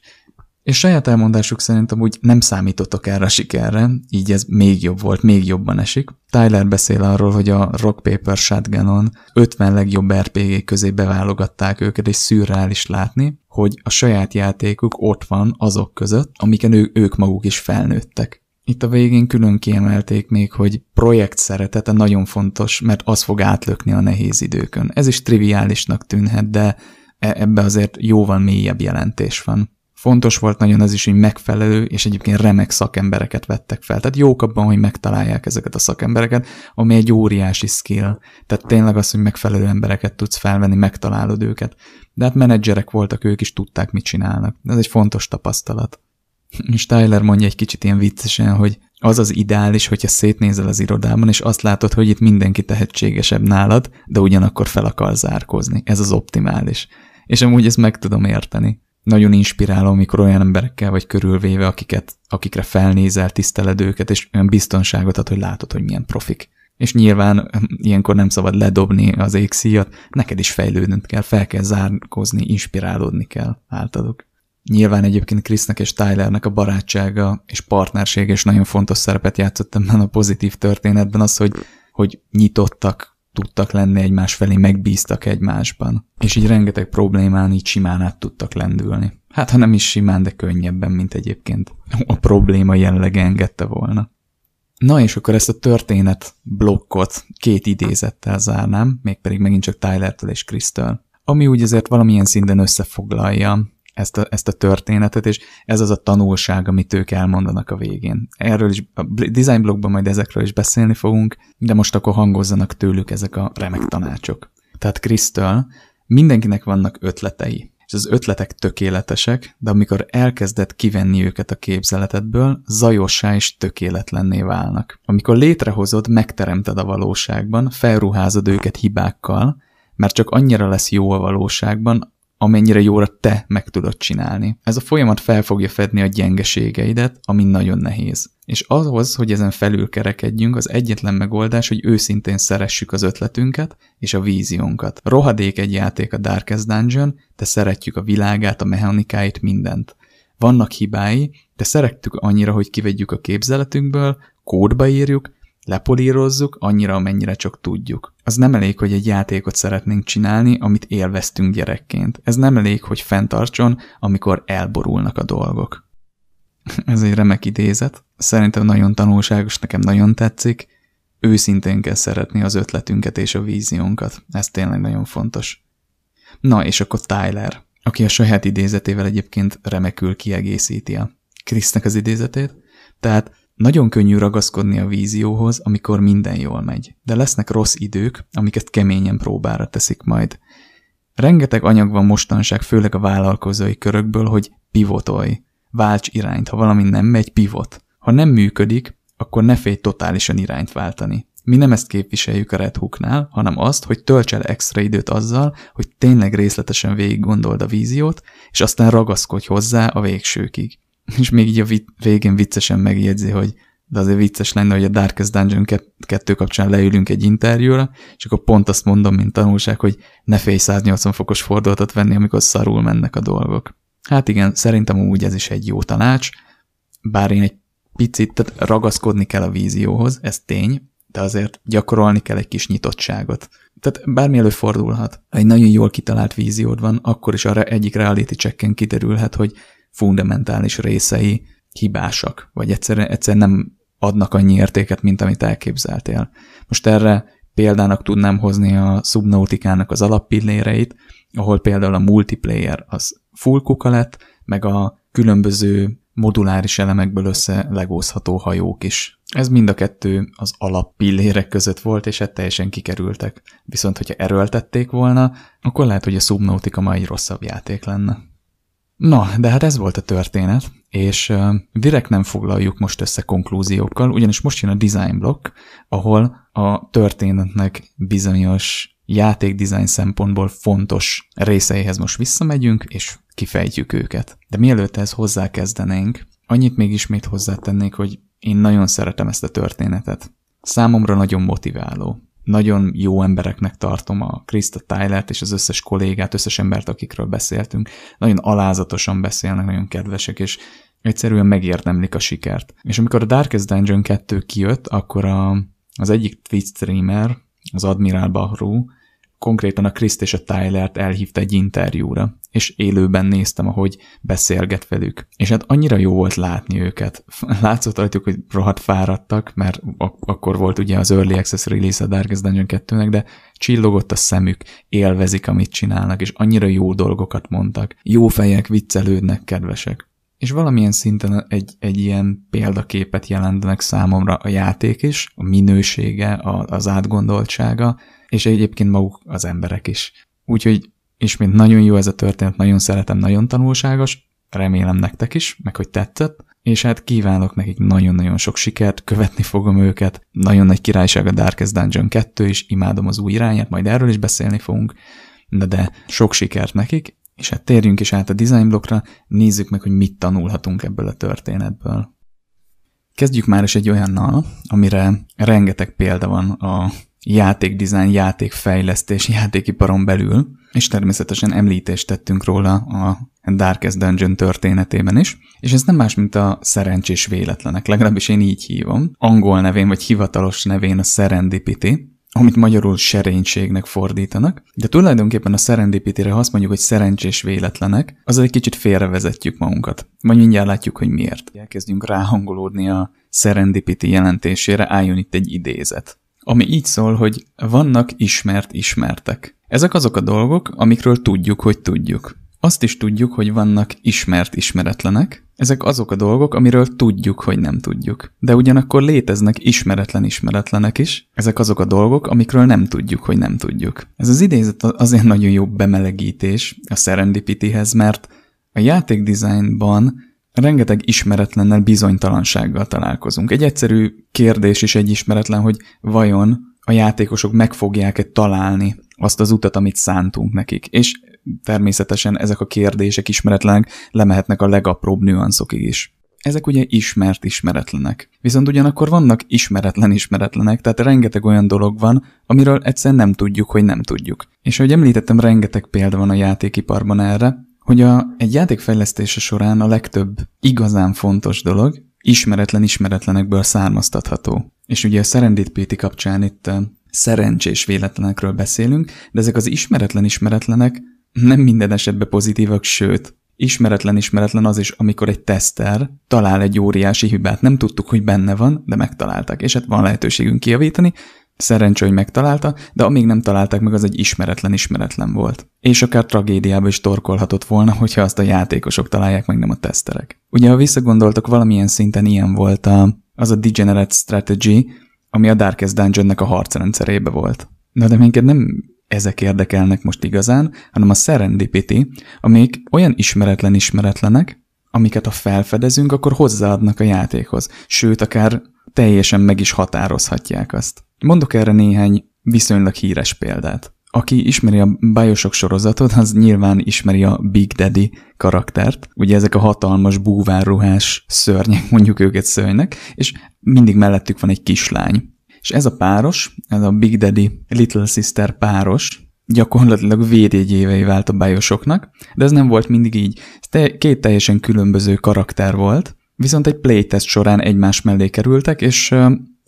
És saját elmondásuk szerint amúgy nem számítottak erre a sikerre, így ez még jobb volt, még jobban esik. Tyler beszél arról, hogy a Rock Paper Shotgunon 50 legjobb RPG közé beválogatták őket, és szürreális látni, hogy a saját játékuk ott van azok között, amiken ő, ők maguk is felnőttek itt a végén külön kiemelték még, hogy projekt szeretete nagyon fontos, mert az fog átlökni a nehéz időkön. Ez is triviálisnak tűnhet, de e, ebbe azért jóval mélyebb jelentés van. Fontos volt nagyon az is, hogy megfelelő és egyébként remek szakembereket vettek fel. Tehát jók abban, hogy megtalálják ezeket a szakembereket, ami egy óriási skill. Tehát tényleg az, hogy megfelelő embereket tudsz felvenni, megtalálod őket. De hát menedzserek voltak, ők is tudták, mit csinálnak. Ez egy fontos tapasztalat. És Tyler mondja egy kicsit ilyen viccesen, hogy az az ideális, hogyha szétnézel az irodában, és azt látod, hogy itt mindenki tehetségesebb nálad, de ugyanakkor fel akar zárkózni. Ez az optimális. És amúgy ezt meg tudom érteni. Nagyon inspiráló, mikor olyan emberekkel vagy körülvéve, akiket, akikre felnézel, tiszteled őket, és olyan biztonságot ad, hogy látod, hogy milyen profik. És nyilván hm, ilyenkor nem szabad ledobni az égszíjat, neked is fejlődnünk kell, fel kell zárkozni, inspirálódni kell általuk. Nyilván egyébként Krisznek és Tylernek a barátsága és partnersége és nagyon fontos szerepet játszott ebben a pozitív történetben, az, hogy, hogy nyitottak tudtak lenni egymás felé, megbíztak egymásban. És így rengeteg problémán így simán át tudtak lendülni. Hát, ha nem is simán, de könnyebben, mint egyébként a probléma jellege engedte volna. Na és akkor ezt a történet blokkot két idézettel zárnám, mégpedig megint csak Tylertől és Krisztől, ami úgy azért valamilyen szinten összefoglalja ezt a, ezt a történetet, és ez az a tanulság, amit ők elmondanak a végén. Erről is a design blogban majd ezekről is beszélni fogunk, de most akkor hangozzanak tőlük ezek a remek tanácsok. Tehát Krisztől mindenkinek vannak ötletei, és az ötletek tökéletesek, de amikor elkezdett kivenni őket a képzeletedből, zajossá és tökéletlenné válnak. Amikor létrehozod, megteremted a valóságban, felruházod őket hibákkal, mert csak annyira lesz jó a valóságban, amennyire jóra te meg tudod csinálni. Ez a folyamat fel fogja fedni a gyengeségeidet, ami nagyon nehéz. És ahhoz, hogy ezen felül kerekedjünk, az egyetlen megoldás, hogy őszintén szeressük az ötletünket és a víziónkat. Rohadék egy játék a Darkest Dungeon, de szeretjük a világát, a mechanikáit, mindent. Vannak hibái, de szerettük annyira, hogy kivegyük a képzeletünkből, kódba írjuk, lepolírozzuk, annyira, amennyire csak tudjuk. Az nem elég, hogy egy játékot szeretnénk csinálni, amit élveztünk gyerekként. Ez nem elég, hogy fenntartson, amikor elborulnak a dolgok. Ez egy remek idézet. Szerintem nagyon tanulságos, nekem nagyon tetszik. Őszintén kell szeretni az ötletünket és a víziónkat. Ez tényleg nagyon fontos. Na, és akkor Tyler, aki a saját idézetével egyébként remekül kiegészíti a Krisznek az idézetét. Tehát nagyon könnyű ragaszkodni a vízióhoz, amikor minden jól megy, de lesznek rossz idők, amiket keményen próbára teszik majd. Rengeteg anyag van mostanság, főleg a vállalkozói körökből, hogy pivotolj, válts irányt, ha valami nem megy, pivot. Ha nem működik, akkor ne félj totálisan irányt váltani. Mi nem ezt képviseljük a Red Hooknál, hanem azt, hogy tölts el extra időt azzal, hogy tényleg részletesen végig gondold a víziót, és aztán ragaszkodj hozzá a végsőkig. és még így a végén viccesen megjegyzi, hogy de azért vicces lenne, hogy a Darkest Dungeon 2 kapcsán leülünk egy interjúra, és akkor pont azt mondom, mint tanulság, hogy ne félj 180 fokos fordulatot venni, amikor szarul mennek a dolgok. Hát igen, szerintem úgy ez is egy jó tanács, bár én egy picit, tehát ragaszkodni kell a vízióhoz, ez tény, de azért gyakorolni kell egy kis nyitottságot. Tehát bármi előfordulhat. Ha egy nagyon jól kitalált víziód van, akkor is arra egyik reality checken kiderülhet, hogy fundamentális részei hibásak, vagy egyszerűen egyszer nem adnak annyi értéket, mint amit elképzeltél. Most erre példának tudnám hozni a Subnautikának az alappilléreit, ahol például a multiplayer az full kuka lett, meg a különböző moduláris elemekből össze legózható hajók is. Ez mind a kettő az alappillérek között volt, és hát teljesen kikerültek. Viszont, hogyha erőltették volna, akkor lehet, hogy a Subnautica ma egy rosszabb játék lenne. Na, de hát ez volt a történet, és direkt nem foglaljuk most össze konklúziókkal, ugyanis most jön a design block, ahol a történetnek bizonyos játékdesign szempontból fontos részeihez most visszamegyünk, és kifejtjük őket. De mielőtt ez hozzákezdenénk, annyit még ismét hozzátennék, hogy én nagyon szeretem ezt a történetet. Számomra nagyon motiváló nagyon jó embereknek tartom a Krista Tylert és az összes kollégát, összes embert, akikről beszéltünk. Nagyon alázatosan beszélnek, nagyon kedvesek, és egyszerűen megérdemlik a sikert. És amikor a Darkest Dungeon 2 kijött, akkor a, az egyik Twitch streamer, az Admiral Bahru, konkrétan a Kriszt és a Tylert elhívta egy interjúra, és élőben néztem, ahogy beszélget velük. És hát annyira jó volt látni őket. Látszott rajtuk, hogy rohadt fáradtak, mert ak- akkor volt ugye az Early Access release a Darkest Dungeon 2-nek, de csillogott a szemük, élvezik, amit csinálnak, és annyira jó dolgokat mondtak. Jó fejek, viccelődnek, kedvesek. És valamilyen szinten egy, egy ilyen példaképet jelentenek számomra a játék is, a minősége, a, az átgondoltsága, és egyébként maguk az emberek is. Úgyhogy ismét nagyon jó ez a történet, nagyon szeretem, nagyon tanulságos, remélem nektek is, meg hogy tetszett, és hát kívánok nekik nagyon-nagyon sok sikert, követni fogom őket, nagyon nagy királyság a Darkest Dungeon 2 is, imádom az új irányát, majd erről is beszélni fogunk, de, de sok sikert nekik, és hát térjünk is át a design blokkra, nézzük meg, hogy mit tanulhatunk ebből a történetből. Kezdjük már is egy olyannal, amire rengeteg példa van a játékdizájn, játékfejlesztés, játékiparon belül, és természetesen említést tettünk róla a Darkest Dungeon történetében is, és ez nem más, mint a szerencsés véletlenek, legalábbis én így hívom. Angol nevén, vagy hivatalos nevén a Serendipity, amit magyarul serénységnek fordítanak, de tulajdonképpen a serendipitire, ha azt mondjuk, hogy szerencsés véletlenek, azzal egy kicsit félrevezetjük magunkat. Majd mindjárt látjuk, hogy miért. Elkezdjünk ráhangolódni a serendipity jelentésére, álljon itt egy idézet ami így szól, hogy vannak ismert ismertek. Ezek azok a dolgok, amikről tudjuk, hogy tudjuk. Azt is tudjuk, hogy vannak ismert ismeretlenek, ezek azok a dolgok, amiről tudjuk, hogy nem tudjuk. De ugyanakkor léteznek ismeretlen ismeretlenek is, ezek azok a dolgok, amikről nem tudjuk, hogy nem tudjuk. Ez az idézet azért nagyon jó bemelegítés a Serendipityhez, mert a dizájnban rengeteg ismeretlennel, bizonytalansággal találkozunk. Egy egyszerű kérdés is egy ismeretlen, hogy vajon a játékosok meg fogják-e találni azt az utat, amit szántunk nekik. És természetesen ezek a kérdések ismeretlenek lemehetnek a legapróbb nüanszokig is. Ezek ugye ismert ismeretlenek. Viszont ugyanakkor vannak ismeretlen ismeretlenek, tehát rengeteg olyan dolog van, amiről egyszer nem tudjuk, hogy nem tudjuk. És ahogy említettem, rengeteg példa van a játékiparban erre, hogy a, egy játékfejlesztése során a legtöbb igazán fontos dolog ismeretlen ismeretlenekből származtatható. És ugye a Serendipity kapcsán itt szerencsés véletlenekről beszélünk, de ezek az ismeretlen ismeretlenek nem minden esetben pozitívak, sőt, ismeretlen ismeretlen az is, amikor egy teszter talál egy óriási hibát. Nem tudtuk, hogy benne van, de megtalálták, és hát van lehetőségünk kijavítani, Szerencsé, hogy megtalálta, de amíg nem találták meg, az egy ismeretlen-ismeretlen volt. És akár tragédiába is torkolhatott volna, hogyha azt a játékosok találják meg, nem a teszterek. Ugye, ha visszagondoltok, valamilyen szinten ilyen volt a, az a Degenerate Strategy, ami a Darkest Dungeonnek a harcrendszerébe volt. Na de minket nem ezek érdekelnek most igazán, hanem a serendipity, amik olyan ismeretlen-ismeretlenek, amiket ha felfedezünk, akkor hozzáadnak a játékhoz, sőt, akár teljesen meg is határozhatják azt. Mondok erre néhány viszonylag híres példát. Aki ismeri a Bioshock sorozatot, az nyilván ismeri a Big Daddy karaktert. Ugye ezek a hatalmas búvárruhás szörnyek, mondjuk őket szörnynek, és mindig mellettük van egy kislány. És ez a páros, ez a Big Daddy Little Sister páros, gyakorlatilag védjegyévei vált a bájosoknak, de ez nem volt mindig így. Ez két teljesen különböző karakter volt, viszont egy playtest során egymás mellé kerültek, és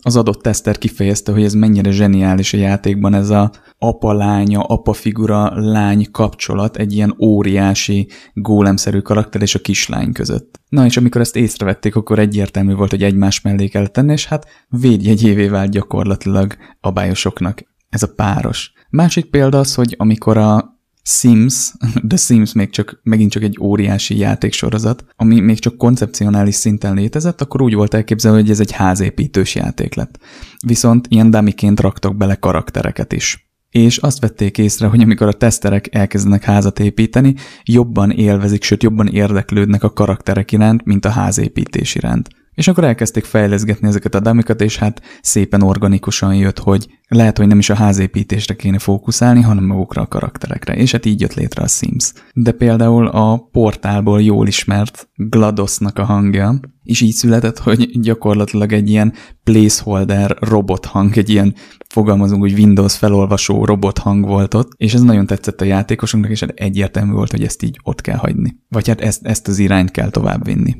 az adott teszter kifejezte, hogy ez mennyire zseniális a játékban ez a apa-lánya, apa-figura-lány kapcsolat egy ilyen óriási, gólemszerű karakter és a kislány között. Na és amikor ezt észrevették, akkor egyértelmű volt, hogy egymás mellé kell tenni, és hát védjegyévé vált gyakorlatilag abályosoknak ez a páros. Másik példa az, hogy amikor a Sims, The Sims még csak, megint csak egy óriási játéksorozat, ami még csak koncepcionális szinten létezett, akkor úgy volt elképzelve, hogy ez egy házépítős játék lett. Viszont ilyen damiként raktak bele karaktereket is. És azt vették észre, hogy amikor a teszterek elkezdenek házat építeni, jobban élvezik, sőt jobban érdeklődnek a karakterek iránt, mint a házépítés iránt. És akkor elkezdték fejleszgetni ezeket a damikat, és hát szépen organikusan jött, hogy lehet, hogy nem is a házépítésre kéne fókuszálni, hanem magukra a karakterekre. És hát így jött létre a Sims. De például a portálból jól ismert GLaDOS-nak a hangja, és így született, hogy gyakorlatilag egy ilyen placeholder robot hang, egy ilyen fogalmazunk, hogy Windows felolvasó robot hang volt ott, és ez nagyon tetszett a játékosunknak, és hát egyértelmű volt, hogy ezt így ott kell hagyni. Vagy hát ezt, ezt az irányt kell továbbvinni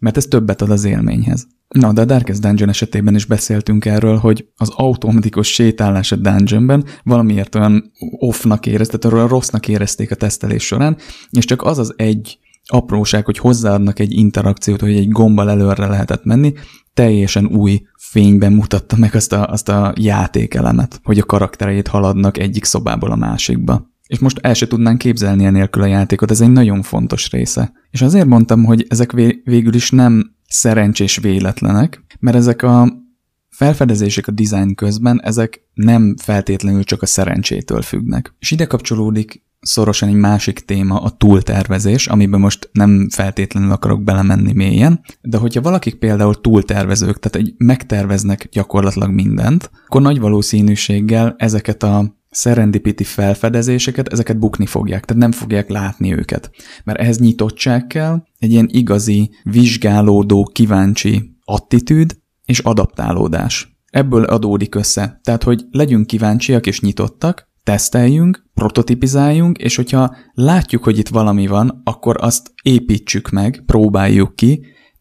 mert ez többet ad az élményhez. Na, de a Darkest Dungeon esetében is beszéltünk erről, hogy az automatikus sétálás a dungeonben valamiért olyan offnak éreztet, tehát olyan rossznak érezték a tesztelés során, és csak az az egy apróság, hogy hozzáadnak egy interakciót, hogy egy gombbal előre lehetett menni, teljesen új fényben mutatta meg azt a, azt a játékelemet, hogy a karaktereit haladnak egyik szobából a másikba és most el se tudnánk képzelni enélkül a játékot, ez egy nagyon fontos része. És azért mondtam, hogy ezek vé- végül is nem szerencsés véletlenek, mert ezek a felfedezések a design közben, ezek nem feltétlenül csak a szerencsétől függnek. És ide kapcsolódik szorosan egy másik téma, a túltervezés, amiben most nem feltétlenül akarok belemenni mélyen, de hogyha valakik például túltervezők, tehát egy megterveznek gyakorlatilag mindent, akkor nagy valószínűséggel ezeket a szerendipiti felfedezéseket, ezeket bukni fogják, tehát nem fogják látni őket. Mert ehhez nyitottság kell, egy ilyen igazi, vizsgálódó, kíváncsi attitűd és adaptálódás. Ebből adódik össze. Tehát, hogy legyünk kíváncsiak és nyitottak, teszteljünk, prototipizáljunk, és hogyha látjuk, hogy itt valami van, akkor azt építsük meg, próbáljuk ki,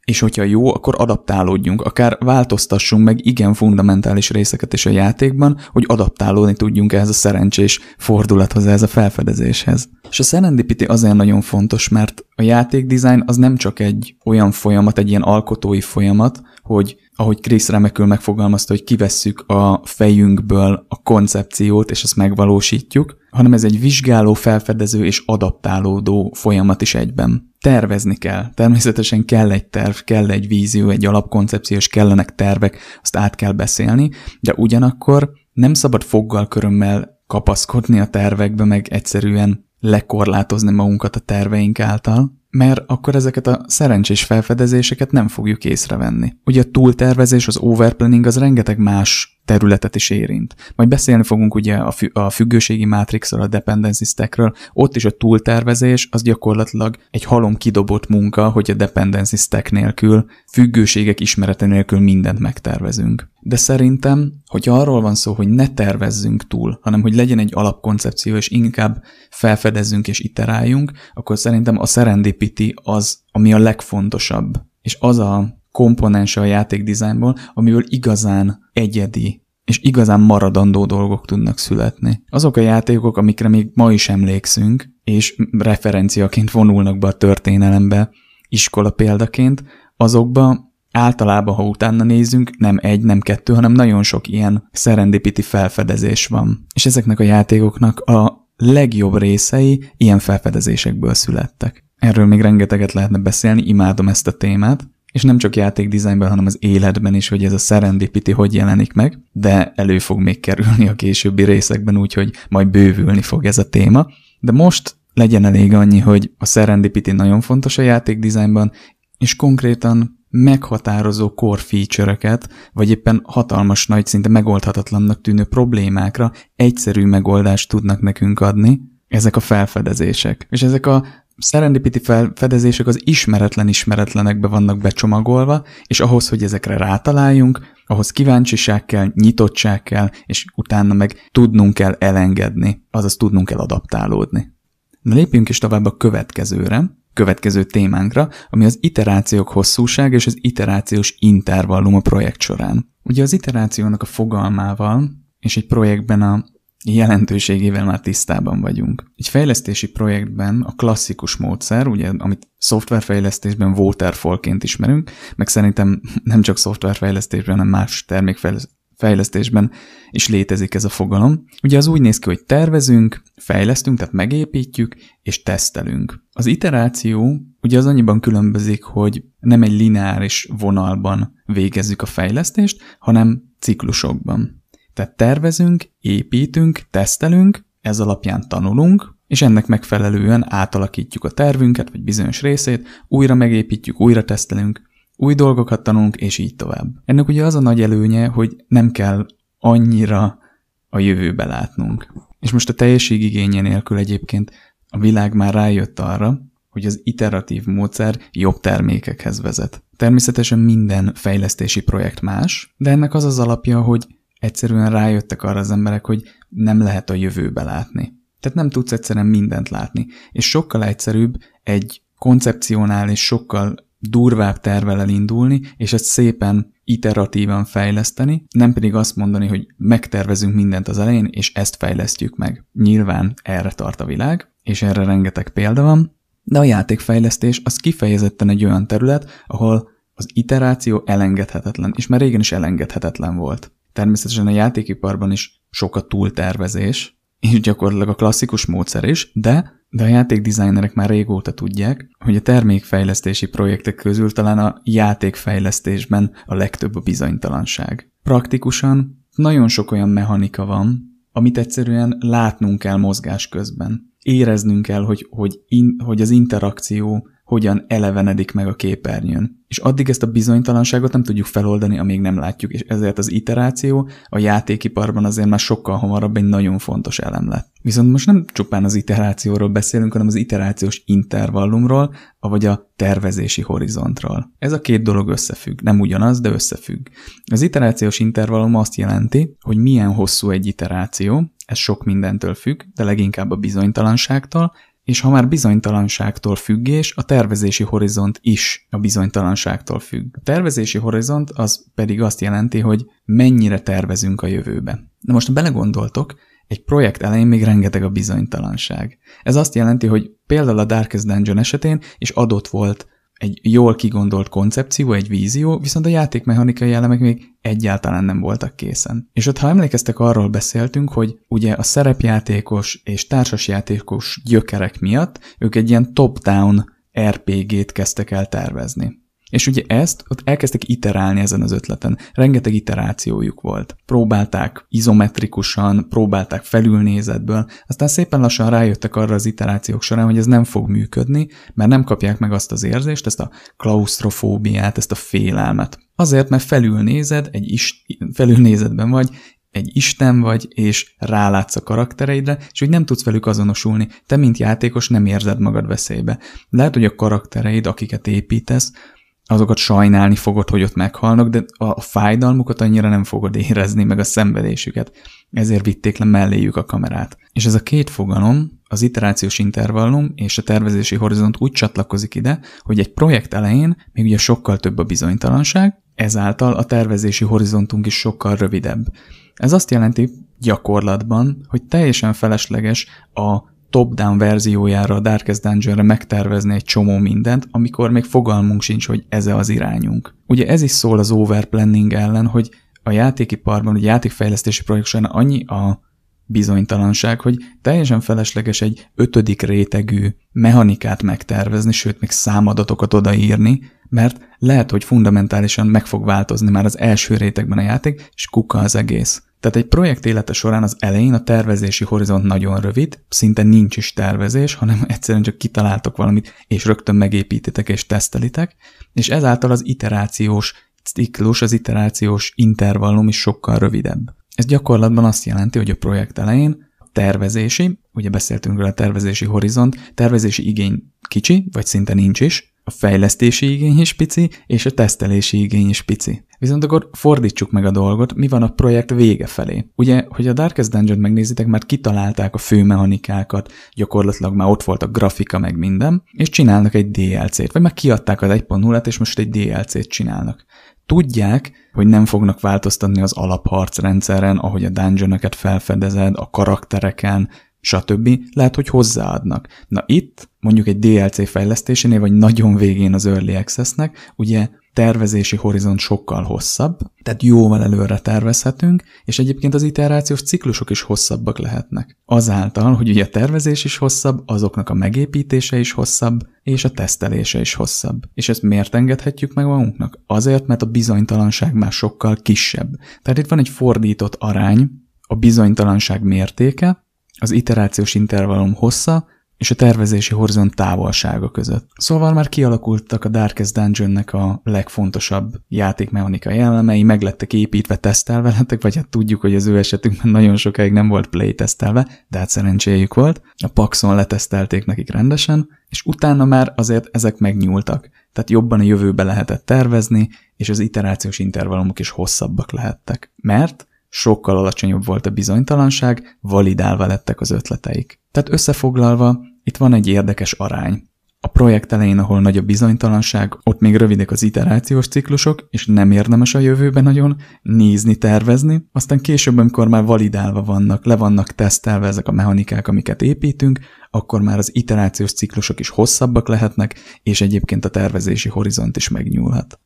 és hogyha jó, akkor adaptálódjunk, akár változtassunk meg igen fundamentális részeket is a játékban, hogy adaptálódni tudjunk ehhez a szerencsés fordulathoz, ehhez a felfedezéshez. És a serendipity azért nagyon fontos, mert a játékdesign az nem csak egy olyan folyamat, egy ilyen alkotói folyamat, hogy ahogy Chris remekül megfogalmazta, hogy kivesszük a fejünkből a koncepciót, és azt megvalósítjuk, hanem ez egy vizsgáló, felfedező és adaptálódó folyamat is egyben tervezni kell. Természetesen kell egy terv, kell egy vízió, egy alapkoncepció, és kellenek tervek, azt át kell beszélni, de ugyanakkor nem szabad foggal körömmel kapaszkodni a tervekbe, meg egyszerűen lekorlátozni magunkat a terveink által, mert akkor ezeket a szerencsés felfedezéseket nem fogjuk észrevenni. Ugye a túltervezés, az overplanning az rengeteg más területet is érint. Majd beszélni fogunk ugye a, fü- a függőségi mátrixról, a dependency stackről, ott is a túltervezés az gyakorlatilag egy halom kidobott munka, hogy a dependency stack nélkül, függőségek ismerete nélkül mindent megtervezünk. De szerintem, hogy arról van szó, hogy ne tervezzünk túl, hanem hogy legyen egy alapkoncepció, és inkább felfedezzünk és iteráljunk, akkor szerintem a szerendi építi az, ami a legfontosabb, és az a komponense a dizájnból, amiből igazán egyedi és igazán maradandó dolgok tudnak születni. Azok a játékok, amikre még ma is emlékszünk, és referenciaként vonulnak be a történelembe, iskola példaként, azokba általában, ha utána nézünk, nem egy, nem kettő, hanem nagyon sok ilyen szerendipiti felfedezés van. És ezeknek a játékoknak a legjobb részei ilyen felfedezésekből születtek. Erről még rengeteget lehetne beszélni, imádom ezt a témát, és nem csak játékdizájnban, hanem az életben is, hogy ez a serendipity hogy jelenik meg, de elő fog még kerülni a későbbi részekben, úgyhogy majd bővülni fog ez a téma. De most legyen elég annyi, hogy a serendipity nagyon fontos a játékdizájnban, és konkrétan meghatározó core feature vagy éppen hatalmas nagy, szinte megoldhatatlannak tűnő problémákra egyszerű megoldást tudnak nekünk adni ezek a felfedezések. És ezek a szerendipiti felfedezések az ismeretlen ismeretlenekbe vannak becsomagolva, és ahhoz, hogy ezekre rátaláljunk, ahhoz kíváncsiság kell, nyitottság kell, és utána meg tudnunk kell elengedni, azaz tudnunk kell adaptálódni. Na lépjünk is tovább a következőre, következő témánkra, ami az iterációk hosszúság és az iterációs intervallum a projekt során. Ugye az iterációnak a fogalmával és egy projektben a jelentőségével már tisztában vagyunk. Egy fejlesztési projektben a klasszikus módszer, ugye, amit szoftverfejlesztésben waterfallként ismerünk, meg szerintem nem csak szoftverfejlesztésben, hanem más termékfejlesztésben is létezik ez a fogalom. Ugye az úgy néz ki, hogy tervezünk, fejlesztünk, tehát megépítjük, és tesztelünk. Az iteráció ugye az annyiban különbözik, hogy nem egy lineáris vonalban végezzük a fejlesztést, hanem ciklusokban. Tehát tervezünk, építünk, tesztelünk, ez alapján tanulunk, és ennek megfelelően átalakítjuk a tervünket, vagy bizonyos részét, újra megépítjük, újra tesztelünk, új dolgokat tanulunk, és így tovább. Ennek ugye az a nagy előnye, hogy nem kell annyira a jövőbe látnunk. És most a teljeség igénye nélkül egyébként a világ már rájött arra, hogy az iteratív módszer jobb termékekhez vezet. Természetesen minden fejlesztési projekt más, de ennek az az alapja, hogy Egyszerűen rájöttek arra az emberek, hogy nem lehet a jövőbe látni. Tehát nem tudsz egyszerűen mindent látni. És sokkal egyszerűbb egy koncepcionál és sokkal durvább tervel elindulni, és ezt szépen iteratívan fejleszteni, nem pedig azt mondani, hogy megtervezünk mindent az elején, és ezt fejlesztjük meg. Nyilván erre tart a világ, és erre rengeteg példa van, de a játékfejlesztés az kifejezetten egy olyan terület, ahol az iteráció elengedhetetlen, és már régen is elengedhetetlen volt. Természetesen a játékiparban is sok a túltervezés, és gyakorlatilag a klasszikus módszer is, de, de a játékdesignerek már régóta tudják, hogy a termékfejlesztési projektek közül talán a játékfejlesztésben a legtöbb a bizonytalanság. Praktikusan nagyon sok olyan mechanika van, amit egyszerűen látnunk kell mozgás közben. Éreznünk kell, hogy, hogy, in, hogy az interakció hogyan elevenedik meg a képernyőn. És addig ezt a bizonytalanságot nem tudjuk feloldani, amíg nem látjuk, és ezért az iteráció a játékiparban azért már sokkal hamarabb egy nagyon fontos elem lett. Viszont most nem csupán az iterációról beszélünk, hanem az iterációs intervallumról, vagy a tervezési horizontról. Ez a két dolog összefügg, nem ugyanaz, de összefügg. Az iterációs intervallum azt jelenti, hogy milyen hosszú egy iteráció, ez sok mindentől függ, de leginkább a bizonytalanságtól, és ha már bizonytalanságtól függés, a tervezési horizont is a bizonytalanságtól függ. A tervezési horizont az pedig azt jelenti, hogy mennyire tervezünk a jövőbe. Na most belegondoltok, egy projekt elején még rengeteg a bizonytalanság. Ez azt jelenti, hogy például a Darkest Dungeon esetén is adott volt egy jól kigondolt koncepció, egy vízió, viszont a játékmechanikai elemek még egyáltalán nem voltak készen. És ott, ha emlékeztek, arról beszéltünk, hogy ugye a szerepjátékos és társasjátékos gyökerek miatt ők egy ilyen top-down RPG-t kezdtek el tervezni. És ugye ezt ott elkezdtek iterálni ezen az ötleten. Rengeteg iterációjuk volt. Próbálták izometrikusan, próbálták felülnézetből, aztán szépen lassan rájöttek arra az iterációk során, hogy ez nem fog működni, mert nem kapják meg azt az érzést, ezt a klaustrofóbiát, ezt a félelmet. Azért, mert felülnézed, egy is, felülnézetben vagy, egy isten vagy, és rálátsz a karaktereidre, és úgy nem tudsz velük azonosulni. Te, mint játékos nem érzed magad veszélybe. Lehet, hogy a karaktereid, akiket építesz, azokat sajnálni fogod, hogy ott meghalnak, de a fájdalmukat annyira nem fogod érezni, meg a szenvedésüket. Ezért vitték le melléjük a kamerát. És ez a két fogalom, az iterációs intervallum és a tervezési horizont úgy csatlakozik ide, hogy egy projekt elején még ugye sokkal több a bizonytalanság, ezáltal a tervezési horizontunk is sokkal rövidebb. Ez azt jelenti gyakorlatban, hogy teljesen felesleges a top-down verziójára, a Darkest Dungeonre megtervezni egy csomó mindent, amikor még fogalmunk sincs, hogy ez -e az irányunk. Ugye ez is szól az overplanning ellen, hogy a játékiparban, a játékfejlesztési projektsorán annyi a bizonytalanság, hogy teljesen felesleges egy ötödik rétegű mechanikát megtervezni, sőt még számadatokat odaírni, mert lehet, hogy fundamentálisan meg fog változni már az első rétegben a játék, és kuka az egész. Tehát egy projekt élete során az elején a tervezési horizont nagyon rövid, szinte nincs is tervezés, hanem egyszerűen csak kitaláltok valamit, és rögtön megépítitek és tesztelitek, és ezáltal az iterációs ciklus, az iterációs intervallum is sokkal rövidebb. Ez gyakorlatban azt jelenti, hogy a projekt elején tervezési, ugye beszéltünk róla a tervezési horizont, tervezési igény kicsi, vagy szinte nincs is, a fejlesztési igény is pici, és a tesztelési igény is pici. Viszont akkor fordítsuk meg a dolgot, mi van a projekt vége felé. Ugye, hogy a Darkest Dungeon-t megnézitek, már kitalálták a fő mechanikákat, gyakorlatilag már ott volt a grafika, meg minden, és csinálnak egy DLC-t, vagy már kiadták az 1.0-át, és most egy DLC-t csinálnak. Tudják, hogy nem fognak változtatni az rendszeren, ahogy a dungeon felfedezed, a karaktereken, stb. lehet, hogy hozzáadnak. Na itt, mondjuk egy DLC fejlesztésénél, vagy nagyon végén az Early Access-nek, ugye tervezési horizont sokkal hosszabb, tehát jóval előre tervezhetünk, és egyébként az iterációs ciklusok is hosszabbak lehetnek. Azáltal, hogy ugye a tervezés is hosszabb, azoknak a megépítése is hosszabb, és a tesztelése is hosszabb. És ezt miért engedhetjük meg magunknak? Azért, mert a bizonytalanság már sokkal kisebb. Tehát itt van egy fordított arány, a bizonytalanság mértéke az iterációs intervallum hossza és a tervezési horizont távolsága között. Szóval már kialakultak a Darkest Dungeonnek a legfontosabb játékmechanikai elemei, lettek építve, tesztelve lettek, vagy hát tudjuk, hogy az ő esetükben nagyon sokáig nem volt play tesztelve, de hát szerencséjük volt. A Paxon letesztelték nekik rendesen, és utána már azért ezek megnyúltak. Tehát jobban a jövőbe lehetett tervezni, és az iterációs intervallumok is hosszabbak lehettek. Mert sokkal alacsonyabb volt a bizonytalanság, validálva lettek az ötleteik. Tehát összefoglalva, itt van egy érdekes arány. A projekt elején, ahol nagy a bizonytalanság, ott még rövidek az iterációs ciklusok, és nem érdemes a jövőben nagyon nézni, tervezni, aztán később, amikor már validálva vannak, le vannak tesztelve ezek a mechanikák, amiket építünk, akkor már az iterációs ciklusok is hosszabbak lehetnek, és egyébként a tervezési horizont is megnyúlhat.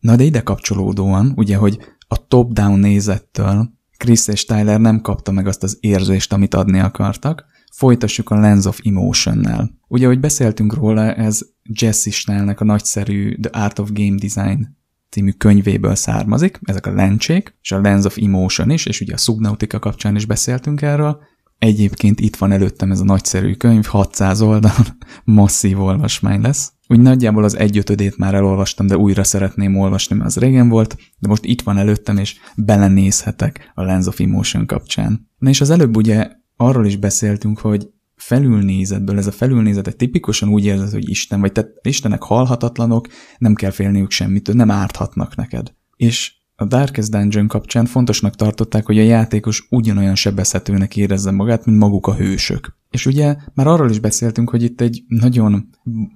Na de ide kapcsolódóan, ugye, hogy a top-down nézettől Chris és Tyler nem kapta meg azt az érzést, amit adni akartak. Folytassuk a Lens of Emotion-nel. Ugye, ahogy beszéltünk róla, ez Jesse Schnellnek a nagyszerű The Art of Game Design című könyvéből származik, ezek a lencsék, és a Lens of Emotion is, és ugye a Subnautica kapcsán is beszéltünk erről. Egyébként itt van előttem ez a nagyszerű könyv, 600 oldal, masszív olvasmány lesz. Úgy nagyjából az egyötödét már elolvastam, de újra szeretném olvasni, mert az régen volt, de most itt van előttem, és belenézhetek a Lens of Emotion kapcsán. Na és az előbb ugye arról is beszéltünk, hogy felülnézetből, ez a felülnézet egy tipikusan úgy érzed, hogy Isten, vagy tehát Istenek halhatatlanok, nem kell félniük semmitől, nem árthatnak neked. És a Darkest Dungeon kapcsán fontosnak tartották, hogy a játékos ugyanolyan sebezhetőnek érezze magát, mint maguk a hősök. És ugye már arról is beszéltünk, hogy itt egy nagyon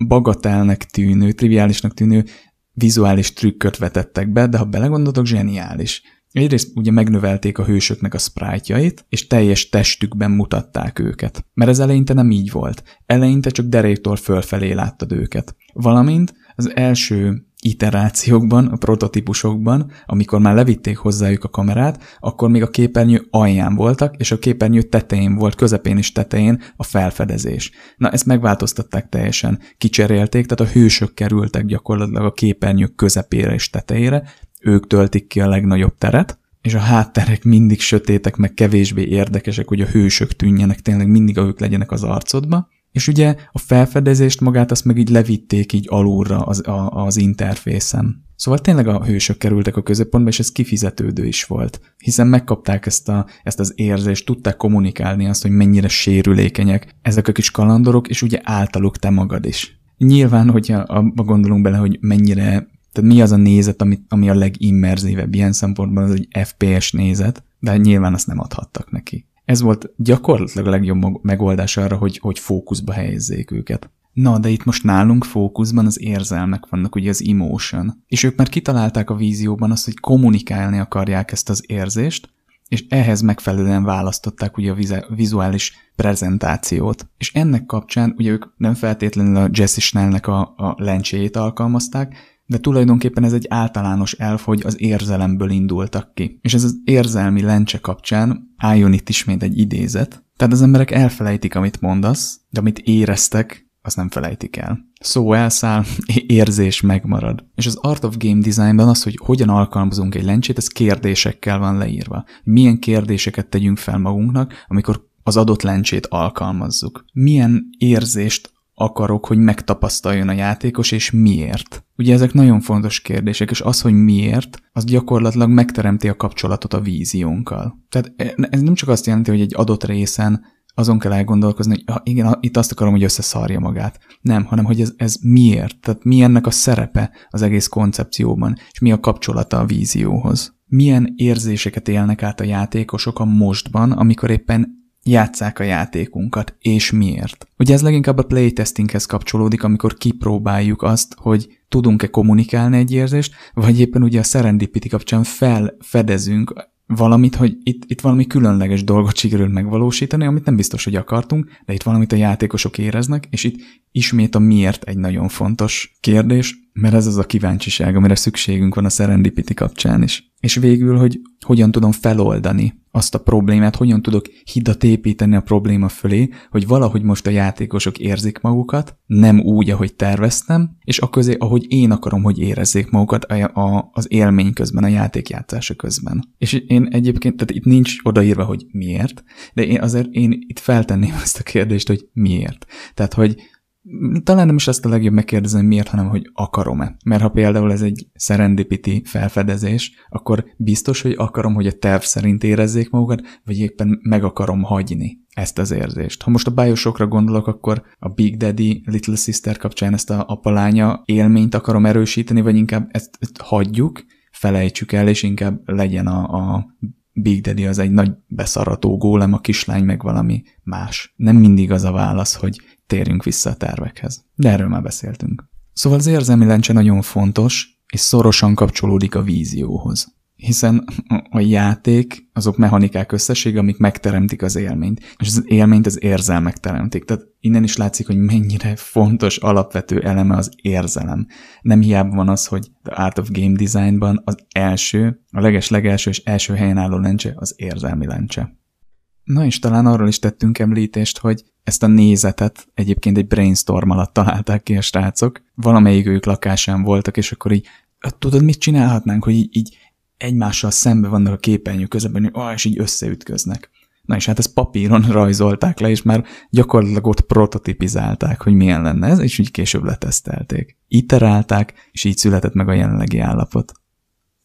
bagatelnek tűnő, triviálisnak tűnő vizuális trükköt vetettek be, de ha belegondoltok, zseniális. Egyrészt ugye megnövelték a hősöknek a sprájtjait, és teljes testükben mutatták őket. Mert ez eleinte nem így volt. Eleinte csak deréktól fölfelé láttad őket. Valamint az első iterációkban, a prototípusokban, amikor már levitték hozzájuk a kamerát, akkor még a képernyő alján voltak, és a képernyő tetején volt, közepén is tetején a felfedezés. Na, ezt megváltoztatták teljesen. Kicserélték, tehát a hősök kerültek gyakorlatilag a képernyő közepére és tetejére, ők töltik ki a legnagyobb teret, és a hátterek mindig sötétek, meg kevésbé érdekesek, hogy a hősök tűnjenek, tényleg mindig ők legyenek az arcodba, és ugye a felfedezést magát azt meg így levitték így alulra az, a, az interfészen. Szóval tényleg a hősök kerültek a középpontba, és ez kifizetődő is volt, hiszen megkapták ezt, a, ezt az érzést, tudták kommunikálni azt, hogy mennyire sérülékenyek ezek a kis kalandorok, és ugye általuk te magad is. Nyilván, hogyha abba gondolunk bele, hogy mennyire tehát mi az a nézet, ami, ami a legimmerzívebb ilyen szempontból, az egy FPS nézet, de nyilván azt nem adhattak neki. Ez volt gyakorlatilag a legjobb megoldás arra, hogy, hogy fókuszba helyezzék őket. Na, de itt most nálunk fókuszban az érzelmek vannak, ugye az emotion. És ők már kitalálták a vízióban azt, hogy kommunikálni akarják ezt az érzést, és ehhez megfelelően választották ugye a vizuális prezentációt. És ennek kapcsán ugye ők nem feltétlenül a Jesse Schnellnek a, a lencséjét alkalmazták, de tulajdonképpen ez egy általános elf, hogy az érzelemből indultak ki. És ez az érzelmi lencse kapcsán álljon itt ismét egy idézet. Tehát az emberek elfelejtik, amit mondasz, de amit éreztek, azt nem felejtik el. Szó elszáll, érzés megmarad. És az Art of Game Designban az, hogy hogyan alkalmazunk egy lencsét, ez kérdésekkel van leírva. Milyen kérdéseket tegyünk fel magunknak, amikor az adott lencsét alkalmazzuk. Milyen érzést akarok, hogy megtapasztaljon a játékos, és miért. Ugye ezek nagyon fontos kérdések, és az, hogy miért, az gyakorlatilag megteremti a kapcsolatot a víziónkkal. Tehát e, ez nem csak azt jelenti, hogy egy adott részen azon kell elgondolkozni, hogy ha igen, itt azt akarom, hogy összeszarja magát. Nem, hanem hogy ez, ez miért, tehát mi ennek a szerepe az egész koncepcióban, és mi a kapcsolata a vízióhoz. Milyen érzéseket élnek át a játékosok a mostban, amikor éppen játszák a játékunkat, és miért. Ugye ez leginkább a playtestinghez kapcsolódik, amikor kipróbáljuk azt, hogy tudunk-e kommunikálni egy érzést, vagy éppen ugye a serendipity kapcsán felfedezünk valamit, hogy itt, itt valami különleges dolgot sikerül megvalósítani, amit nem biztos, hogy akartunk, de itt valamit a játékosok éreznek, és itt ismét a miért egy nagyon fontos kérdés, mert ez az a kíváncsiság, amire szükségünk van a serendipity kapcsán is. És végül, hogy hogyan tudom feloldani azt a problémát, hogyan tudok hidat építeni a probléma fölé, hogy valahogy most a játékosok érzik magukat, nem úgy, ahogy terveztem, és a közé, ahogy én akarom, hogy érezzék magukat a, a, az élmény közben, a játék közben. És én egyébként, tehát itt nincs odaírva, hogy miért, de én azért én itt feltenném azt a kérdést, hogy miért. Tehát, hogy talán nem is azt a legjobb megkérdezni, miért, hanem hogy akarom-e. Mert ha például ez egy serendipity felfedezés, akkor biztos, hogy akarom, hogy a terv szerint érezzék magukat, vagy éppen meg akarom hagyni ezt az érzést. Ha most a bájosokra gondolok, akkor a Big Daddy, Little Sister kapcsán ezt a apalánya élményt akarom erősíteni, vagy inkább ezt, ezt hagyjuk, felejtsük el, és inkább legyen a, a Big Daddy az egy nagy beszarató gólem, a kislány meg valami más. Nem mindig az a válasz, hogy térjünk vissza a tervekhez. De erről már beszéltünk. Szóval az érzelmi lencse nagyon fontos, és szorosan kapcsolódik a vízióhoz. Hiszen a játék azok mechanikák összesége, amik megteremtik az élményt, és az élményt az érzelmek teremtik. Tehát innen is látszik, hogy mennyire fontos alapvető eleme az érzelem. Nem hiába van az, hogy The Art of Game Designban az első, a leges-legelső és első helyen álló lencse az érzelmi lencse. Na és talán arról is tettünk említést, hogy ezt a nézetet egyébként egy brainstorm alatt találták ki a srácok. Valamelyik ők lakásán voltak, és akkor így, tudod, mit csinálhatnánk, hogy így, így egymással szembe vannak a képernyő közepén, ah, és így összeütköznek. Na és hát ezt papíron rajzolták le, és már gyakorlatilag ott prototipizálták, hogy milyen lenne ez, és így később letesztelték. Iterálták, és így született meg a jelenlegi állapot.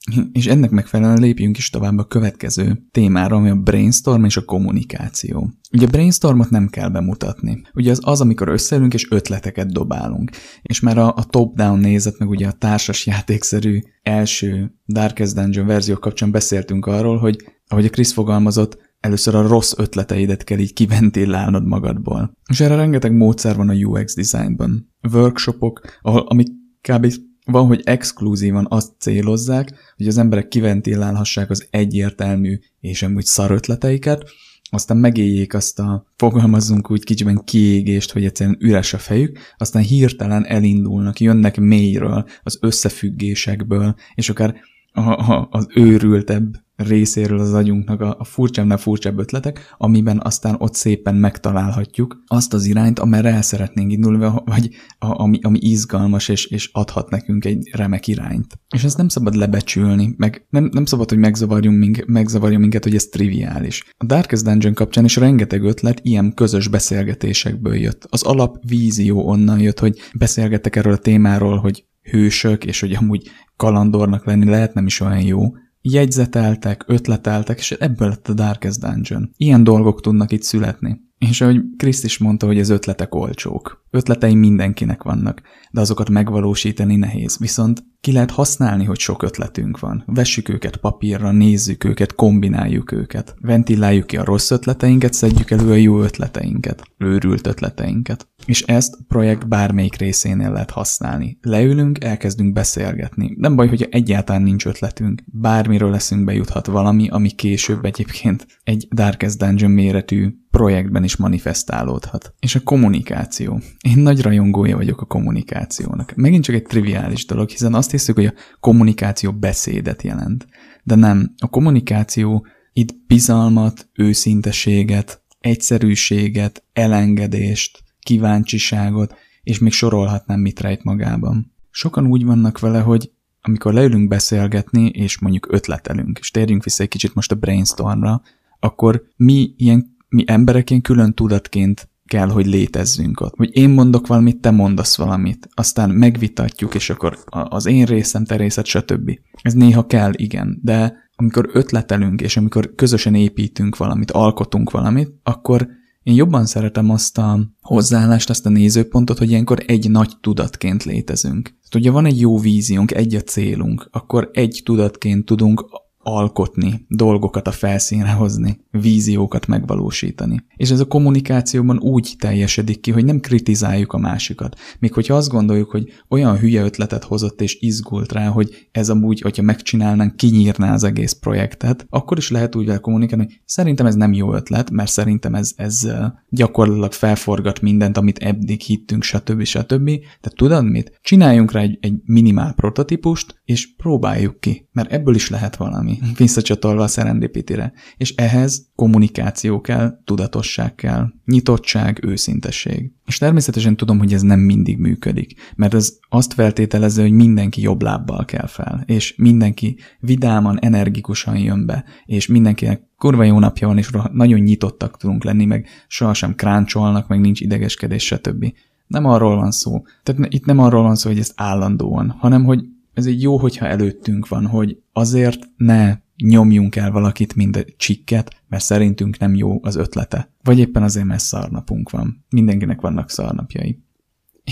És ennek megfelelően lépjünk is tovább a következő témára, ami a brainstorm és a kommunikáció. Ugye a brainstormot nem kell bemutatni. Ugye az az, amikor összeülünk és ötleteket dobálunk. És már a, a top-down nézet, meg ugye a társas játékszerű első Darkest Dungeon verzió kapcsán beszéltünk arról, hogy ahogy a Krisz fogalmazott, először a rossz ötleteidet kell így kiventillálnod magadból. És erre rengeteg módszer van a UX designban. Workshopok, ahol, amik kb. Van, hogy exkluzívan azt célozzák, hogy az emberek kiventillálhassák az egyértelmű és amúgy szar ötleteiket, aztán megéljék azt a, fogalmazzunk úgy kicsiben kiégést, hogy egyszerűen üres a fejük, aztán hirtelen elindulnak, jönnek mélyről, az összefüggésekből, és akár a, a, az őrültebb részéről az agyunknak a, a ne furcsább ötletek, amiben aztán ott szépen megtalálhatjuk azt az irányt, amerre el szeretnénk indulni, vagy a, ami, ami izgalmas, és, és adhat nekünk egy remek irányt. És ezt nem szabad lebecsülni, meg nem, nem szabad, hogy megzavarjunk mink, megzavarjon minket, hogy ez triviális. A Darkest Dungeon kapcsán is rengeteg ötlet ilyen közös beszélgetésekből jött. Az alap vízió onnan jött, hogy beszélgetek erről a témáról, hogy hősök, és hogy amúgy kalandornak lenni lehet nem is olyan jó, jegyzeteltek, ötleteltek, és ebből lett a Darkest Dungeon. Ilyen dolgok tudnak itt születni. És ahogy Kriszt is mondta, hogy az ötletek olcsók. Ötletei mindenkinek vannak, de azokat megvalósítani nehéz. Viszont ki lehet használni, hogy sok ötletünk van. Vessük őket papírra, nézzük őket, kombináljuk őket. Ventiláljuk ki a rossz ötleteinket, szedjük elő a jó ötleteinket, őrült ötleteinket és ezt projekt bármelyik részénél lehet használni. Leülünk, elkezdünk beszélgetni. Nem baj, hogyha egyáltalán nincs ötletünk. Bármiről leszünk bejuthat valami, ami később egyébként egy Darkest Dungeon méretű projektben is manifestálódhat. És a kommunikáció. Én nagy rajongója vagyok a kommunikációnak. Megint csak egy triviális dolog, hiszen azt hiszük, hogy a kommunikáció beszédet jelent. De nem. A kommunikáció itt bizalmat, őszinteséget, egyszerűséget, elengedést, kíváncsiságot, és még sorolhatnám, mit rejt magában. Sokan úgy vannak vele, hogy amikor leülünk beszélgetni, és mondjuk ötletelünk, és térjünk vissza egy kicsit most a brainstormra, akkor mi, ilyen, mi emberek ilyen külön tudatként kell, hogy létezzünk ott. Hogy én mondok valamit, te mondasz valamit, aztán megvitatjuk, és akkor az én részem, te részed, stb. Ez néha kell, igen, de amikor ötletelünk, és amikor közösen építünk valamit, alkotunk valamit, akkor én jobban szeretem azt a hozzáállást, azt a nézőpontot, hogy ilyenkor egy nagy tudatként létezünk. Tehát ugye van egy jó víziónk, egy a célunk, akkor egy tudatként tudunk alkotni, dolgokat a felszínre hozni, víziókat megvalósítani. És ez a kommunikációban úgy teljesedik ki, hogy nem kritizáljuk a másikat. Még hogyha azt gondoljuk, hogy olyan hülye ötletet hozott és izgult rá, hogy ez amúgy, hogyha megcsinálnánk, kinyírná az egész projektet, akkor is lehet úgy vele kommunikálni, hogy szerintem ez nem jó ötlet, mert szerintem ez, ez gyakorlatilag felforgat mindent, amit eddig hittünk, stb. stb. De tudod mit? Csináljunk rá egy, egy minimál prototípust, és próbáljuk ki, mert ebből is lehet valami visszacsatolva a szerendipitire. És ehhez kommunikáció kell, tudatosság kell, nyitottság, őszintesség. És természetesen tudom, hogy ez nem mindig működik, mert ez azt feltételező, hogy mindenki jobb lábbal kell fel, és mindenki vidáman, energikusan jön be, és mindenkinek kurva jó napja van, és nagyon nyitottak tudunk lenni, meg sohasem kráncsolnak, meg nincs idegeskedés, stb. Nem arról van szó. Tehát itt nem arról van szó, hogy ezt állandóan, hanem hogy ez egy jó, hogyha előttünk van, hogy azért ne nyomjunk el valakit, mint a csikket, mert szerintünk nem jó az ötlete. Vagy éppen azért, mert szarnapunk van. Mindenkinek vannak szarnapjai.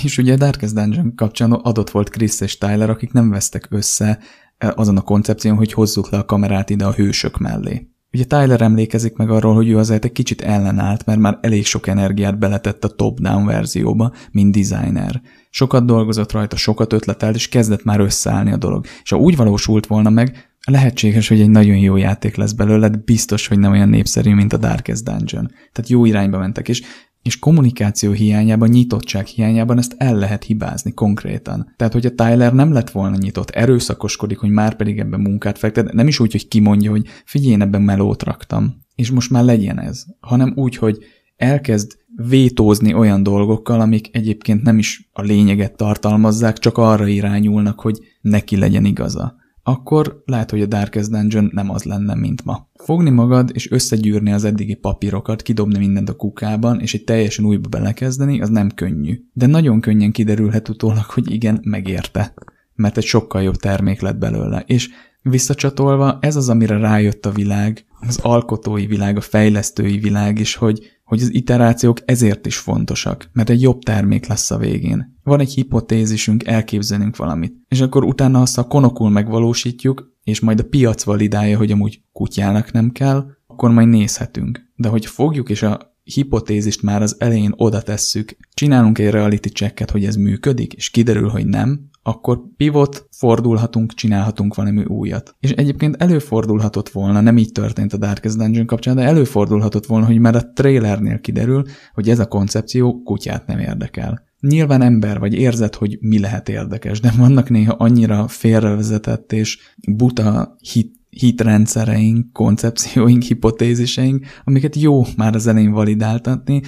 És ugye a Darkest Dungeon kapcsán adott volt Chris és Tyler, akik nem vesztek össze eh, azon a koncepción, hogy hozzuk le a kamerát ide a hősök mellé. Ugye Tyler emlékezik meg arról, hogy ő azért egy kicsit ellenállt, mert már elég sok energiát beletett a top-down verzióba, mint designer. Sokat dolgozott rajta, sokat ötletelt, és kezdett már összeállni a dolog. És ha úgy valósult volna meg, lehetséges, hogy egy nagyon jó játék lesz belőle, de biztos, hogy nem olyan népszerű, mint a Darkest Dungeon. Tehát jó irányba mentek, és és kommunikáció hiányában, nyitottság hiányában ezt el lehet hibázni konkrétan. Tehát, hogy a Tyler nem lett volna nyitott, erőszakoskodik, hogy már pedig ebben munkát fektet, nem is úgy, hogy kimondja, hogy figyelj, én ebben melót raktam, és most már legyen ez, hanem úgy, hogy elkezd vétózni olyan dolgokkal, amik egyébként nem is a lényeget tartalmazzák, csak arra irányulnak, hogy neki legyen igaza akkor lehet, hogy a Darkest Dungeon nem az lenne, mint ma. Fogni magad és összegyűrni az eddigi papírokat, kidobni mindent a kukában, és egy teljesen újba belekezdeni, az nem könnyű. De nagyon könnyen kiderülhet utólag, hogy igen, megérte. Mert egy sokkal jobb termék lett belőle. És visszacsatolva, ez az, amire rájött a világ, az alkotói világ, a fejlesztői világ is, hogy hogy az iterációk ezért is fontosak, mert egy jobb termék lesz a végén. Van egy hipotézisünk, elképzelünk valamit, és akkor utána azt a konokul megvalósítjuk, és majd a piac validálja, hogy amúgy kutyának nem kell, akkor majd nézhetünk. De hogy fogjuk és a hipotézist már az elején oda tesszük, csinálunk egy reality checket, hogy ez működik, és kiderül, hogy nem, akkor pivot, fordulhatunk, csinálhatunk valami újat. És egyébként előfordulhatott volna, nem így történt a Darkest Dungeon kapcsán, de előfordulhatott volna, hogy már a trailernél kiderül, hogy ez a koncepció kutyát nem érdekel. Nyilván ember vagy érzed, hogy mi lehet érdekes, de vannak néha annyira félrevezetett és buta hit hitrendszereink, koncepcióink, hipotéziseink, amiket jó már az elején validáltatni,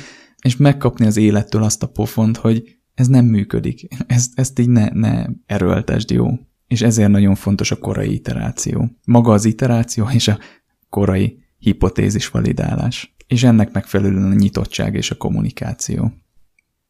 és megkapni az élettől azt a pofont, hogy ez nem működik. Ezt, ezt így ne, ne erőltesd, jó? És ezért nagyon fontos a korai iteráció. Maga az iteráció és a korai hipotézis validálás. És ennek megfelelően a nyitottság és a kommunikáció.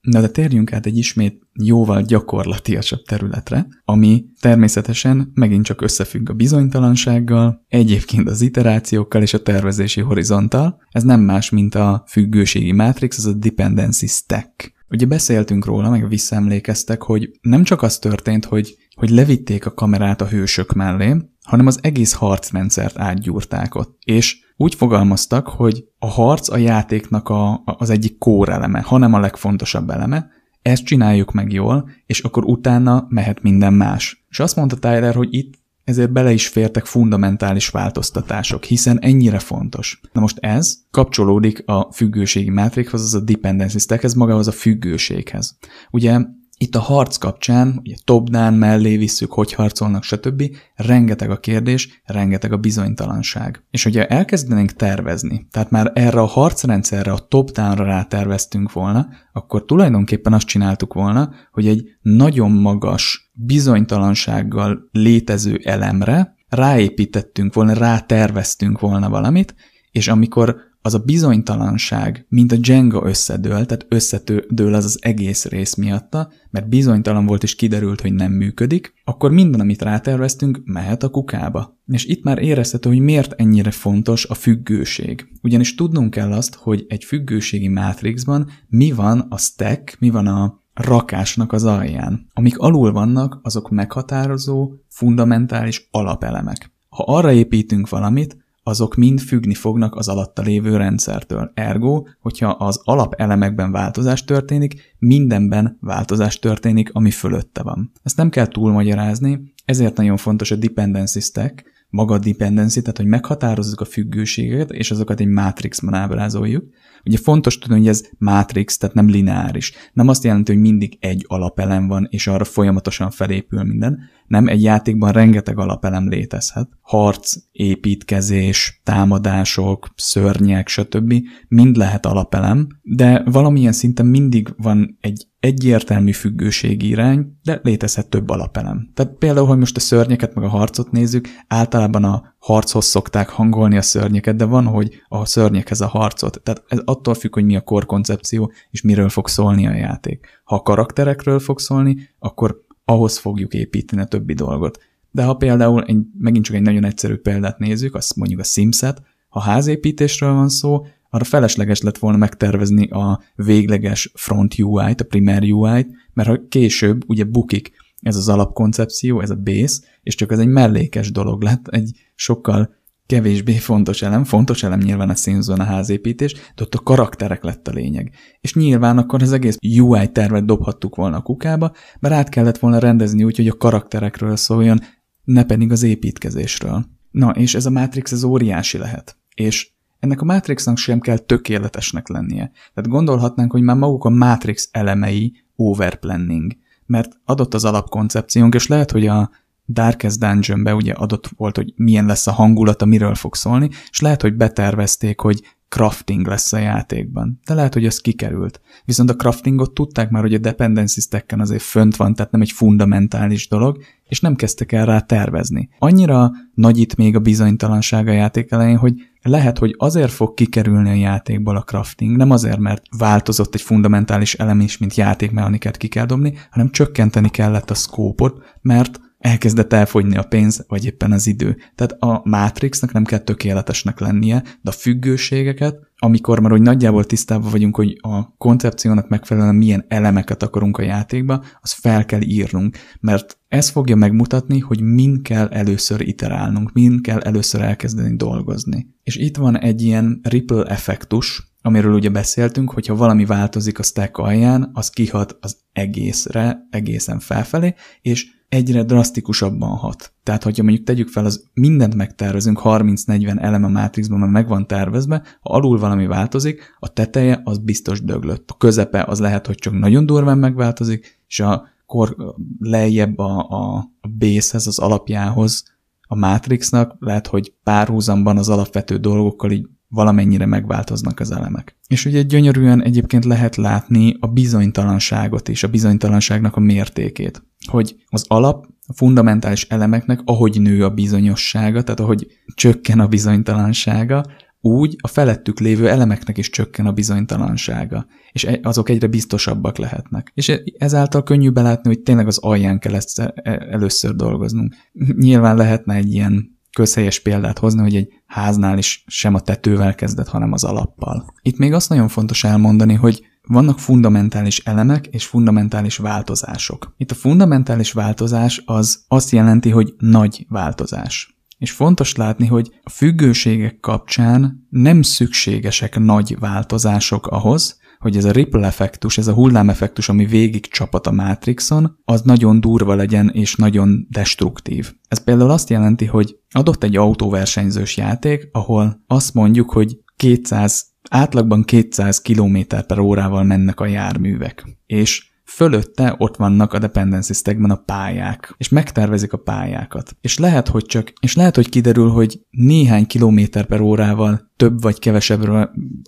Na de térjünk át egy ismét jóval gyakorlatiasabb területre, ami természetesen megint csak összefügg a bizonytalansággal, egyébként az iterációkkal és a tervezési horizonttal. Ez nem más, mint a függőségi mátrix, az a dependency stack. Ugye beszéltünk róla, meg visszaemlékeztek, hogy nem csak az történt, hogy, hogy levitték a kamerát a hősök mellé, hanem az egész harcrendszert átgyúrták ott. És úgy fogalmaztak, hogy a harc a játéknak a, a, az egyik kóreleme, hanem a legfontosabb eleme, ezt csináljuk meg jól, és akkor utána mehet minden más. És azt mondta Tyler, hogy itt ezért bele is fértek fundamentális változtatások, hiszen ennyire fontos. Na most ez kapcsolódik a függőségi mátrixhoz, az a dependency stackhez, magához a függőséghez. Ugye itt a harc kapcsán, ugye top-down mellé visszük, hogy harcolnak, stb. Rengeteg a kérdés, rengeteg a bizonytalanság. És hogyha elkezdenénk tervezni, tehát már erre a harcrendszerre, a rá ráterveztünk volna, akkor tulajdonképpen azt csináltuk volna, hogy egy nagyon magas bizonytalansággal létező elemre ráépítettünk volna, ráterveztünk volna valamit, és amikor az a bizonytalanság, mint a Django összedől, tehát összedől az az egész rész miatta, mert bizonytalan volt és kiderült, hogy nem működik, akkor minden, amit ráterveztünk, mehet a kukába. És itt már érezhető, hogy miért ennyire fontos a függőség. Ugyanis tudnunk kell azt, hogy egy függőségi mátrixban mi van a stack, mi van a rakásnak az alján. Amik alul vannak, azok meghatározó, fundamentális alapelemek. Ha arra építünk valamit, azok mind függni fognak az alatta lévő rendszertől. Ergo, hogyha az alapelemekben változás történik, mindenben változás történik, ami fölötte van. Ezt nem kell túlmagyarázni, ezért nagyon fontos a dependency stack, maga a dependency, tehát hogy meghatározzuk a függőségeket, és azokat egy mátrixban ábrázoljuk, Ugye fontos tudni, hogy ez mátrix, tehát nem lineáris. Nem azt jelenti, hogy mindig egy alapelem van, és arra folyamatosan felépül minden. Nem, egy játékban rengeteg alapelem létezhet. Harc, építkezés, támadások, szörnyek, stb. mind lehet alapelem, de valamilyen szinten mindig van egy egyértelmű függőségirány, de létezhet több alapelem. Tehát például, hogy most a szörnyeket meg a harcot nézzük, általában a harchoz szokták hangolni a szörnyeket, de van, hogy a szörnyekhez a harcot. Tehát ez a attól függ, hogy mi a korkoncepció, és miről fog szólni a játék. Ha a karakterekről fog szólni, akkor ahhoz fogjuk építeni a többi dolgot. De ha például egy, megint csak egy nagyon egyszerű példát nézzük, azt mondjuk a Sims-et, ha házépítésről van szó, arra felesleges lett volna megtervezni a végleges front UI-t, a primer UI-t, mert ha később ugye bukik ez az alapkoncepció, ez a base, és csak ez egy mellékes dolog lett, egy sokkal kevésbé fontos elem, fontos elem nyilván a színzón a házépítés, de ott a karakterek lett a lényeg. És nyilván akkor az egész UI tervet dobhattuk volna a kukába, mert át kellett volna rendezni úgy, hogy a karakterekről szóljon, ne pedig az építkezésről. Na, és ez a Matrix az óriási lehet. És ennek a Matrixnak sem kell tökéletesnek lennie. Tehát gondolhatnánk, hogy már maguk a Matrix elemei overplanning, mert adott az alapkoncepciónk, és lehet, hogy a Darkest dungeon ugye adott volt, hogy milyen lesz a hangulata, miről fog szólni, és lehet, hogy betervezték, hogy crafting lesz a játékban. De lehet, hogy ez kikerült. Viszont a craftingot tudták már, hogy a dependency stacken azért fönt van, tehát nem egy fundamentális dolog, és nem kezdtek el rá tervezni. Annyira nagy itt még a bizonytalanság a játék elején, hogy lehet, hogy azért fog kikerülni a játékból a crafting, nem azért, mert változott egy fundamentális elem is, mint játékmechanikát ki kell dobni, hanem csökkenteni kellett a szkópot, mert elkezdett elfogyni a pénz, vagy éppen az idő. Tehát a Matrixnak nem kell tökéletesnek lennie, de a függőségeket, amikor már úgy nagyjából tisztában vagyunk, hogy a koncepciónak megfelelően milyen elemeket akarunk a játékba, az fel kell írnunk, mert ez fogja megmutatni, hogy min kell először iterálnunk, min kell először elkezdeni dolgozni. És itt van egy ilyen ripple effektus, amiről ugye beszéltünk, hogyha valami változik a stack alján, az kihat az egészre, egészen felfelé, és egyre drasztikusabban hat. Tehát, hogyha mondjuk tegyük fel, az mindent megtervezünk, 30-40 elem a mátrixban mert megvan tervezve, ha alul valami változik, a teteje az biztos döglött. A közepe az lehet, hogy csak nagyon durván megváltozik, és a kor lejjebb a, a, a bészhez, az alapjához, a mátrixnak lehet, hogy párhuzamban az alapvető dolgokkal így valamennyire megváltoznak az elemek. És ugye gyönyörűen egyébként lehet látni a bizonytalanságot és a bizonytalanságnak a mértékét, hogy az alap, a fundamentális elemeknek, ahogy nő a bizonyossága, tehát ahogy csökken a bizonytalansága, úgy a felettük lévő elemeknek is csökken a bizonytalansága, és e- azok egyre biztosabbak lehetnek. És e- ezáltal könnyű belátni, hogy tényleg az alján kell ezt e- először dolgoznunk. Nyilván lehetne egy ilyen közhelyes példát hozni, hogy egy háznál is sem a tetővel kezdett, hanem az alappal. Itt még azt nagyon fontos elmondani, hogy vannak fundamentális elemek és fundamentális változások. Itt a fundamentális változás az azt jelenti, hogy nagy változás. És fontos látni, hogy a függőségek kapcsán nem szükségesek nagy változások ahhoz, hogy ez a ripple effektus, ez a hullám effektus, ami végig csapat a Matrixon, az nagyon durva legyen és nagyon destruktív. Ez például azt jelenti, hogy adott egy autóversenyzős játék, ahol azt mondjuk, hogy 200, átlagban 200 km per órával mennek a járművek. És Fölötte ott vannak a dependency stackben a pályák, és megtervezik a pályákat. És lehet, hogy csak, és lehet, hogy kiderül, hogy néhány kilométer per órával több vagy kevesebb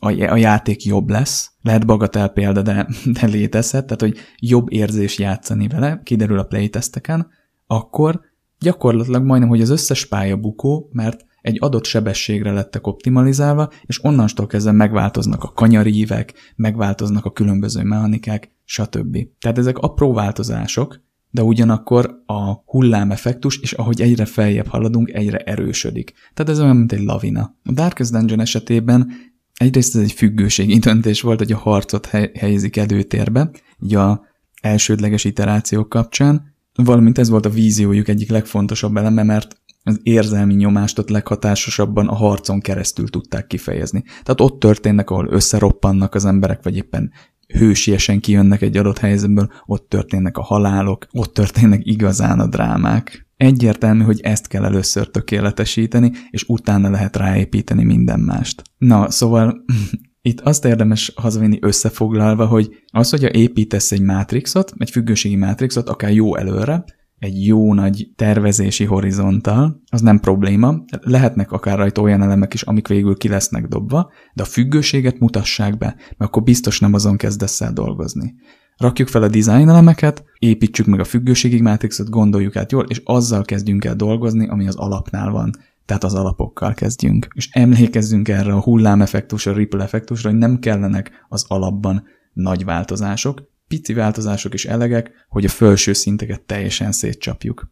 a játék jobb lesz. Lehet bagatel példa, de, de létezhet, tehát hogy jobb érzés játszani vele, kiderül a playtesteken, akkor gyakorlatilag majdnem, hogy az összes pálya bukó, mert egy adott sebességre lettek optimalizálva, és onnantól kezdve megváltoznak a kanyarívek, megváltoznak a különböző mechanikák, stb. Tehát ezek apró változások, de ugyanakkor a hullámeffektus, és ahogy egyre feljebb haladunk, egyre erősödik. Tehát ez olyan, mint egy lavina. A Darkest Dungeon esetében egyrészt ez egy függőségi döntés volt, hogy a harcot helyezik előtérbe, így a elsődleges iterációk kapcsán, valamint ez volt a víziójuk egyik legfontosabb eleme, mert az érzelmi nyomást ott leghatásosabban a harcon keresztül tudták kifejezni. Tehát ott történnek, ahol összeroppannak az emberek, vagy éppen hősiesen kijönnek egy adott helyzetből, ott történnek a halálok, ott történnek igazán a drámák. Egyértelmű, hogy ezt kell először tökéletesíteni, és utána lehet ráépíteni minden mást. Na, szóval itt azt érdemes hazavinni összefoglalva, hogy az, hogyha építesz egy mátrixot, egy függőségi mátrixot, akár jó előre, egy jó nagy tervezési horizonttal, az nem probléma, lehetnek akár rajta olyan elemek is, amik végül ki lesznek dobva, de a függőséget mutassák be, mert akkor biztos nem azon kezdesz el dolgozni. Rakjuk fel a design elemeket, építsük meg a függőségig mátrixot, gondoljuk át jól, és azzal kezdjünk el dolgozni, ami az alapnál van tehát az alapokkal kezdjünk. És emlékezzünk erre a hullám effektusra, a ripple effektusra, hogy nem kellenek az alapban nagy változások, pici változások és elegek, hogy a felső szinteket teljesen szétcsapjuk.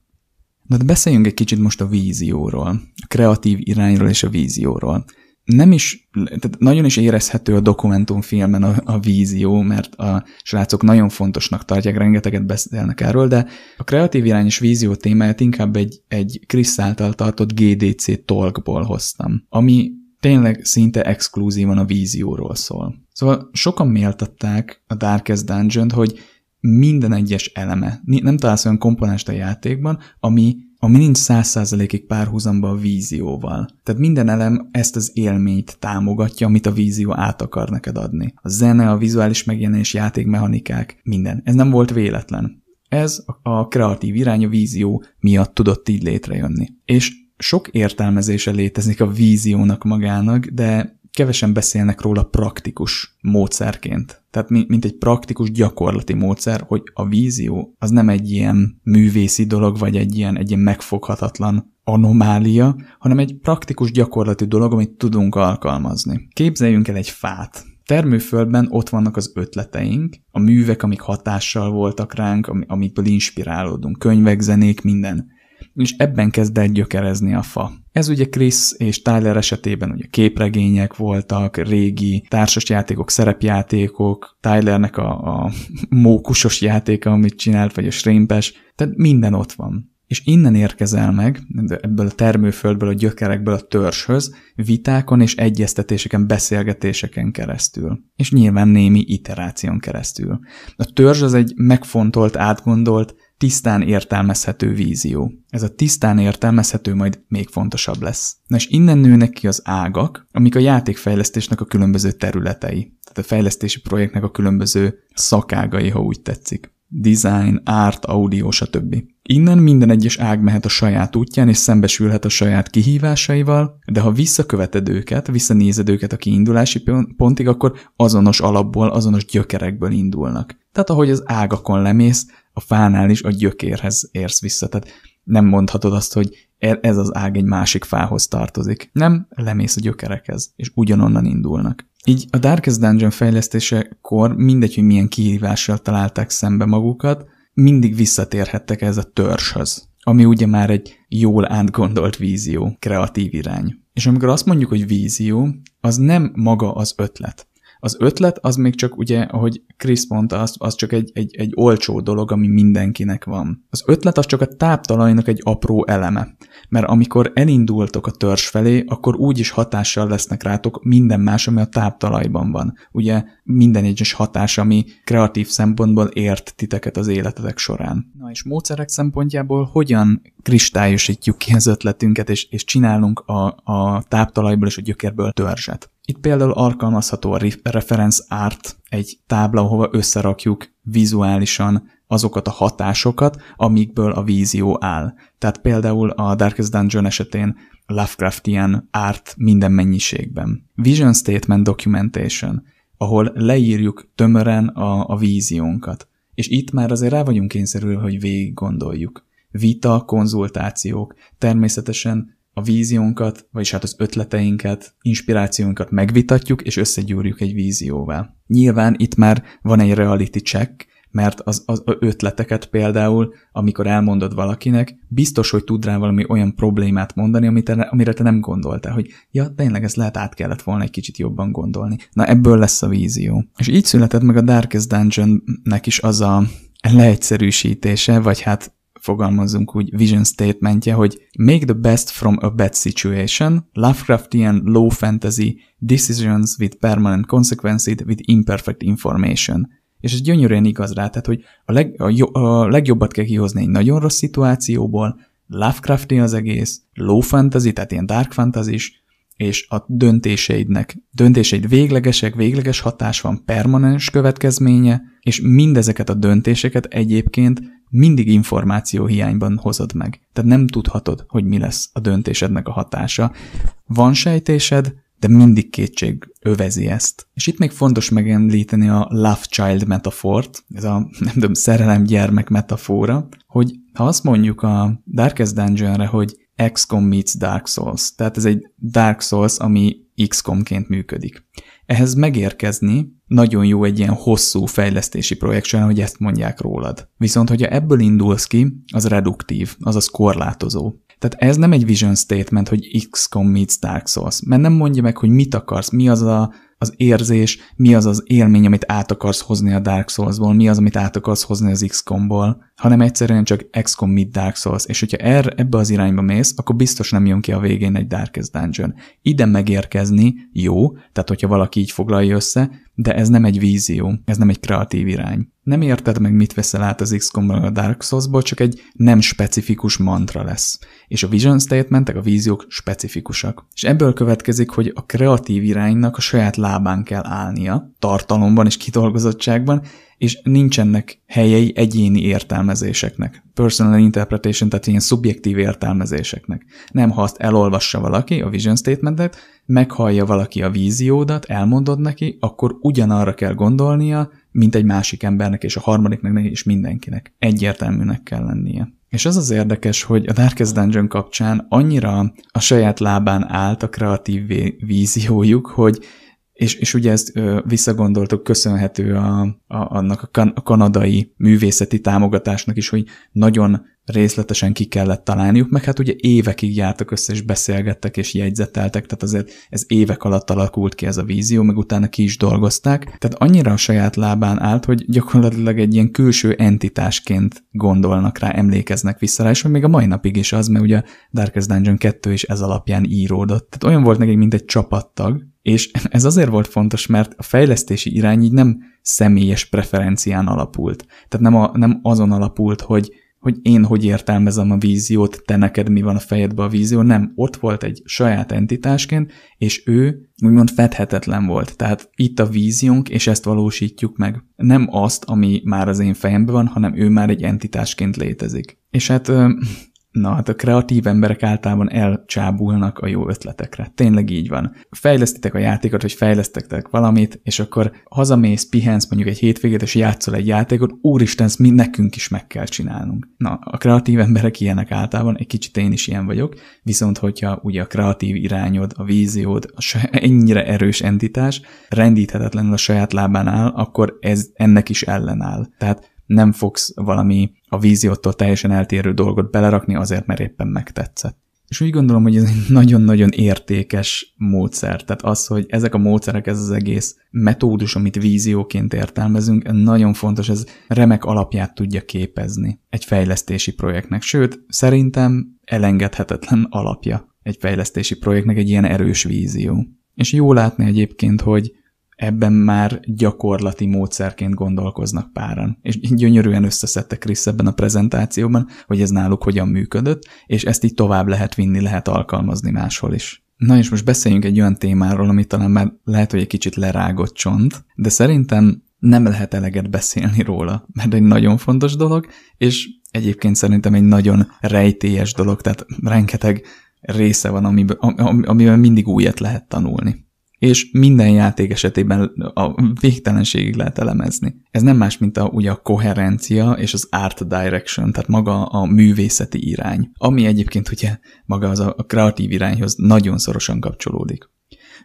Na de beszéljünk egy kicsit most a vízióról, a kreatív irányról és a vízióról. Nem is, tehát nagyon is érezhető a dokumentumfilmen a, a vízió, mert a srácok nagyon fontosnak tartják, rengeteget beszélnek erről, de a kreatív irány és vízió témáját inkább egy, egy Krisz által tartott GDC talkból hoztam, ami tényleg szinte exkluzívan a vízióról szól. Szóval sokan méltatták a Darkest Dungeon-t, hogy minden egyes eleme. Nem találsz olyan komponást a játékban, ami, ami nincs száz százalékig párhuzamba a vízióval. Tehát minden elem ezt az élményt támogatja, amit a vízió át akar neked adni. A zene, a vizuális megjelenés, játékmechanikák, minden. Ez nem volt véletlen. Ez a kreatív irány a vízió miatt tudott így létrejönni. És sok értelmezése létezik a víziónak magának, de kevesen beszélnek róla praktikus módszerként. Tehát mint egy praktikus gyakorlati módszer, hogy a vízió az nem egy ilyen művészi dolog, vagy egy ilyen, egy ilyen megfoghatatlan anomália, hanem egy praktikus gyakorlati dolog, amit tudunk alkalmazni. Képzeljünk el egy fát. Termőföldben ott vannak az ötleteink, a művek, amik hatással voltak ránk, amikből inspirálódunk, könyvek, zenék, minden és ebben kezd el gyökerezni a fa. Ez ugye Chris és Tyler esetében ugye képregények voltak, régi társasjátékok, szerepjátékok, Tylernek a, a mókusos játéka, amit csinált, vagy a srémpes, tehát minden ott van. És innen érkezel meg, ebből a termőföldből, a gyökerekből a törzshöz, vitákon és egyeztetéseken, beszélgetéseken keresztül. És nyilván némi iteráción keresztül. A törzs az egy megfontolt, átgondolt, tisztán értelmezhető vízió. Ez a tisztán értelmezhető majd még fontosabb lesz. Na és innen nőnek ki az ágak, amik a játékfejlesztésnek a különböző területei. Tehát a fejlesztési projektnek a különböző szakágai, ha úgy tetszik design, art, audio, stb. Innen minden egyes ág mehet a saját útján, és szembesülhet a saját kihívásaival, de ha visszaköveted őket, visszanézed őket a kiindulási pontig, akkor azonos alapból, azonos gyökerekből indulnak. Tehát ahogy az ágakon lemész, a fánál is a gyökérhez érsz vissza. Tehát nem mondhatod azt, hogy e- ez az ág egy másik fához tartozik. Nem, lemész a gyökerekhez, és ugyanonnan indulnak. Így a Darkest Dungeon fejlesztésekor mindegy, hogy milyen kihívással találták szembe magukat, mindig visszatérhettek ez a törzshöz, ami ugye már egy jól átgondolt vízió, kreatív irány. És amikor azt mondjuk, hogy vízió, az nem maga az ötlet. Az ötlet az még csak ugye, ahogy Krisz mondta, az, az csak egy, egy, egy olcsó dolog, ami mindenkinek van. Az ötlet az csak a táptalajnak egy apró eleme, mert amikor elindultok a törzs felé, akkor úgyis hatással lesznek rátok minden más, ami a táptalajban van. Ugye minden egyes hatás, ami kreatív szempontból ért titeket az életetek során. Na és módszerek szempontjából hogyan kristályosítjuk ki az ötletünket, és, és csinálunk a, a táptalajból és a gyökérből törzset? Itt például alkalmazható a reference art, egy tábla, ahova összerakjuk vizuálisan azokat a hatásokat, amikből a vízió áll. Tehát például a Darkest Dungeon esetén Lovecraftian árt minden mennyiségben. Vision Statement Documentation, ahol leírjuk tömören a, a víziónkat. És itt már azért rá vagyunk kényszerülve, hogy végig gondoljuk. Vita, konzultációk, természetesen a víziónkat, vagyis hát az ötleteinket, inspirációnkat megvitatjuk, és összegyúrjuk egy vízióvá. Nyilván itt már van egy reality check, mert az, az, az ötleteket például, amikor elmondod valakinek, biztos, hogy tud rá valami olyan problémát mondani, amit amire te nem gondoltál, hogy ja, tényleg ezt lehet át kellett volna egy kicsit jobban gondolni. Na ebből lesz a vízió. És így született meg a Darkest Dungeon-nek is az a leegyszerűsítése, vagy hát fogalmazunk úgy, vision statementje, hogy make the best from a bad situation, Lovecraftian low fantasy, decisions with permanent consequences with imperfect information. És ez gyönyörűen igaz rá, tehát hogy a, leg, a, jo, a legjobbat kell kihozni egy nagyon rossz szituációból, Lovecrafti az egész, low fantasy, tehát ilyen dark fantasy is, és a döntéseidnek, döntéseid véglegesek, végleges hatás van, permanens következménye, és mindezeket a döntéseket egyébként mindig információ hiányban hozod meg. Tehát nem tudhatod, hogy mi lesz a döntésednek a hatása. Van sejtésed, de mindig kétség övezi ezt. És itt még fontos megemlíteni a love child metafort, ez a nem tudom, szerelem gyermek metafora, hogy ha azt mondjuk a Darkest Dungeonre, hogy XCOM meets Dark Souls. Tehát ez egy Dark Souls, ami XCOM-ként működik. Ehhez megérkezni nagyon jó egy ilyen hosszú fejlesztési projekt során, hogy ezt mondják rólad. Viszont, hogyha ebből indulsz ki, az reduktív, azaz korlátozó. Tehát ez nem egy vision statement, hogy XCOM meets Dark Souls, mert nem mondja meg, hogy mit akarsz, mi az a az érzés, mi az az élmény, amit át akarsz hozni a Dark Souls-ból, mi az, amit át akarsz hozni az XCOM-ból, hanem egyszerűen csak XCOM mit Dark Souls, és hogyha erre, ebbe az irányba mész, akkor biztos nem jön ki a végén egy Darkest Dungeon. Ide megérkezni jó, tehát hogyha valaki így foglalja össze, de ez nem egy vízió, ez nem egy kreatív irány nem érted meg, mit veszel át az xcom a Dark Souls-ból, csak egy nem specifikus mantra lesz. És a vision statementek, a víziók specifikusak. És ebből következik, hogy a kreatív iránynak a saját lábán kell állnia, tartalomban és kidolgozottságban, és nincsenek helyei egyéni értelmezéseknek. Personal interpretation, tehát ilyen szubjektív értelmezéseknek. Nem, ha azt elolvassa valaki, a vision statementet, meghallja valaki a víziódat, elmondod neki, akkor ugyanarra kell gondolnia, mint egy másik embernek, és a harmadiknak, és mindenkinek. Egyértelműnek kell lennie. És az az érdekes, hogy a Darkest Dungeon kapcsán annyira a saját lábán állt a kreatív víziójuk, hogy és, és ugye ezt ö, visszagondoltuk, köszönhető a, a, annak a, kan- a kanadai művészeti támogatásnak is, hogy nagyon részletesen ki kellett találniuk, meg hát ugye évekig jártak össze, és beszélgettek, és jegyzeteltek, tehát azért ez évek alatt alakult ki ez a vízió, meg utána ki is dolgozták. Tehát annyira a saját lábán állt, hogy gyakorlatilag egy ilyen külső entitásként gondolnak rá, emlékeznek vissza rá, és még a mai napig is az, mert ugye Darkest Dungeon 2 is ez alapján íródott. Tehát olyan volt nekik, mint egy csapattag, és ez azért volt fontos, mert a fejlesztési irány így nem személyes preferencián alapult. Tehát nem, a, nem azon alapult, hogy hogy én hogy értelmezem a víziót, te neked mi van a fejedbe a vízió, nem, ott volt egy saját entitásként, és ő úgymond fedhetetlen volt. Tehát itt a víziónk, és ezt valósítjuk meg. Nem azt, ami már az én fejemben van, hanem ő már egy entitásként létezik. És hát Na hát a kreatív emberek általában elcsábulnak a jó ötletekre. Tényleg így van. Fejlesztitek a játékot, vagy fejlesztettek valamit, és akkor hazamész, pihensz mondjuk egy hétvégét, és játszol egy játékot, úristen, ezt mi nekünk is meg kell csinálnunk. Na, a kreatív emberek ilyenek általában, egy kicsit én is ilyen vagyok, viszont hogyha ugye a kreatív irányod, a víziód, a ennyire erős entitás rendíthetetlenül a saját lábán áll, akkor ez ennek is ellenáll. Tehát nem fogsz valami a víziótól teljesen eltérő dolgot belerakni azért, mert éppen megtetszett. És úgy gondolom, hogy ez egy nagyon-nagyon értékes módszer. Tehát az, hogy ezek a módszerek, ez az egész metódus, amit vízióként értelmezünk, nagyon fontos, ez remek alapját tudja képezni egy fejlesztési projektnek. Sőt, szerintem elengedhetetlen alapja egy fejlesztési projektnek egy ilyen erős vízió. És jó látni egyébként, hogy ebben már gyakorlati módszerként gondolkoznak páran. És gyönyörűen összeszedte Krisz ebben a prezentációban, hogy ez náluk hogyan működött, és ezt így tovább lehet vinni, lehet alkalmazni máshol is. Na és most beszéljünk egy olyan témáról, ami talán már lehet, hogy egy kicsit lerágott csont, de szerintem nem lehet eleget beszélni róla, mert egy nagyon fontos dolog, és egyébként szerintem egy nagyon rejtélyes dolog, tehát rengeteg része van, amiben, amiben mindig újat lehet tanulni és minden játék esetében a végtelenségig lehet elemezni. Ez nem más, mint a, ugye a koherencia és az art direction, tehát maga a művészeti irány, ami egyébként ugye maga az a kreatív irányhoz nagyon szorosan kapcsolódik.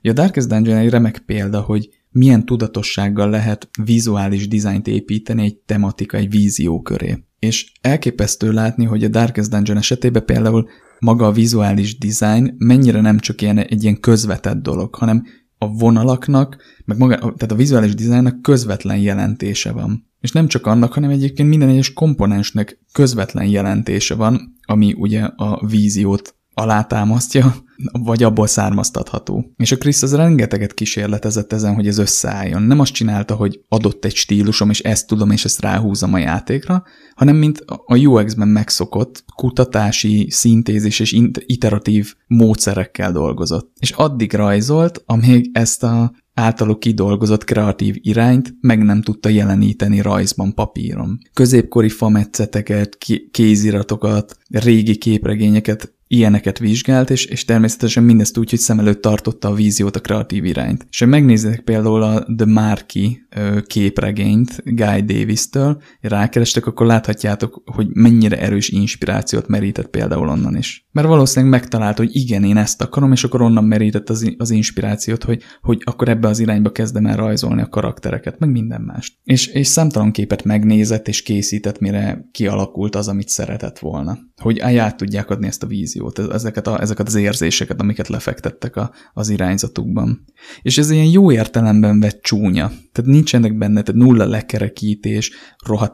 a Darkest Dungeon egy remek példa, hogy milyen tudatossággal lehet vizuális dizájnt építeni egy tematika, egy vízió köré. És elképesztő látni, hogy a Darkest Dungeon esetében például maga a vizuális design mennyire nem csak ilyen, egy ilyen közvetett dolog, hanem a vonalaknak, meg maga, tehát a vizuális dizájnnak közvetlen jelentése van. És nem csak annak, hanem egyébként minden egyes komponensnek közvetlen jelentése van, ami ugye a víziót alátámasztja, vagy abból származtatható. És a Krisz az rengeteget kísérletezett ezen, hogy ez összeálljon. Nem azt csinálta, hogy adott egy stílusom, és ezt tudom, és ezt ráhúzom a játékra, hanem mint a UX-ben megszokott kutatási, szintézis és iteratív módszerekkel dolgozott. És addig rajzolt, amíg ezt a általuk kidolgozott kreatív irányt meg nem tudta jeleníteni rajzban, papíron. Középkori fametszeteket, kéziratokat, régi képregényeket ilyeneket vizsgált, és, és természetesen mindezt úgy, hogy szem előtt tartotta a víziót, a kreatív irányt. És megnézzétek például a The Marky képregényt Guy Davis-től, rákerestek, akkor láthatjátok, hogy mennyire erős inspirációt merített például onnan is. Mert valószínűleg megtalált, hogy igen, én ezt akarom, és akkor onnan merített az, az inspirációt, hogy, hogy akkor ebbe az irányba kezdem el rajzolni a karaktereket, meg minden mást. És, és számtalan képet megnézett és készített, mire kialakult az, amit szeretett volna. Hogy át tudják adni ezt a víziót motivációt, ezeket, a, ezeket az érzéseket, amiket lefektettek a, az irányzatukban. És ez ilyen jó értelemben vett csúnya. Tehát nincsenek benne tehát nulla lekerekítés,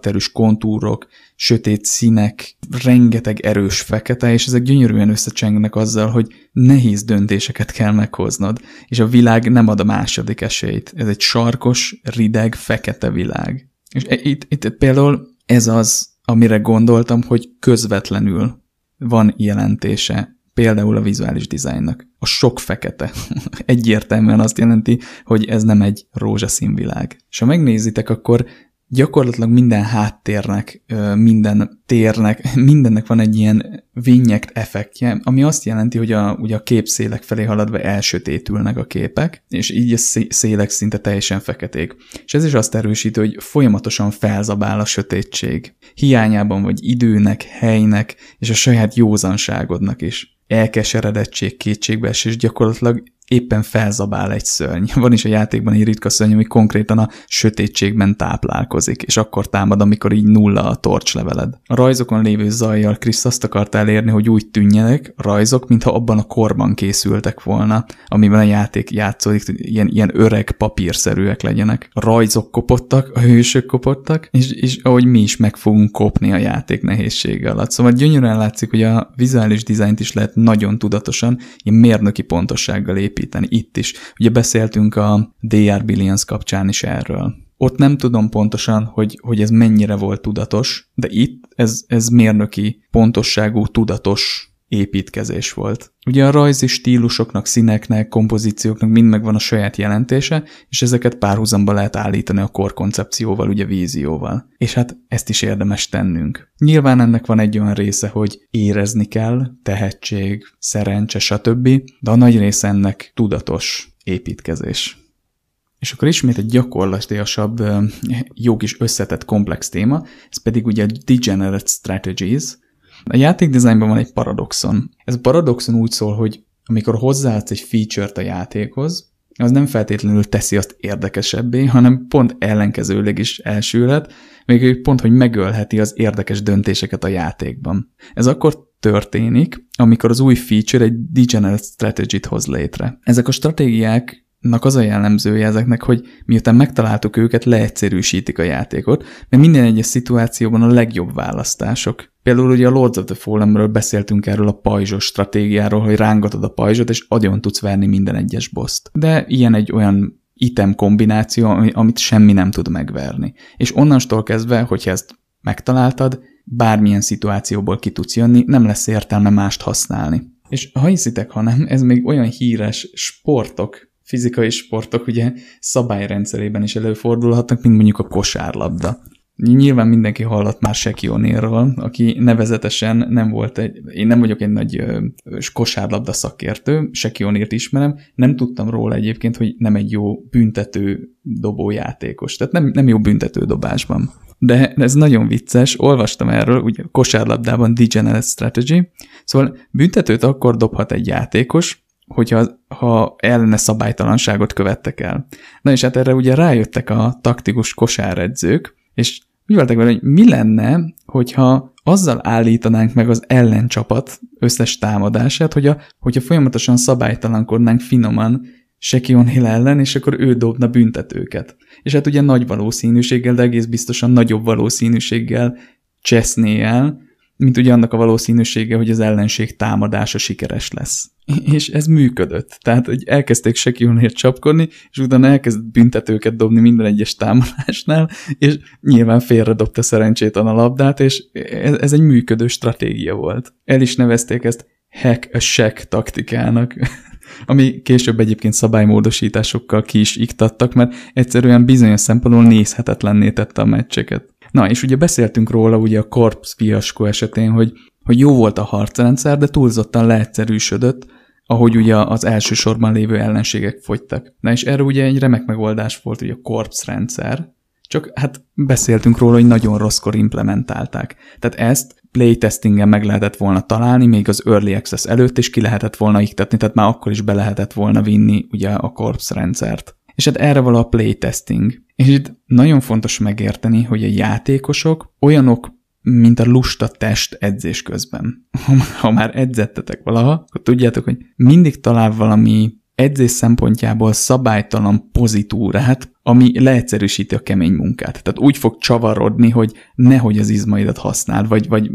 erős kontúrok, sötét színek, rengeteg erős fekete, és ezek gyönyörűen összecsengnek azzal, hogy nehéz döntéseket kell meghoznod, és a világ nem ad a második esélyt. Ez egy sarkos, rideg, fekete világ. És e, itt, itt például ez az, amire gondoltam, hogy közvetlenül van jelentése például a vizuális dizájnnak. A sok fekete egyértelműen azt jelenti, hogy ez nem egy rózsaszín világ. És ha megnézitek, akkor gyakorlatilag minden háttérnek, minden térnek, mindennek van egy ilyen vinyekt effektje, ami azt jelenti, hogy a, ugye a képszélek felé haladva elsötétülnek a képek, és így a szélek szinte teljesen feketék. És ez is azt erősíti, hogy folyamatosan felzabál a sötétség. Hiányában vagy időnek, helynek, és a saját józanságodnak is elkeseredettség, kétségbeesés gyakorlatilag éppen felzabál egy szörny. Van is a játékban egy ritka szörny, ami konkrétan a sötétségben táplálkozik, és akkor támad, amikor így nulla a leveled. A rajzokon lévő zajjal Krisz azt akart elérni, hogy úgy tűnjenek a rajzok, mintha abban a korban készültek volna, amiben a játék játszódik, hogy ilyen, ilyen öreg papírszerűek legyenek. A rajzok kopottak, a hősök kopottak, és, és ahogy mi is meg fogunk kopni a játék nehézsége alatt. Szóval gyönyörűen látszik, hogy a vizuális dizájnt is lehet nagyon tudatosan, ilyen mérnöki pontossággal épp építeni itt is. Ugye beszéltünk a DR Billions kapcsán is erről. Ott nem tudom pontosan, hogy, hogy ez mennyire volt tudatos, de itt ez, ez mérnöki, pontosságú, tudatos építkezés volt. Ugye a rajzi stílusoknak, színeknek, kompozícióknak mind megvan a saját jelentése, és ezeket párhuzamba lehet állítani a korkoncepcióval, ugye vízióval. És hát ezt is érdemes tennünk. Nyilván ennek van egy olyan része, hogy érezni kell, tehetség, szerencse, stb., de a nagy része ennek tudatos építkezés. És akkor ismét egy gyakorlatilasabb, jó kis összetett komplex téma, ez pedig ugye a Degenerate Strategies, a dizájnban van egy paradoxon. Ez a paradoxon úgy szól, hogy amikor hozzáadsz egy feature-t a játékhoz, az nem feltétlenül teszi azt érdekesebbé, hanem pont ellenkezőleg is elsülhet, még pont, hogy megölheti az érdekes döntéseket a játékban. Ez akkor történik, amikor az új feature egy degenerate strategy hoz létre. Ezek a stratégiák az a jellemzője ezeknek, hogy miután megtaláltuk őket, leegyszerűsítik a játékot, mert minden egyes szituációban a legjobb választások Például ugye a Lords of the fallen beszéltünk erről a pajzsos stratégiáról, hogy rángatod a pajzsot, és agyon tudsz verni minden egyes boszt. De ilyen egy olyan item kombináció, amit semmi nem tud megverni. És onnantól kezdve, hogyha ezt megtaláltad, bármilyen szituációból ki tudsz jönni, nem lesz értelme mást használni. És ha hiszitek, ha nem, ez még olyan híres sportok, fizikai sportok ugye szabályrendszerében is előfordulhatnak, mint mondjuk a kosárlabda. Nyilván mindenki hallott már Seki Onérról, aki nevezetesen nem volt egy, én nem vagyok egy nagy kosárlabda szakértő, Seki O'Neill-t ismerem, nem tudtam róla egyébként, hogy nem egy jó büntető dobójátékos, tehát nem, nem jó büntető dobásban. De ez nagyon vicces, olvastam erről, ugye kosárlabdában Degenerate Strategy, szóval büntetőt akkor dobhat egy játékos, hogyha ha ellene szabálytalanságot követtek el. Na és hát erre ugye rájöttek a taktikus kosáredzők, és úgy voltak vele, hogy mi lenne, hogyha azzal állítanánk meg az ellencsapat összes támadását, hogy a, hogyha folyamatosan szabálytalankodnánk finoman Sekion Hill ellen, és akkor ő dobna büntetőket. És hát ugye nagy valószínűséggel, de egész biztosan nagyobb valószínűséggel cseszné el, mint ugye annak a valószínűsége, hogy az ellenség támadása sikeres lesz. És ez működött. Tehát, hogy elkezdték Sekionért csapkodni, és utána elkezdett büntetőket dobni minden egyes támadásnál, és nyilván félredobta szerencsétlen a labdát, és ez, ez egy működő stratégia volt. El is nevezték ezt hack a shack taktikának, ami később egyébként szabálymódosításokkal ki is iktattak, mert egyszerűen bizonyos szempontból nézhetetlenné tette a meccseket. Na, és ugye beszéltünk róla ugye a Korps fiasko esetén, hogy, hogy jó volt a harcrendszer, de túlzottan leegyszerűsödött, ahogy ugye az elsősorban lévő ellenségek fogytak. Na és erre ugye egy remek megoldás volt ugye a Korps rendszer, csak hát beszéltünk róla, hogy nagyon rosszkor implementálták. Tehát ezt playtestingen meg lehetett volna találni, még az Early Access előtt, is ki lehetett volna iktatni, tehát már akkor is be lehetett volna vinni ugye a korps rendszert. És hát erre vala a playtesting. És itt nagyon fontos megérteni, hogy a játékosok olyanok, mint a lusta test edzés közben. Ha már edzettetek valaha, akkor tudjátok, hogy mindig talál valami edzés szempontjából szabálytalan pozitúrát, ami leegyszerűsíti a kemény munkát. Tehát úgy fog csavarodni, hogy nehogy az izmaidat használd, vagy, vagy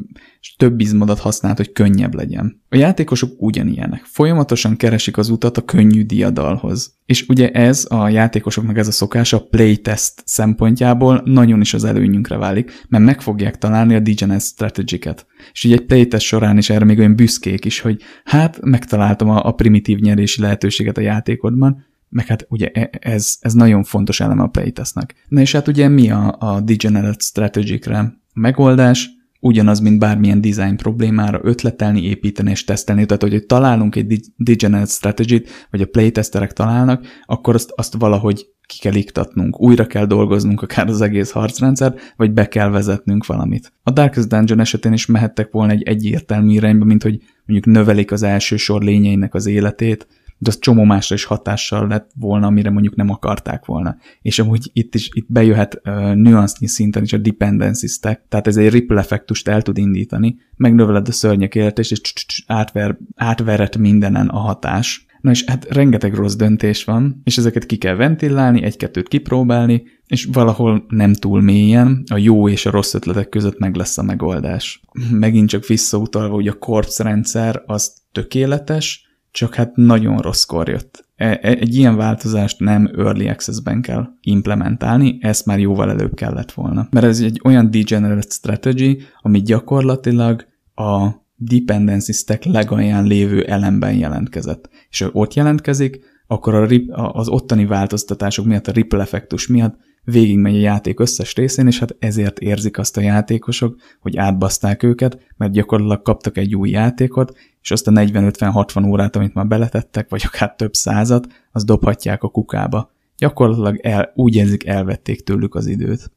több izmodat használd, hogy könnyebb legyen. A játékosok ugyanilyenek. Folyamatosan keresik az utat a könnyű diadalhoz. És ugye ez, a játékosoknak ez a szokása a playtest szempontjából nagyon is az előnyünkre válik, mert meg fogják találni a Strategy-ket. És ugye egy playtest során is erre még olyan büszkék is, hogy hát megtaláltam a, a primitív nyerési lehetőséget a játékodban, meg hát ugye e, ez, ez nagyon fontos eleme a playtestnek. Na és hát ugye mi a, a degenerate strategic re megoldás? Ugyanaz, mint bármilyen design problémára ötletelni, építeni és tesztelni. Tehát, hogy találunk egy degenerate strategy vagy a playtesterek találnak, akkor azt, azt valahogy ki kell iktatnunk, újra kell dolgoznunk akár az egész harcrendszer, vagy be kell vezetnünk valamit. A Darkest Dungeon esetén is mehettek volna egy egyértelmű irányba, mint hogy mondjuk növelik az első sor lényeinek az életét, de az csomó másra is hatással lett volna, amire mondjuk nem akarták volna. És amúgy itt is itt bejöhet uh, nüansznyi szinten is a dependency stack, tehát ez egy ripple effektust el tud indítani, megnöveled a szörnyek életét, és átver, átveret mindenen a hatás. Na és hát rengeteg rossz döntés van, és ezeket ki kell ventilálni, egy-kettőt kipróbálni, és valahol nem túl mélyen, a jó és a rossz ötletek között meg lesz a megoldás. Megint csak visszautalva, hogy a korpsz rendszer az tökéletes, csak hát nagyon rosszkor jött. E, e, egy ilyen változást nem Early Access-ben kell implementálni, ezt már jóval előbb kellett volna. Mert ez egy olyan degenerate strategy, ami gyakorlatilag a dependency stack legalján lévő elemben jelentkezett. És ha ott jelentkezik, akkor a, az ottani változtatások miatt, a ripple effektus miatt végigmegy a játék összes részén, és hát ezért érzik azt a játékosok, hogy átbaszták őket, mert gyakorlatilag kaptak egy új játékot, és azt a 40-50-60 órát, amit már beletettek, vagy akár több százat, azt dobhatják a kukába. Gyakorlatilag el, úgy érzik, elvették tőlük az időt.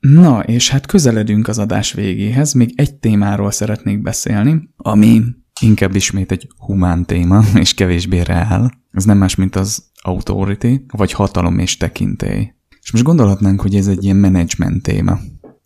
Na, és hát közeledünk az adás végéhez, még egy témáról szeretnék beszélni, ami inkább ismét egy humán téma, és kevésbé reál. Ez nem más, mint az authority, vagy hatalom és tekintély. És most gondolhatnánk, hogy ez egy ilyen menedzsment téma.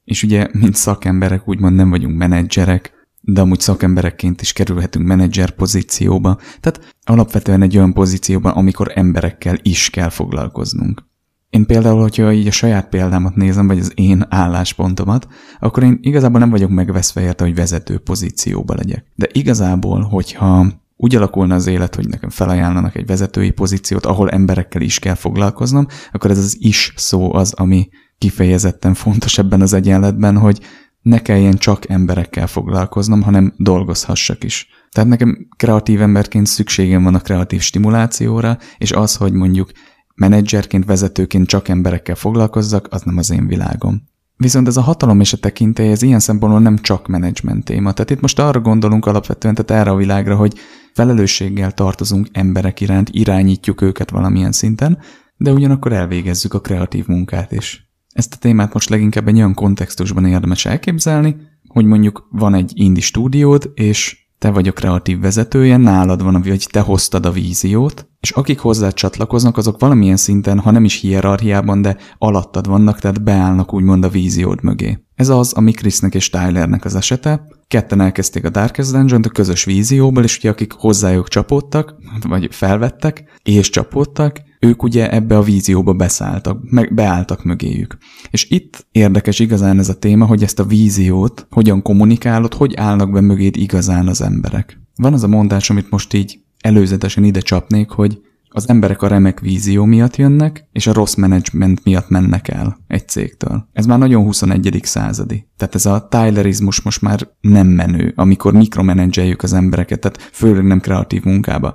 És ugye, mint szakemberek, úgymond nem vagyunk menedzserek, de amúgy szakemberekként is kerülhetünk menedzser pozícióba, tehát alapvetően egy olyan pozícióban, amikor emberekkel is kell foglalkoznunk. Én például, hogyha így a saját példámat nézem, vagy az én álláspontomat, akkor én igazából nem vagyok megveszve érte, hogy vezető pozícióba legyek. De igazából, hogyha úgy alakulna az élet, hogy nekem felajánlanak egy vezetői pozíciót, ahol emberekkel is kell foglalkoznom, akkor ez az is szó az, ami kifejezetten fontos ebben az egyenletben, hogy ne kelljen csak emberekkel foglalkoznom, hanem dolgozhassak is. Tehát nekem kreatív emberként szükségem van a kreatív stimulációra, és az, hogy mondjuk menedzserként, vezetőként csak emberekkel foglalkozzak, az nem az én világom. Viszont ez a hatalom és a tekintély, ez ilyen szempontból nem csak menedzsment téma. Tehát itt most arra gondolunk alapvetően, tehát erre a világra, hogy felelősséggel tartozunk emberek iránt, irányítjuk őket valamilyen szinten, de ugyanakkor elvégezzük a kreatív munkát is. Ezt a témát most leginkább egy olyan kontextusban érdemes elképzelni, hogy mondjuk van egy indi stúdiód, és te vagy a kreatív vezetője, nálad van, vagy te hoztad a víziót, és akik hozzá csatlakoznak, azok valamilyen szinten, ha nem is hierarchiában, de alattad vannak, tehát beállnak úgymond a víziód mögé. Ez az, ami Krisznek és Tylernek az esete. Ketten elkezdték a Darkest Dungeon-t a közös vízióból, és ugye akik hozzájuk csapódtak, vagy felvettek, és csapódtak, ők ugye ebbe a vízióba beszálltak, meg beálltak mögéjük. És itt érdekes igazán ez a téma, hogy ezt a víziót hogyan kommunikálod, hogy állnak be mögéd igazán az emberek. Van az a mondás, amit most így előzetesen ide csapnék, hogy az emberek a remek vízió miatt jönnek, és a rossz menedzsment miatt mennek el egy cégtől. Ez már nagyon 21. századi. Tehát ez a tylerizmus most már nem menő, amikor mikromenedzseljük az embereket, tehát főleg nem kreatív munkába.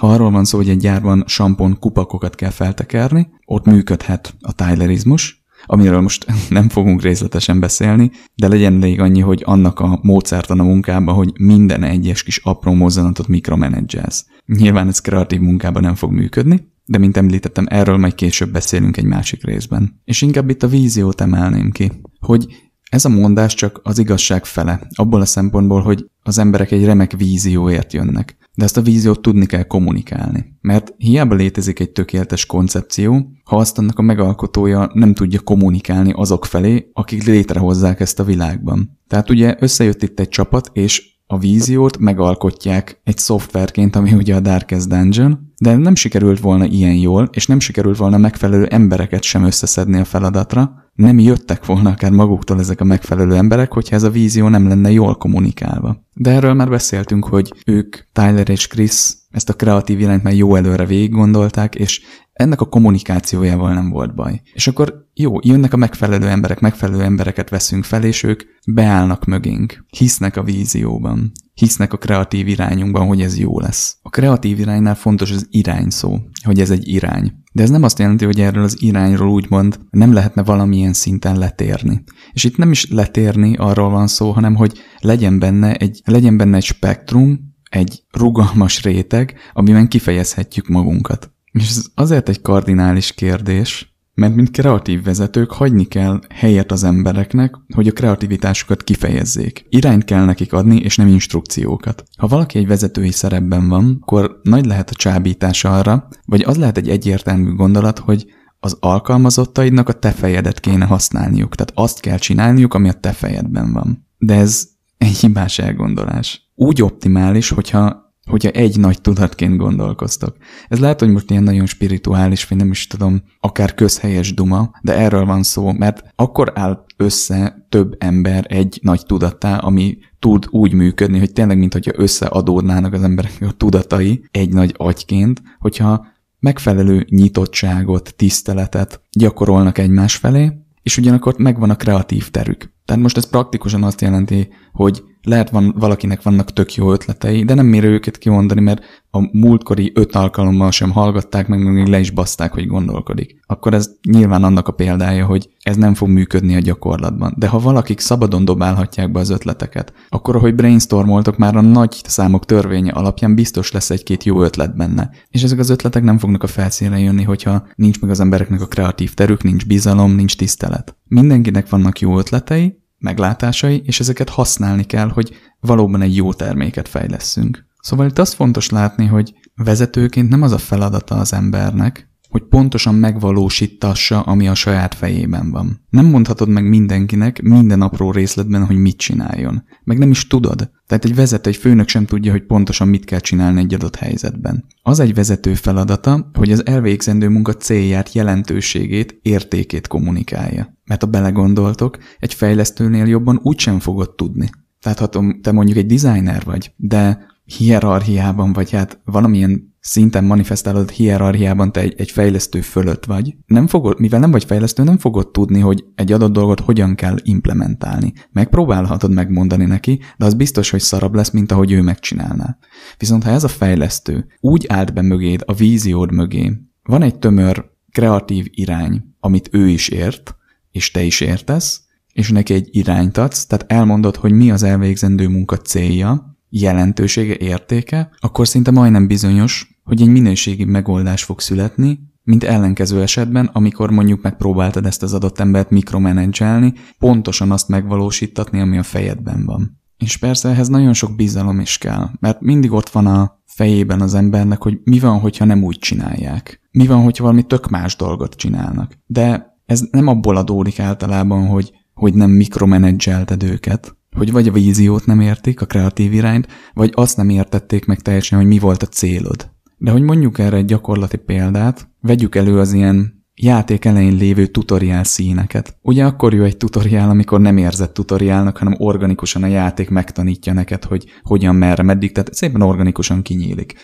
Ha arról van szó, hogy egy gyárban sampon kupakokat kell feltekerni, ott működhet a tylerizmus, amiről most nem fogunk részletesen beszélni, de legyen elég annyi, hogy annak a módszertan a munkában, hogy minden egyes kis apró mozzanatot mikromenedzselsz. Nyilván ez kreatív munkában nem fog működni, de mint említettem, erről majd később beszélünk egy másik részben. És inkább itt a víziót emelném ki, hogy ez a mondás csak az igazság fele, abból a szempontból, hogy az emberek egy remek vízióért jönnek. De ezt a víziót tudni kell kommunikálni. Mert hiába létezik egy tökéletes koncepció, ha azt annak a megalkotója nem tudja kommunikálni azok felé, akik létrehozzák ezt a világban. Tehát ugye összejött itt egy csapat, és a víziót megalkotják egy szoftverként, ami ugye a Darkest Dungeon, de nem sikerült volna ilyen jól, és nem sikerült volna megfelelő embereket sem összeszedni a feladatra, nem jöttek volna akár maguktól ezek a megfelelő emberek, hogyha ez a vízió nem lenne jól kommunikálva. De erről már beszéltünk, hogy ők, Tyler és Chris ezt a kreatív irányt már jó előre végig gondolták, és ennek a kommunikációjával nem volt baj. És akkor jó, jönnek a megfelelő emberek, megfelelő embereket veszünk fel, és ők beállnak mögénk, hisznek a vízióban hisznek a kreatív irányunkban, hogy ez jó lesz. A kreatív iránynál fontos az irány szó, hogy ez egy irány. De ez nem azt jelenti, hogy erről az irányról úgymond nem lehetne valamilyen szinten letérni. És itt nem is letérni arról van szó, hanem hogy legyen benne egy, legyen benne egy spektrum, egy rugalmas réteg, amiben kifejezhetjük magunkat. És ez azért egy kardinális kérdés, mert mint kreatív vezetők hagyni kell helyet az embereknek, hogy a kreativitásukat kifejezzék. Irányt kell nekik adni, és nem instrukciókat. Ha valaki egy vezetői szerepben van, akkor nagy lehet a csábítás arra, vagy az lehet egy egyértelmű gondolat, hogy az alkalmazottaidnak a te fejedet kéne használniuk, tehát azt kell csinálniuk, ami a te fejedben van. De ez egy hibás elgondolás. Úgy optimális, hogyha hogyha egy nagy tudatként gondolkoztok. Ez lehet, hogy most ilyen nagyon spirituális, vagy nem is tudom, akár közhelyes duma, de erről van szó, mert akkor áll össze több ember egy nagy tudattá, ami tud úgy működni, hogy tényleg, mintha összeadódnának az emberek a tudatai egy nagy agyként, hogyha megfelelő nyitottságot, tiszteletet gyakorolnak egymás felé, és ugyanakkor megvan a kreatív terük. Tehát most ez praktikusan azt jelenti, hogy lehet van, valakinek vannak tök jó ötletei, de nem mér őket kimondani, mert a múltkori öt alkalommal sem hallgatták, meg még le is baszták, hogy gondolkodik. Akkor ez nyilván annak a példája, hogy ez nem fog működni a gyakorlatban. De ha valakik szabadon dobálhatják be az ötleteket, akkor ahogy brainstormoltok már a nagy számok törvénye alapján biztos lesz egy-két jó ötlet benne. És ezek az ötletek nem fognak a felszínre jönni, hogyha nincs meg az embereknek a kreatív terük, nincs bizalom, nincs tisztelet. Mindenkinek vannak jó ötletei, meglátásai, és ezeket használni kell, hogy valóban egy jó terméket fejleszünk. Szóval itt azt fontos látni, hogy vezetőként nem az a feladata az embernek, hogy pontosan megvalósítassa, ami a saját fejében van. Nem mondhatod meg mindenkinek minden apró részletben, hogy mit csináljon. Meg nem is tudod. Tehát egy vezető, egy főnök sem tudja, hogy pontosan mit kell csinálni egy adott helyzetben. Az egy vezető feladata, hogy az elvégzendő munka célját, jelentőségét, értékét kommunikálja. Mert ha belegondoltok, egy fejlesztőnél jobban úgysem fogod tudni. Tehát ha te mondjuk egy designer vagy, de hierarchiában vagy hát valamilyen szinten manifestálod hierarchiában te egy, egy fejlesztő fölött vagy, nem fogod, mivel nem vagy fejlesztő, nem fogod tudni, hogy egy adott dolgot hogyan kell implementálni. Megpróbálhatod megmondani neki, de az biztos, hogy szarabb lesz, mint ahogy ő megcsinálná. Viszont ha ez a fejlesztő úgy állt be mögéd, a víziód mögé, van egy tömör kreatív irány, amit ő is ért, és te is értesz, és neki egy irányt adsz, tehát elmondod, hogy mi az elvégzendő munka célja, jelentősége, értéke, akkor szinte majdnem bizonyos, hogy egy minőségi megoldás fog születni, mint ellenkező esetben, amikor mondjuk megpróbáltad ezt az adott embert mikromenedzselni, pontosan azt megvalósítatni, ami a fejedben van. És persze ehhez nagyon sok bizalom is kell, mert mindig ott van a fejében az embernek, hogy mi van, hogyha nem úgy csinálják. Mi van, hogyha valami tök más dolgot csinálnak. De ez nem abból adódik általában, hogy, hogy nem mikromenedzselted őket, hogy vagy a víziót nem értik, a kreatív irányt, vagy azt nem értették meg teljesen, hogy mi volt a célod. De hogy mondjuk erre egy gyakorlati példát, vegyük elő az ilyen játék elején lévő tutoriál színeket. Ugye akkor jó egy tutoriál, amikor nem érzett tutoriálnak, hanem organikusan a játék megtanítja neked, hogy hogyan, merre, meddig, tehát szépen organikusan kinyílik.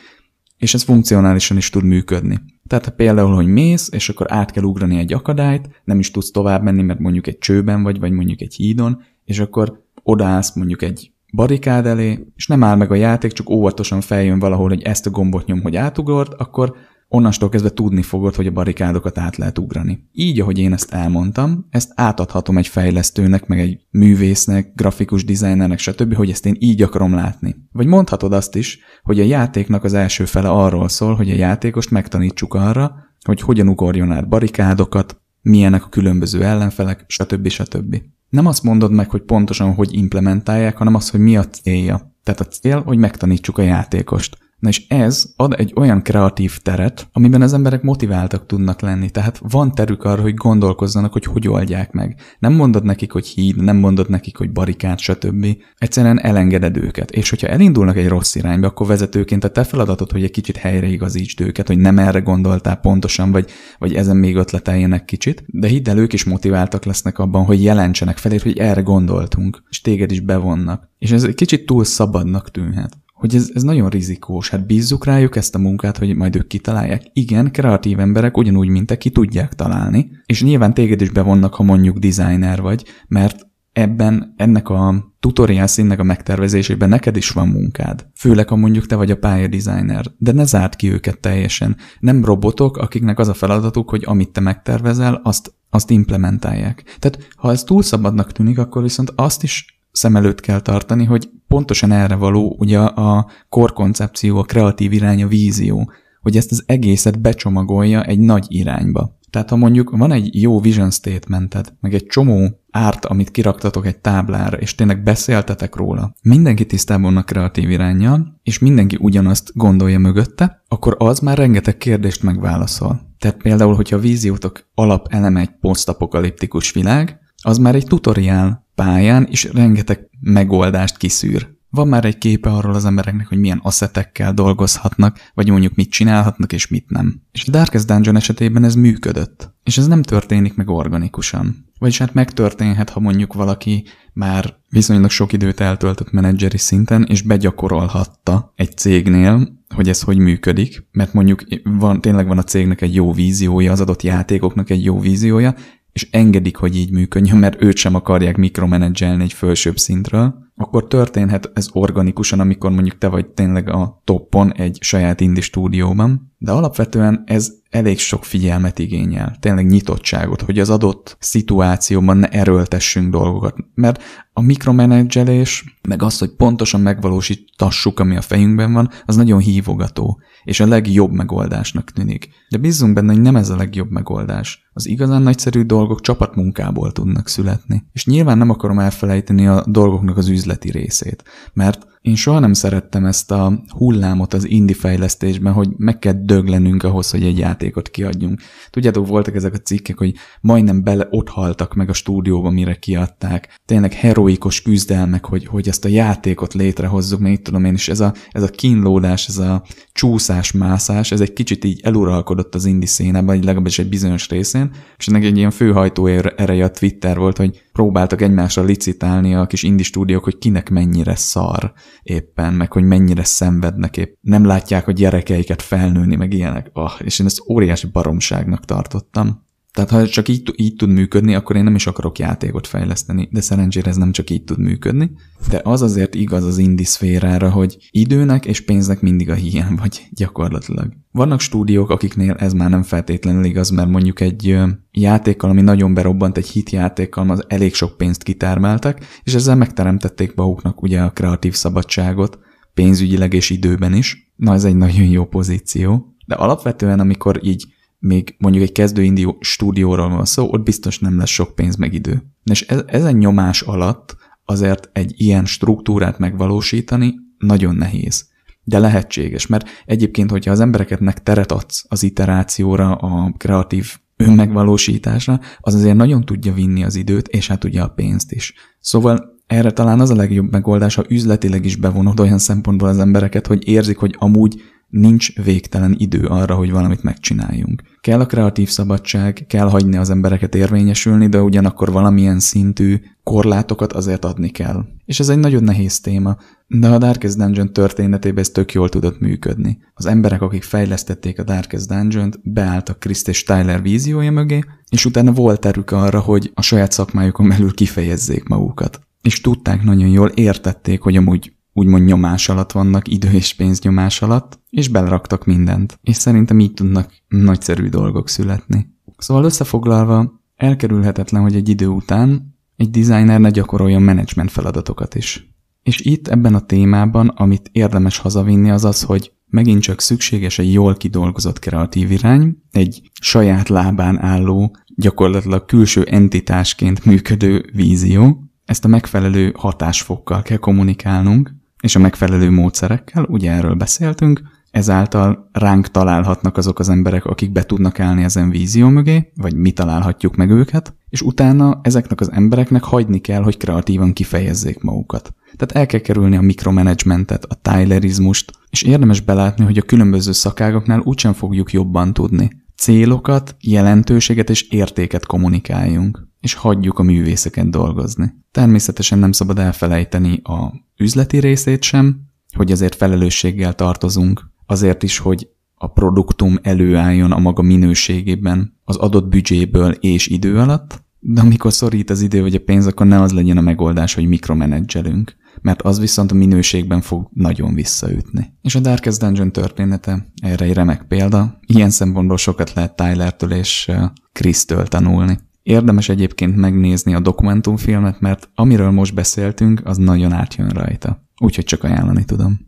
És ez funkcionálisan is tud működni. Tehát ha például, hogy mész, és akkor át kell ugrani egy akadályt, nem is tudsz tovább menni, mert mondjuk egy csőben vagy, vagy mondjuk egy hídon, és akkor odaállsz mondjuk egy barikád elé, és nem áll meg a játék, csak óvatosan feljön valahol, hogy ezt a gombot nyom, hogy átugort, akkor onnastól kezdve tudni fogod, hogy a barikádokat át lehet ugrani. Így, ahogy én ezt elmondtam, ezt átadhatom egy fejlesztőnek, meg egy művésznek, grafikus dizájnernek, stb., hogy ezt én így akarom látni. Vagy mondhatod azt is, hogy a játéknak az első fele arról szól, hogy a játékost megtanítsuk arra, hogy hogyan ugorjon át barikádokat, milyenek a különböző ellenfelek, stb. stb nem azt mondod meg, hogy pontosan hogy implementálják, hanem azt, hogy mi a célja. Tehát a cél, hogy megtanítsuk a játékost. Na és ez ad egy olyan kreatív teret, amiben az emberek motiváltak tudnak lenni. Tehát van terük arra, hogy gondolkozzanak, hogy hogy oldják meg. Nem mondod nekik, hogy híd, nem mondod nekik, hogy barikád, stb. Egyszerűen elengeded őket. És hogyha elindulnak egy rossz irányba, akkor vezetőként a te feladatod, hogy egy kicsit helyreigazítsd őket, hogy nem erre gondoltál pontosan, vagy, vagy ezen még ötleteljenek kicsit. De hidd el, ők is motiváltak lesznek abban, hogy jelentsenek felé, hogy erre gondoltunk, és téged is bevonnak. És ez egy kicsit túl szabadnak tűnhet hogy ez, ez nagyon rizikós. Hát bízzuk rájuk ezt a munkát, hogy majd ők kitalálják. Igen, kreatív emberek ugyanúgy, mint te, ki tudják találni, és nyilván téged is bevonnak, ha mondjuk designer vagy, mert ebben, ennek a tutorial színnek a megtervezésében neked is van munkád. Főleg, ha mondjuk te vagy a designer, de ne zárd ki őket teljesen. Nem robotok, akiknek az a feladatuk, hogy amit te megtervezel, azt, azt implementálják. Tehát, ha ez túl szabadnak tűnik, akkor viszont azt is szem előtt kell tartani, hogy pontosan erre való ugye a korkoncepció, a kreatív irány, a vízió, hogy ezt az egészet becsomagolja egy nagy irányba. Tehát ha mondjuk van egy jó vision statemented, meg egy csomó árt, amit kiraktatok egy táblára, és tényleg beszéltetek róla, mindenki tisztában van a kreatív irányjal, és mindenki ugyanazt gondolja mögötte, akkor az már rengeteg kérdést megválaszol. Tehát például, hogyha a víziótok alapeleme egy posztapokaliptikus világ, az már egy tutoriál pályán is rengeteg megoldást kiszűr. Van már egy képe arról az embereknek, hogy milyen asszetekkel dolgozhatnak, vagy mondjuk mit csinálhatnak és mit nem. És a Darkest Dungeon esetében ez működött. És ez nem történik meg organikusan. Vagyis hát megtörténhet, ha mondjuk valaki már viszonylag sok időt eltöltött menedzseri szinten, és begyakorolhatta egy cégnél, hogy ez hogy működik, mert mondjuk van, tényleg van a cégnek egy jó víziója, az adott játékoknak egy jó víziója, és engedik, hogy így működjön, mert őt sem akarják mikromenedzselni egy felsőbb szintről, akkor történhet ez organikusan, amikor mondjuk te vagy tényleg a toppon egy saját indi stúdióban, de alapvetően ez elég sok figyelmet igényel, tényleg nyitottságot, hogy az adott szituációban ne erőltessünk dolgokat, mert a mikromenedzselés, meg az, hogy pontosan megvalósítassuk, ami a fejünkben van, az nagyon hívogató, és a legjobb megoldásnak tűnik. De bízzunk benne, hogy nem ez a legjobb megoldás. Az igazán nagyszerű dolgok csapatmunkából tudnak születni. És nyilván nem akarom elfelejteni a dolgoknak az üzletet, üzleti részét. Mert én soha nem szerettem ezt a hullámot az indi fejlesztésben, hogy meg kell döglenünk ahhoz, hogy egy játékot kiadjunk. Tudjátok, voltak ezek a cikkek, hogy majdnem bele ott haltak meg a stúdióba, mire kiadták. Tényleg heroikus küzdelmek, hogy, hogy ezt a játékot létrehozzuk, mert itt tudom én is, ez a, ez a kínlódás, ez a csúszás-mászás, ez egy kicsit így eluralkodott az indi szénában, vagy legalábbis egy bizonyos részén, és ennek egy ilyen főhajtó er-, ereje a Twitter volt, hogy próbáltak egymásra licitálni a kis indi stúdiók, hogy kinek mennyire szar éppen, meg hogy mennyire szenvednek épp. Nem látják a gyerekeiket felnőni, meg ilyenek. Oh, és én ezt óriási baromságnak tartottam. Tehát ha csak így, így tud működni, akkor én nem is akarok játékot fejleszteni, de szerencsére ez nem csak így tud működni. De az azért igaz az indi szférára, hogy időnek és pénznek mindig a hiány vagy gyakorlatilag. Vannak stúdiók, akiknél ez már nem feltétlenül igaz, mert mondjuk egy játékkal, ami nagyon berobbant, egy hit játékkal, az elég sok pénzt kitermeltek, és ezzel megteremtették maguknak ugye a kreatív szabadságot, pénzügyileg és időben is. Na ez egy nagyon jó pozíció. De alapvetően, amikor így még mondjuk egy kezdő stúdióról van szó, ott biztos nem lesz sok pénz meg idő. És ez, ezen nyomás alatt azért egy ilyen struktúrát megvalósítani nagyon nehéz. De lehetséges, mert egyébként, hogyha az embereketnek teret adsz az iterációra, a kreatív önmegvalósításra, az azért nagyon tudja vinni az időt, és hát ugye a pénzt is. Szóval erre talán az a legjobb megoldás, ha üzletileg is bevonod olyan szempontból az embereket, hogy érzik, hogy amúgy Nincs végtelen idő arra, hogy valamit megcsináljunk. Kell a kreatív szabadság, kell hagyni az embereket érvényesülni, de ugyanakkor valamilyen szintű korlátokat azért adni kell. És ez egy nagyon nehéz téma, de a Darkest Dungeon történetében ez tök jól tudott működni. Az emberek, akik fejlesztették a Darkest Dungeon-t, beálltak Kriszt és Tyler víziója mögé, és utána volt erük arra, hogy a saját szakmájukon belül kifejezzék magukat. És tudták nagyon jól, értették, hogy amúgy úgymond nyomás alatt vannak, idő és pénz nyomás alatt, és beleraktak mindent. És szerintem így tudnak nagyszerű dolgok születni. Szóval összefoglalva, elkerülhetetlen, hogy egy idő után egy designer ne gyakoroljon menedzsment feladatokat is. És itt ebben a témában, amit érdemes hazavinni, az az, hogy megint csak szükséges egy jól kidolgozott kreatív irány, egy saját lábán álló, gyakorlatilag külső entitásként működő vízió, ezt a megfelelő hatásfokkal kell kommunikálnunk, és a megfelelő módszerekkel, ugye erről beszéltünk, ezáltal ránk találhatnak azok az emberek, akik be tudnak állni ezen vízió mögé, vagy mi találhatjuk meg őket, és utána ezeknek az embereknek hagyni kell, hogy kreatívan kifejezzék magukat. Tehát el kell kerülni a mikromanagementet, a tylerizmust, és érdemes belátni, hogy a különböző szakágoknál úgysem fogjuk jobban tudni célokat, jelentőséget és értéket kommunikáljunk, és hagyjuk a művészeket dolgozni. Természetesen nem szabad elfelejteni a üzleti részét sem, hogy azért felelősséggel tartozunk, azért is, hogy a produktum előálljon a maga minőségében, az adott büdzséből és idő alatt, de amikor szorít az idő vagy a pénz, akkor ne az legyen a megoldás, hogy mikromenedzselünk, mert az viszont a minőségben fog nagyon visszaütni. És a Darkest Dungeon története erre egy remek példa. Ilyen szempontból sokat lehet Tylertől és Krisztől tanulni. Érdemes egyébként megnézni a dokumentumfilmet, mert amiről most beszéltünk, az nagyon átjön rajta. Úgyhogy csak ajánlani tudom.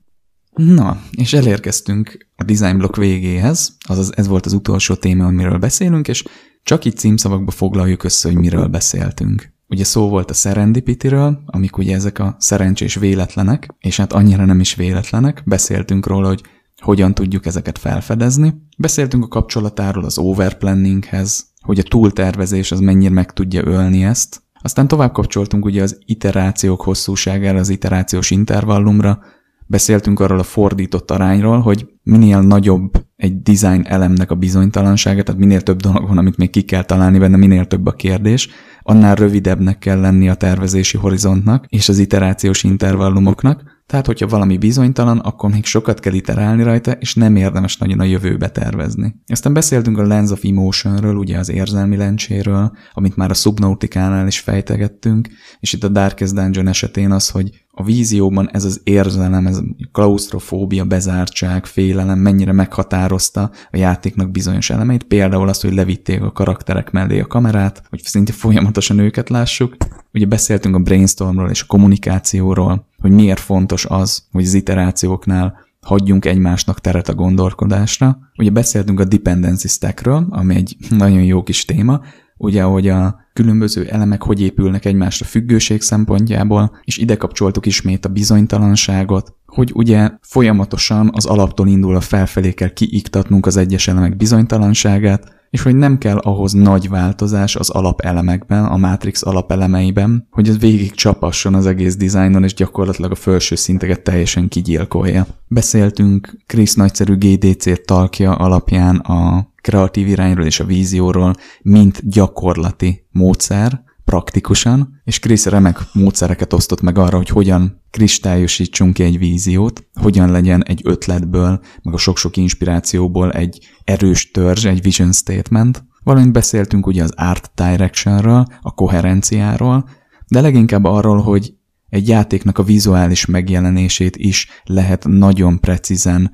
Na, és elérkeztünk a design block végéhez, azaz ez volt az utolsó téma, amiről beszélünk, és csak így címszavakba foglaljuk össze, hogy miről beszéltünk. Ugye szó volt a serendipitiről, amik ugye ezek a szerencsés véletlenek, és hát annyira nem is véletlenek, beszéltünk róla, hogy hogyan tudjuk ezeket felfedezni. Beszéltünk a kapcsolatáról az overplanninghez, hogy a túltervezés az mennyire meg tudja ölni ezt. Aztán tovább kapcsoltunk ugye az iterációk hosszúságára, az iterációs intervallumra, beszéltünk arról a fordított arányról, hogy minél nagyobb egy design elemnek a bizonytalansága, tehát minél több dolog van, amit még ki kell találni benne, minél több a kérdés, annál rövidebbnek kell lenni a tervezési horizontnak és az iterációs intervallumoknak, tehát, hogyha valami bizonytalan, akkor még sokat kell iterálni rajta, és nem érdemes nagyon a jövőbe tervezni. Aztán beszéltünk a Lens of Emotionről, ugye az érzelmi lencséről, amit már a Subnautikánál is fejtegettünk, és itt a Darkest Dungeon esetén az, hogy a vízióban ez az érzelem, ez a klaustrofóbia, bezártság, félelem mennyire meghatározta a játéknak bizonyos elemeit, például azt, hogy levitték a karakterek mellé a kamerát, hogy szinte folyamatosan őket lássuk. Ugye beszéltünk a brainstormról és a kommunikációról, hogy miért fontos az, hogy az iterációknál hagyjunk egymásnak teret a gondolkodásra. Ugye beszéltünk a dependency stackről, ami egy nagyon jó kis téma, ugye, hogy a különböző elemek hogy épülnek egymásra függőség szempontjából, és ide kapcsoltuk ismét a bizonytalanságot, hogy ugye folyamatosan az alaptól indul a felfelé kell kiiktatnunk az egyes elemek bizonytalanságát, és hogy nem kell ahhoz nagy változás az alapelemekben, a Matrix alapelemeiben, hogy ez végig csapasson az egész dizájnon, és gyakorlatilag a felső szinteket teljesen kigyilkolja. Beszéltünk Krisz nagyszerű GDC talkja alapján a kreatív irányról és a vízióról, mint gyakorlati módszer, praktikusan, és Krisz remek módszereket osztott meg arra, hogy hogyan kristályosítsunk ki egy víziót, hogyan legyen egy ötletből, meg a sok-sok inspirációból egy erős törzs, egy vision statement. Valamint beszéltünk ugye az art directionről, a koherenciáról, de leginkább arról, hogy egy játéknak a vizuális megjelenését is lehet nagyon precízen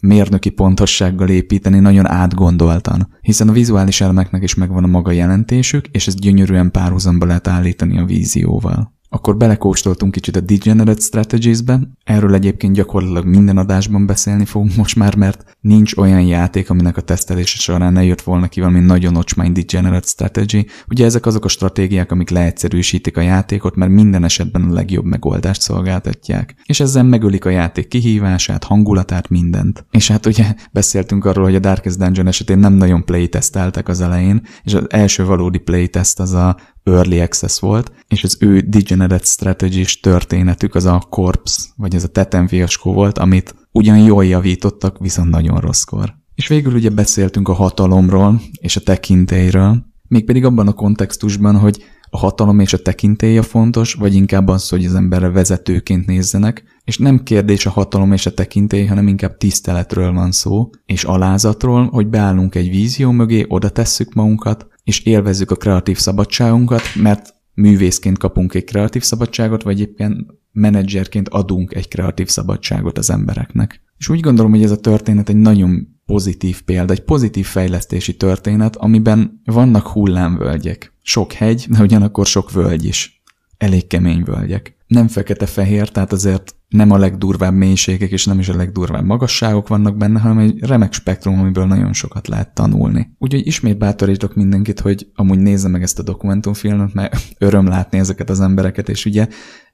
mérnöki pontossággal építeni, nagyon átgondoltan. Hiszen a vizuális elemeknek is megvan a maga jelentésük, és ez gyönyörűen párhuzamba lehet állítani a vízióval. Akkor belekóstoltunk kicsit a Degenerate Strategies-be, erről egyébként gyakorlatilag minden adásban beszélni fogunk most már, mert nincs olyan játék, aminek a tesztelése során ne jött volna ki valami nagyon ocsmány Degenerate Strategy. Ugye ezek azok a stratégiák, amik leegyszerűsítik a játékot, mert minden esetben a legjobb megoldást szolgáltatják. És ezzel megölik a játék kihívását, hangulatát, mindent. És hát ugye beszéltünk arról, hogy a Darkest Dungeon esetén nem nagyon playtesteltek az elején, és az első valódi playtest az a early access volt, és az ő Degenerate Strategies történetük az a corpse, vagy ez a tetenfiaskó volt, amit ugyan jól javítottak, viszont nagyon rosszkor. És végül ugye beszéltünk a hatalomról és a tekintélyről, mégpedig abban a kontextusban, hogy a hatalom és a tekintélye fontos, vagy inkább az, hogy az emberre vezetőként nézzenek, és nem kérdés a hatalom és a tekintély, hanem inkább tiszteletről van szó, és alázatról, hogy beállunk egy vízió mögé, oda tesszük magunkat, és élvezzük a kreatív szabadságunkat, mert művészként kapunk egy kreatív szabadságot, vagy éppen menedzserként adunk egy kreatív szabadságot az embereknek. És úgy gondolom, hogy ez a történet egy nagyon pozitív példa, egy pozitív fejlesztési történet, amiben vannak hullámvölgyek. Sok hegy, de ugyanakkor sok völgy is. Elég kemény völgyek nem fekete-fehér, tehát azért nem a legdurvább mélységek és nem is a legdurvább magasságok vannak benne, hanem egy remek spektrum, amiből nagyon sokat lehet tanulni. Úgyhogy ismét bátorítok mindenkit, hogy amúgy nézze meg ezt a dokumentumfilmet, mert öröm látni ezeket az embereket, és ugye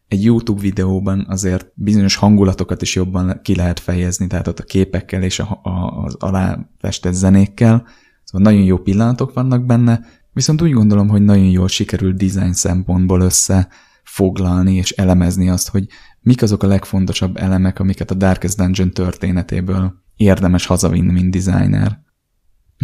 egy YouTube videóban azért bizonyos hangulatokat is jobban ki lehet fejezni, tehát ott a képekkel és a, a, az festett zenékkel, szóval nagyon jó pillanatok vannak benne, viszont úgy gondolom, hogy nagyon jól sikerült design szempontból össze foglalni és elemezni azt, hogy mik azok a legfontosabb elemek, amiket a Darkest Dungeon történetéből érdemes hazavinni, mint designer.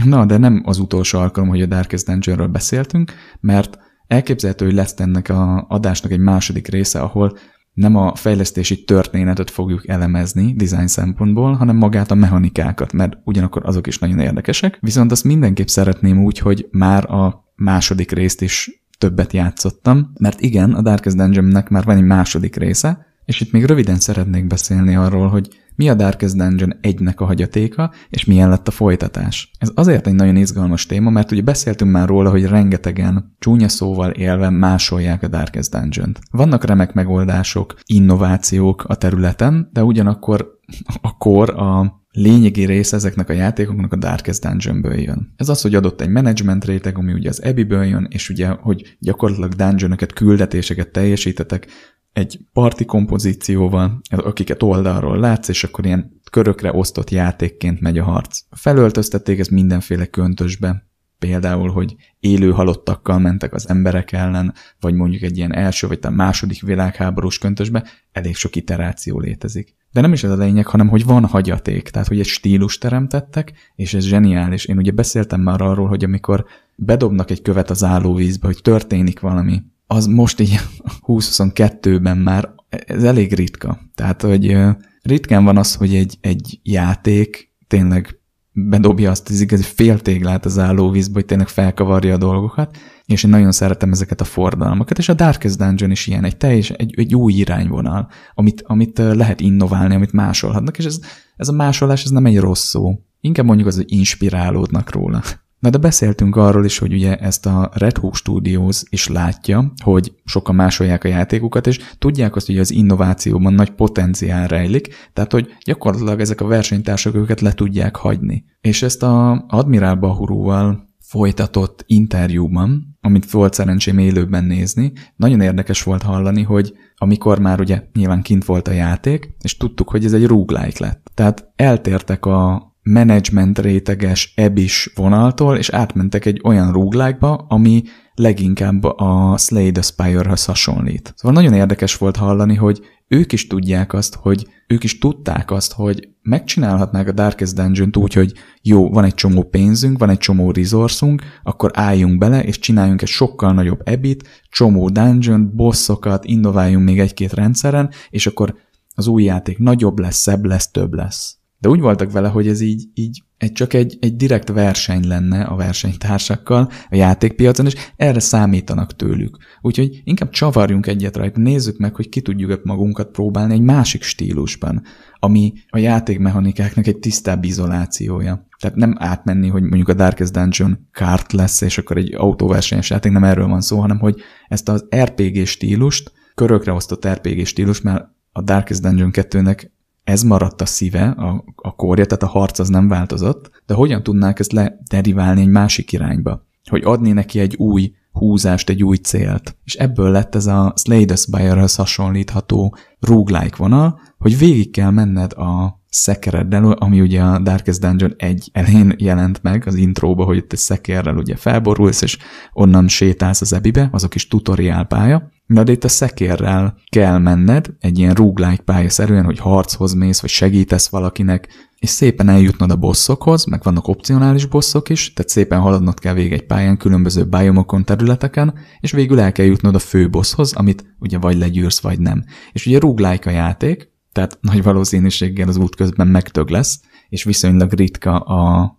Na, de nem az utolsó alkalom, hogy a Darkest Dungeonről beszéltünk, mert elképzelhető, hogy lesz ennek a adásnak egy második része, ahol nem a fejlesztési történetet fogjuk elemezni design szempontból, hanem magát a mechanikákat, mert ugyanakkor azok is nagyon érdekesek. Viszont azt mindenképp szeretném úgy, hogy már a második részt is többet játszottam, mert igen, a Darkest Dungeonnek már van egy második része, és itt még röviden szeretnék beszélni arról, hogy mi a Darkest Dungeon 1-nek a hagyatéka, és milyen lett a folytatás. Ez azért egy nagyon izgalmas téma, mert ugye beszéltünk már róla, hogy rengetegen csúnya szóval élve másolják a Darkest Dungeon-t. Vannak remek megoldások, innovációk a területen, de ugyanakkor a kor, a lényegi rész ezeknek a játékoknak a Darkest Dungeonből jön. Ez az, hogy adott egy management réteg, ami ugye az Abbey-ből jön, és ugye, hogy gyakorlatilag dungeonöket, küldetéseket teljesítetek egy parti kompozícióval, akiket oldalról látsz, és akkor ilyen körökre osztott játékként megy a harc. Felöltöztették ez mindenféle köntösbe, például, hogy élő halottakkal mentek az emberek ellen, vagy mondjuk egy ilyen első vagy a második világháborús köntösbe, elég sok iteráció létezik. De nem is ez a lényeg, hanem hogy van hagyaték. Tehát, hogy egy stílus teremtettek, és ez zseniális. Én ugye beszéltem már arról, hogy amikor bedobnak egy követ az állóvízbe, hogy történik valami, az most így 2022-ben már ez elég ritka. Tehát, hogy ritkán van az, hogy egy, egy játék tényleg bedobja azt az igazi féltéglát az állóvízbe, hogy tényleg felkavarja a dolgokat, és én nagyon szeretem ezeket a fordalmakat, és a Darkest Dungeon is ilyen, egy teljes, egy, egy új irányvonal, amit, amit lehet innoválni, amit másolhatnak, és ez, ez a másolás ez nem egy rossz szó. Inkább mondjuk az, hogy inspirálódnak róla. Na de beszéltünk arról is, hogy ugye ezt a Red Hook Studios is látja, hogy sokan másolják a játékukat, és tudják azt, hogy az innovációban nagy potenciál rejlik, tehát hogy gyakorlatilag ezek a versenytársak őket le tudják hagyni. És ezt a Admirál Bahurúval folytatott interjúban amit volt szerencsém élőben nézni, nagyon érdekes volt hallani, hogy amikor már ugye nyilván kint volt a játék, és tudtuk, hogy ez egy roguelike lett. Tehát eltértek a management réteges ebis vonaltól, és átmentek egy olyan rúglákba, ami leginkább a Slay the Spire-höz hasonlít. Szóval nagyon érdekes volt hallani, hogy ők is tudják azt, hogy ők is tudták azt, hogy megcsinálhatnák a Darkest Dungeon-t úgy, hogy jó, van egy csomó pénzünk, van egy csomó resourceunk, akkor álljunk bele, és csináljunk egy sokkal nagyobb ebit, csomó dungeon, bosszokat, innováljunk még egy-két rendszeren, és akkor az új játék nagyobb lesz, szebb lesz, több lesz. De úgy voltak vele, hogy ez így, így egy, csak egy, egy direkt verseny lenne a versenytársakkal a játékpiacon, és erre számítanak tőlük. Úgyhogy inkább csavarjunk egyet rajta, nézzük meg, hogy ki tudjuk magunkat próbálni egy másik stílusban, ami a játékmechanikáknak egy tisztább izolációja. Tehát nem átmenni, hogy mondjuk a Darkest Dungeon kart lesz, és akkor egy autóversenyes játék, nem erről van szó, hanem hogy ezt az RPG stílust, körökre osztott RPG stílus, mert a Darkest Dungeon 2-nek ez maradt a szíve, a, a kórja, tehát a harc az nem változott, de hogyan tudnák ezt lederiválni egy másik irányba? Hogy adni neki egy új húzást, egy új célt. És ebből lett ez a Slade aspire höz hasonlítható roguelike vonal, hogy végig kell menned a szekereddel, ami ugye a Darkest Dungeon egy elén jelent meg az intróba, hogy itt egy szekerrel ugye felborulsz, és onnan sétálsz az ebibe, az a kis tutoriál pálya. Na de itt a szekérrel kell menned, egy ilyen pálya szerűen, hogy harchoz mész, vagy segítesz valakinek, és szépen eljutnod a bosszokhoz, meg vannak opcionális bosszok is, tehát szépen haladnod kell végig egy pályán különböző biomokon, területeken, és végül el kell jutnod a fő bosszhoz, amit ugye vagy legyűrsz, vagy nem. És ugye rúglájk a játék, tehát nagy valószínűséggel az út közben megtög lesz, és viszonylag ritka a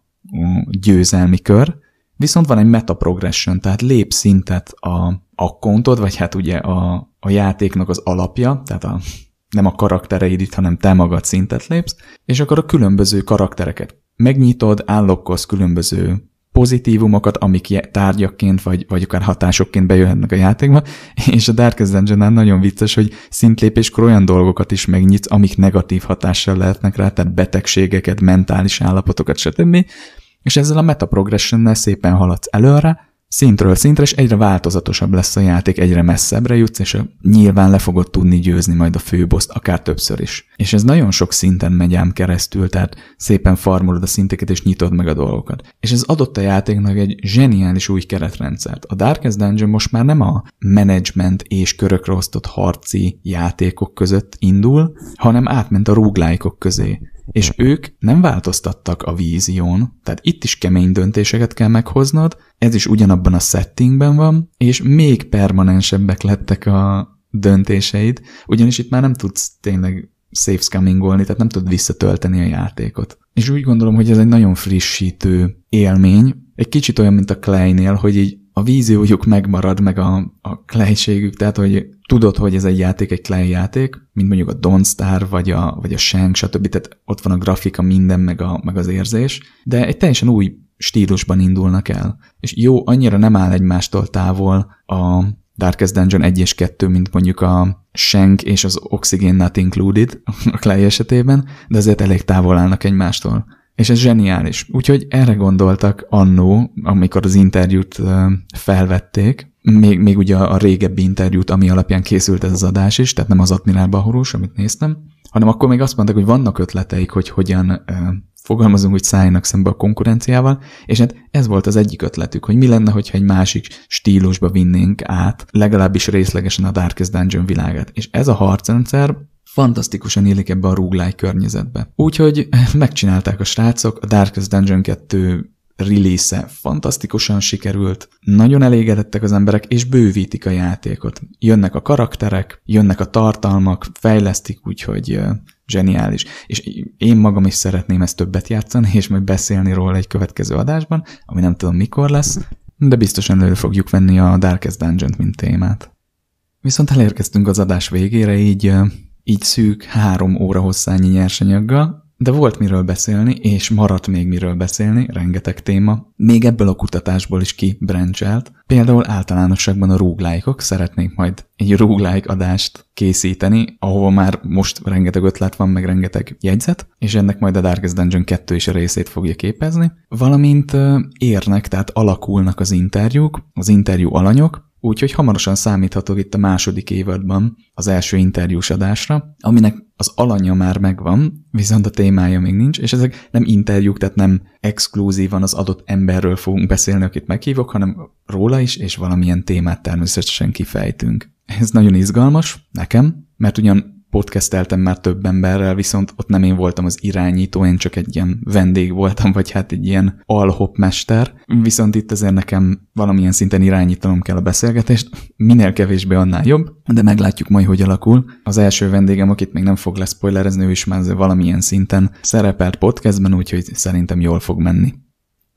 győzelmi kör, viszont van egy meta progression, tehát lép szintet a akkontod, vagy hát ugye a, a játéknak az alapja, tehát a, nem a karaktereid itt, hanem te magad szintet lépsz, és akkor a különböző karaktereket megnyitod, állokkoz különböző pozitívumokat, amik tárgyakként vagy, vagy akár hatásokként bejöhetnek a játékba, és a Darkest dungeon nagyon vicces, hogy szintlépéskor olyan dolgokat is megnyitsz, amik negatív hatással lehetnek rá, tehát betegségeket, mentális állapotokat, stb. És ezzel a metaprogression szépen haladsz előre, Szintről szintre, és egyre változatosabb lesz a játék, egyre messzebbre jutsz, és nyilván le fogod tudni győzni majd a főboszt, akár többször is. És ez nagyon sok szinten megy ám keresztül, tehát szépen farmolod a szinteket, és nyitod meg a dolgokat. És ez adott a játéknak egy zseniális új keretrendszert. A Darkest Dungeon most már nem a management és körökre osztott harci játékok között indul, hanem átment a rúglájkok közé és ők nem változtattak a vízión, tehát itt is kemény döntéseket kell meghoznod, ez is ugyanabban a settingben van, és még permanensebbek lettek a döntéseid, ugyanis itt már nem tudsz tényleg safe scummingolni, tehát nem tudod visszatölteni a játékot. És úgy gondolom, hogy ez egy nagyon frissítő élmény, egy kicsit olyan, mint a Kleinél, hogy így a víziójuk megmarad, meg a, a klejségük, tehát hogy tudod, hogy ez egy játék, egy klej játék, mint mondjuk a Don't Star, vagy a, vagy a Shank, stb. Tehát ott van a grafika, minden, meg, a, meg az érzés, de egy teljesen új stílusban indulnak el. És jó, annyira nem áll egymástól távol a Darkest Dungeon 1 és 2, mint mondjuk a Shank és az Oxygen Not Included a Clay esetében, de azért elég távol állnak egymástól. És ez zseniális. Úgyhogy erre gondoltak annó, amikor az interjút felvették, még, még ugye a régebbi interjút, ami alapján készült ez az adás is, tehát nem az Admirál Bahorús, amit néztem, hanem akkor még azt mondták, hogy vannak ötleteik, hogy hogyan fogalmazunk, hogy szálljanak szembe a konkurenciával, és hát ez volt az egyik ötletük, hogy mi lenne, hogyha egy másik stílusba vinnénk át, legalábbis részlegesen a Darkest Dungeon világát. És ez a harcrendszer fantasztikusan élik ebbe a roguelike környezetbe. Úgyhogy megcsinálták a srácok, a Darkest Dungeon 2 release-e fantasztikusan sikerült, nagyon elégedettek az emberek, és bővítik a játékot. Jönnek a karakterek, jönnek a tartalmak, fejlesztik, úgyhogy zseniális. És én magam is szeretném ezt többet játszani, és majd beszélni róla egy következő adásban, ami nem tudom mikor lesz, de biztosan elő fogjuk venni a Darkest Dungeon-t, mint témát. Viszont elérkeztünk az adás végére, így, így szűk három óra hosszányi nyersanyaggal, de volt miről beszélni, és maradt még miről beszélni, rengeteg téma. Még ebből a kutatásból is kibrencselt. Például általánosságban a rúglájkok, szeretnék majd egy rúglájk adást készíteni, ahova már most rengeteg ötlet van, meg rengeteg jegyzet, és ennek majd a Darkest Dungeon 2 is a részét fogja képezni. Valamint érnek, tehát alakulnak az interjúk, az interjú alanyok, Úgyhogy hamarosan számíthatok itt a második évadban az első interjús adásra, aminek az alanya már megvan, viszont a témája még nincs, és ezek nem interjúk, tehát nem exkluzívan az adott emberről fogunk beszélni, akit meghívok, hanem róla is, és valamilyen témát természetesen kifejtünk. Ez nagyon izgalmas nekem, mert ugyan podcasteltem már több emberrel, viszont ott nem én voltam az irányító, én csak egy ilyen vendég voltam, vagy hát egy ilyen mester. viszont itt azért nekem valamilyen szinten irányítanom kell a beszélgetést, minél kevésbé annál jobb, de meglátjuk majd, hogy alakul. Az első vendégem, akit még nem fog leszpoilerezni, ő is már valamilyen szinten szerepelt podcastben, úgyhogy szerintem jól fog menni.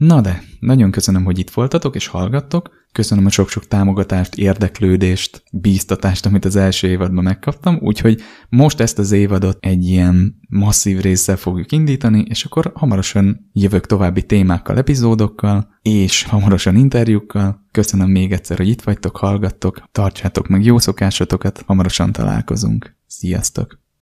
Na de, nagyon köszönöm, hogy itt voltatok és hallgattok, köszönöm a sok-sok támogatást, érdeklődést, bíztatást, amit az első évadban megkaptam, úgyhogy most ezt az évadot egy ilyen masszív résszel fogjuk indítani, és akkor hamarosan jövök további témákkal, epizódokkal, és hamarosan interjúkkal. Köszönöm még egyszer, hogy itt vagytok, hallgattok, tartsátok meg jó szokásatokat, hamarosan találkozunk. Sziasztok!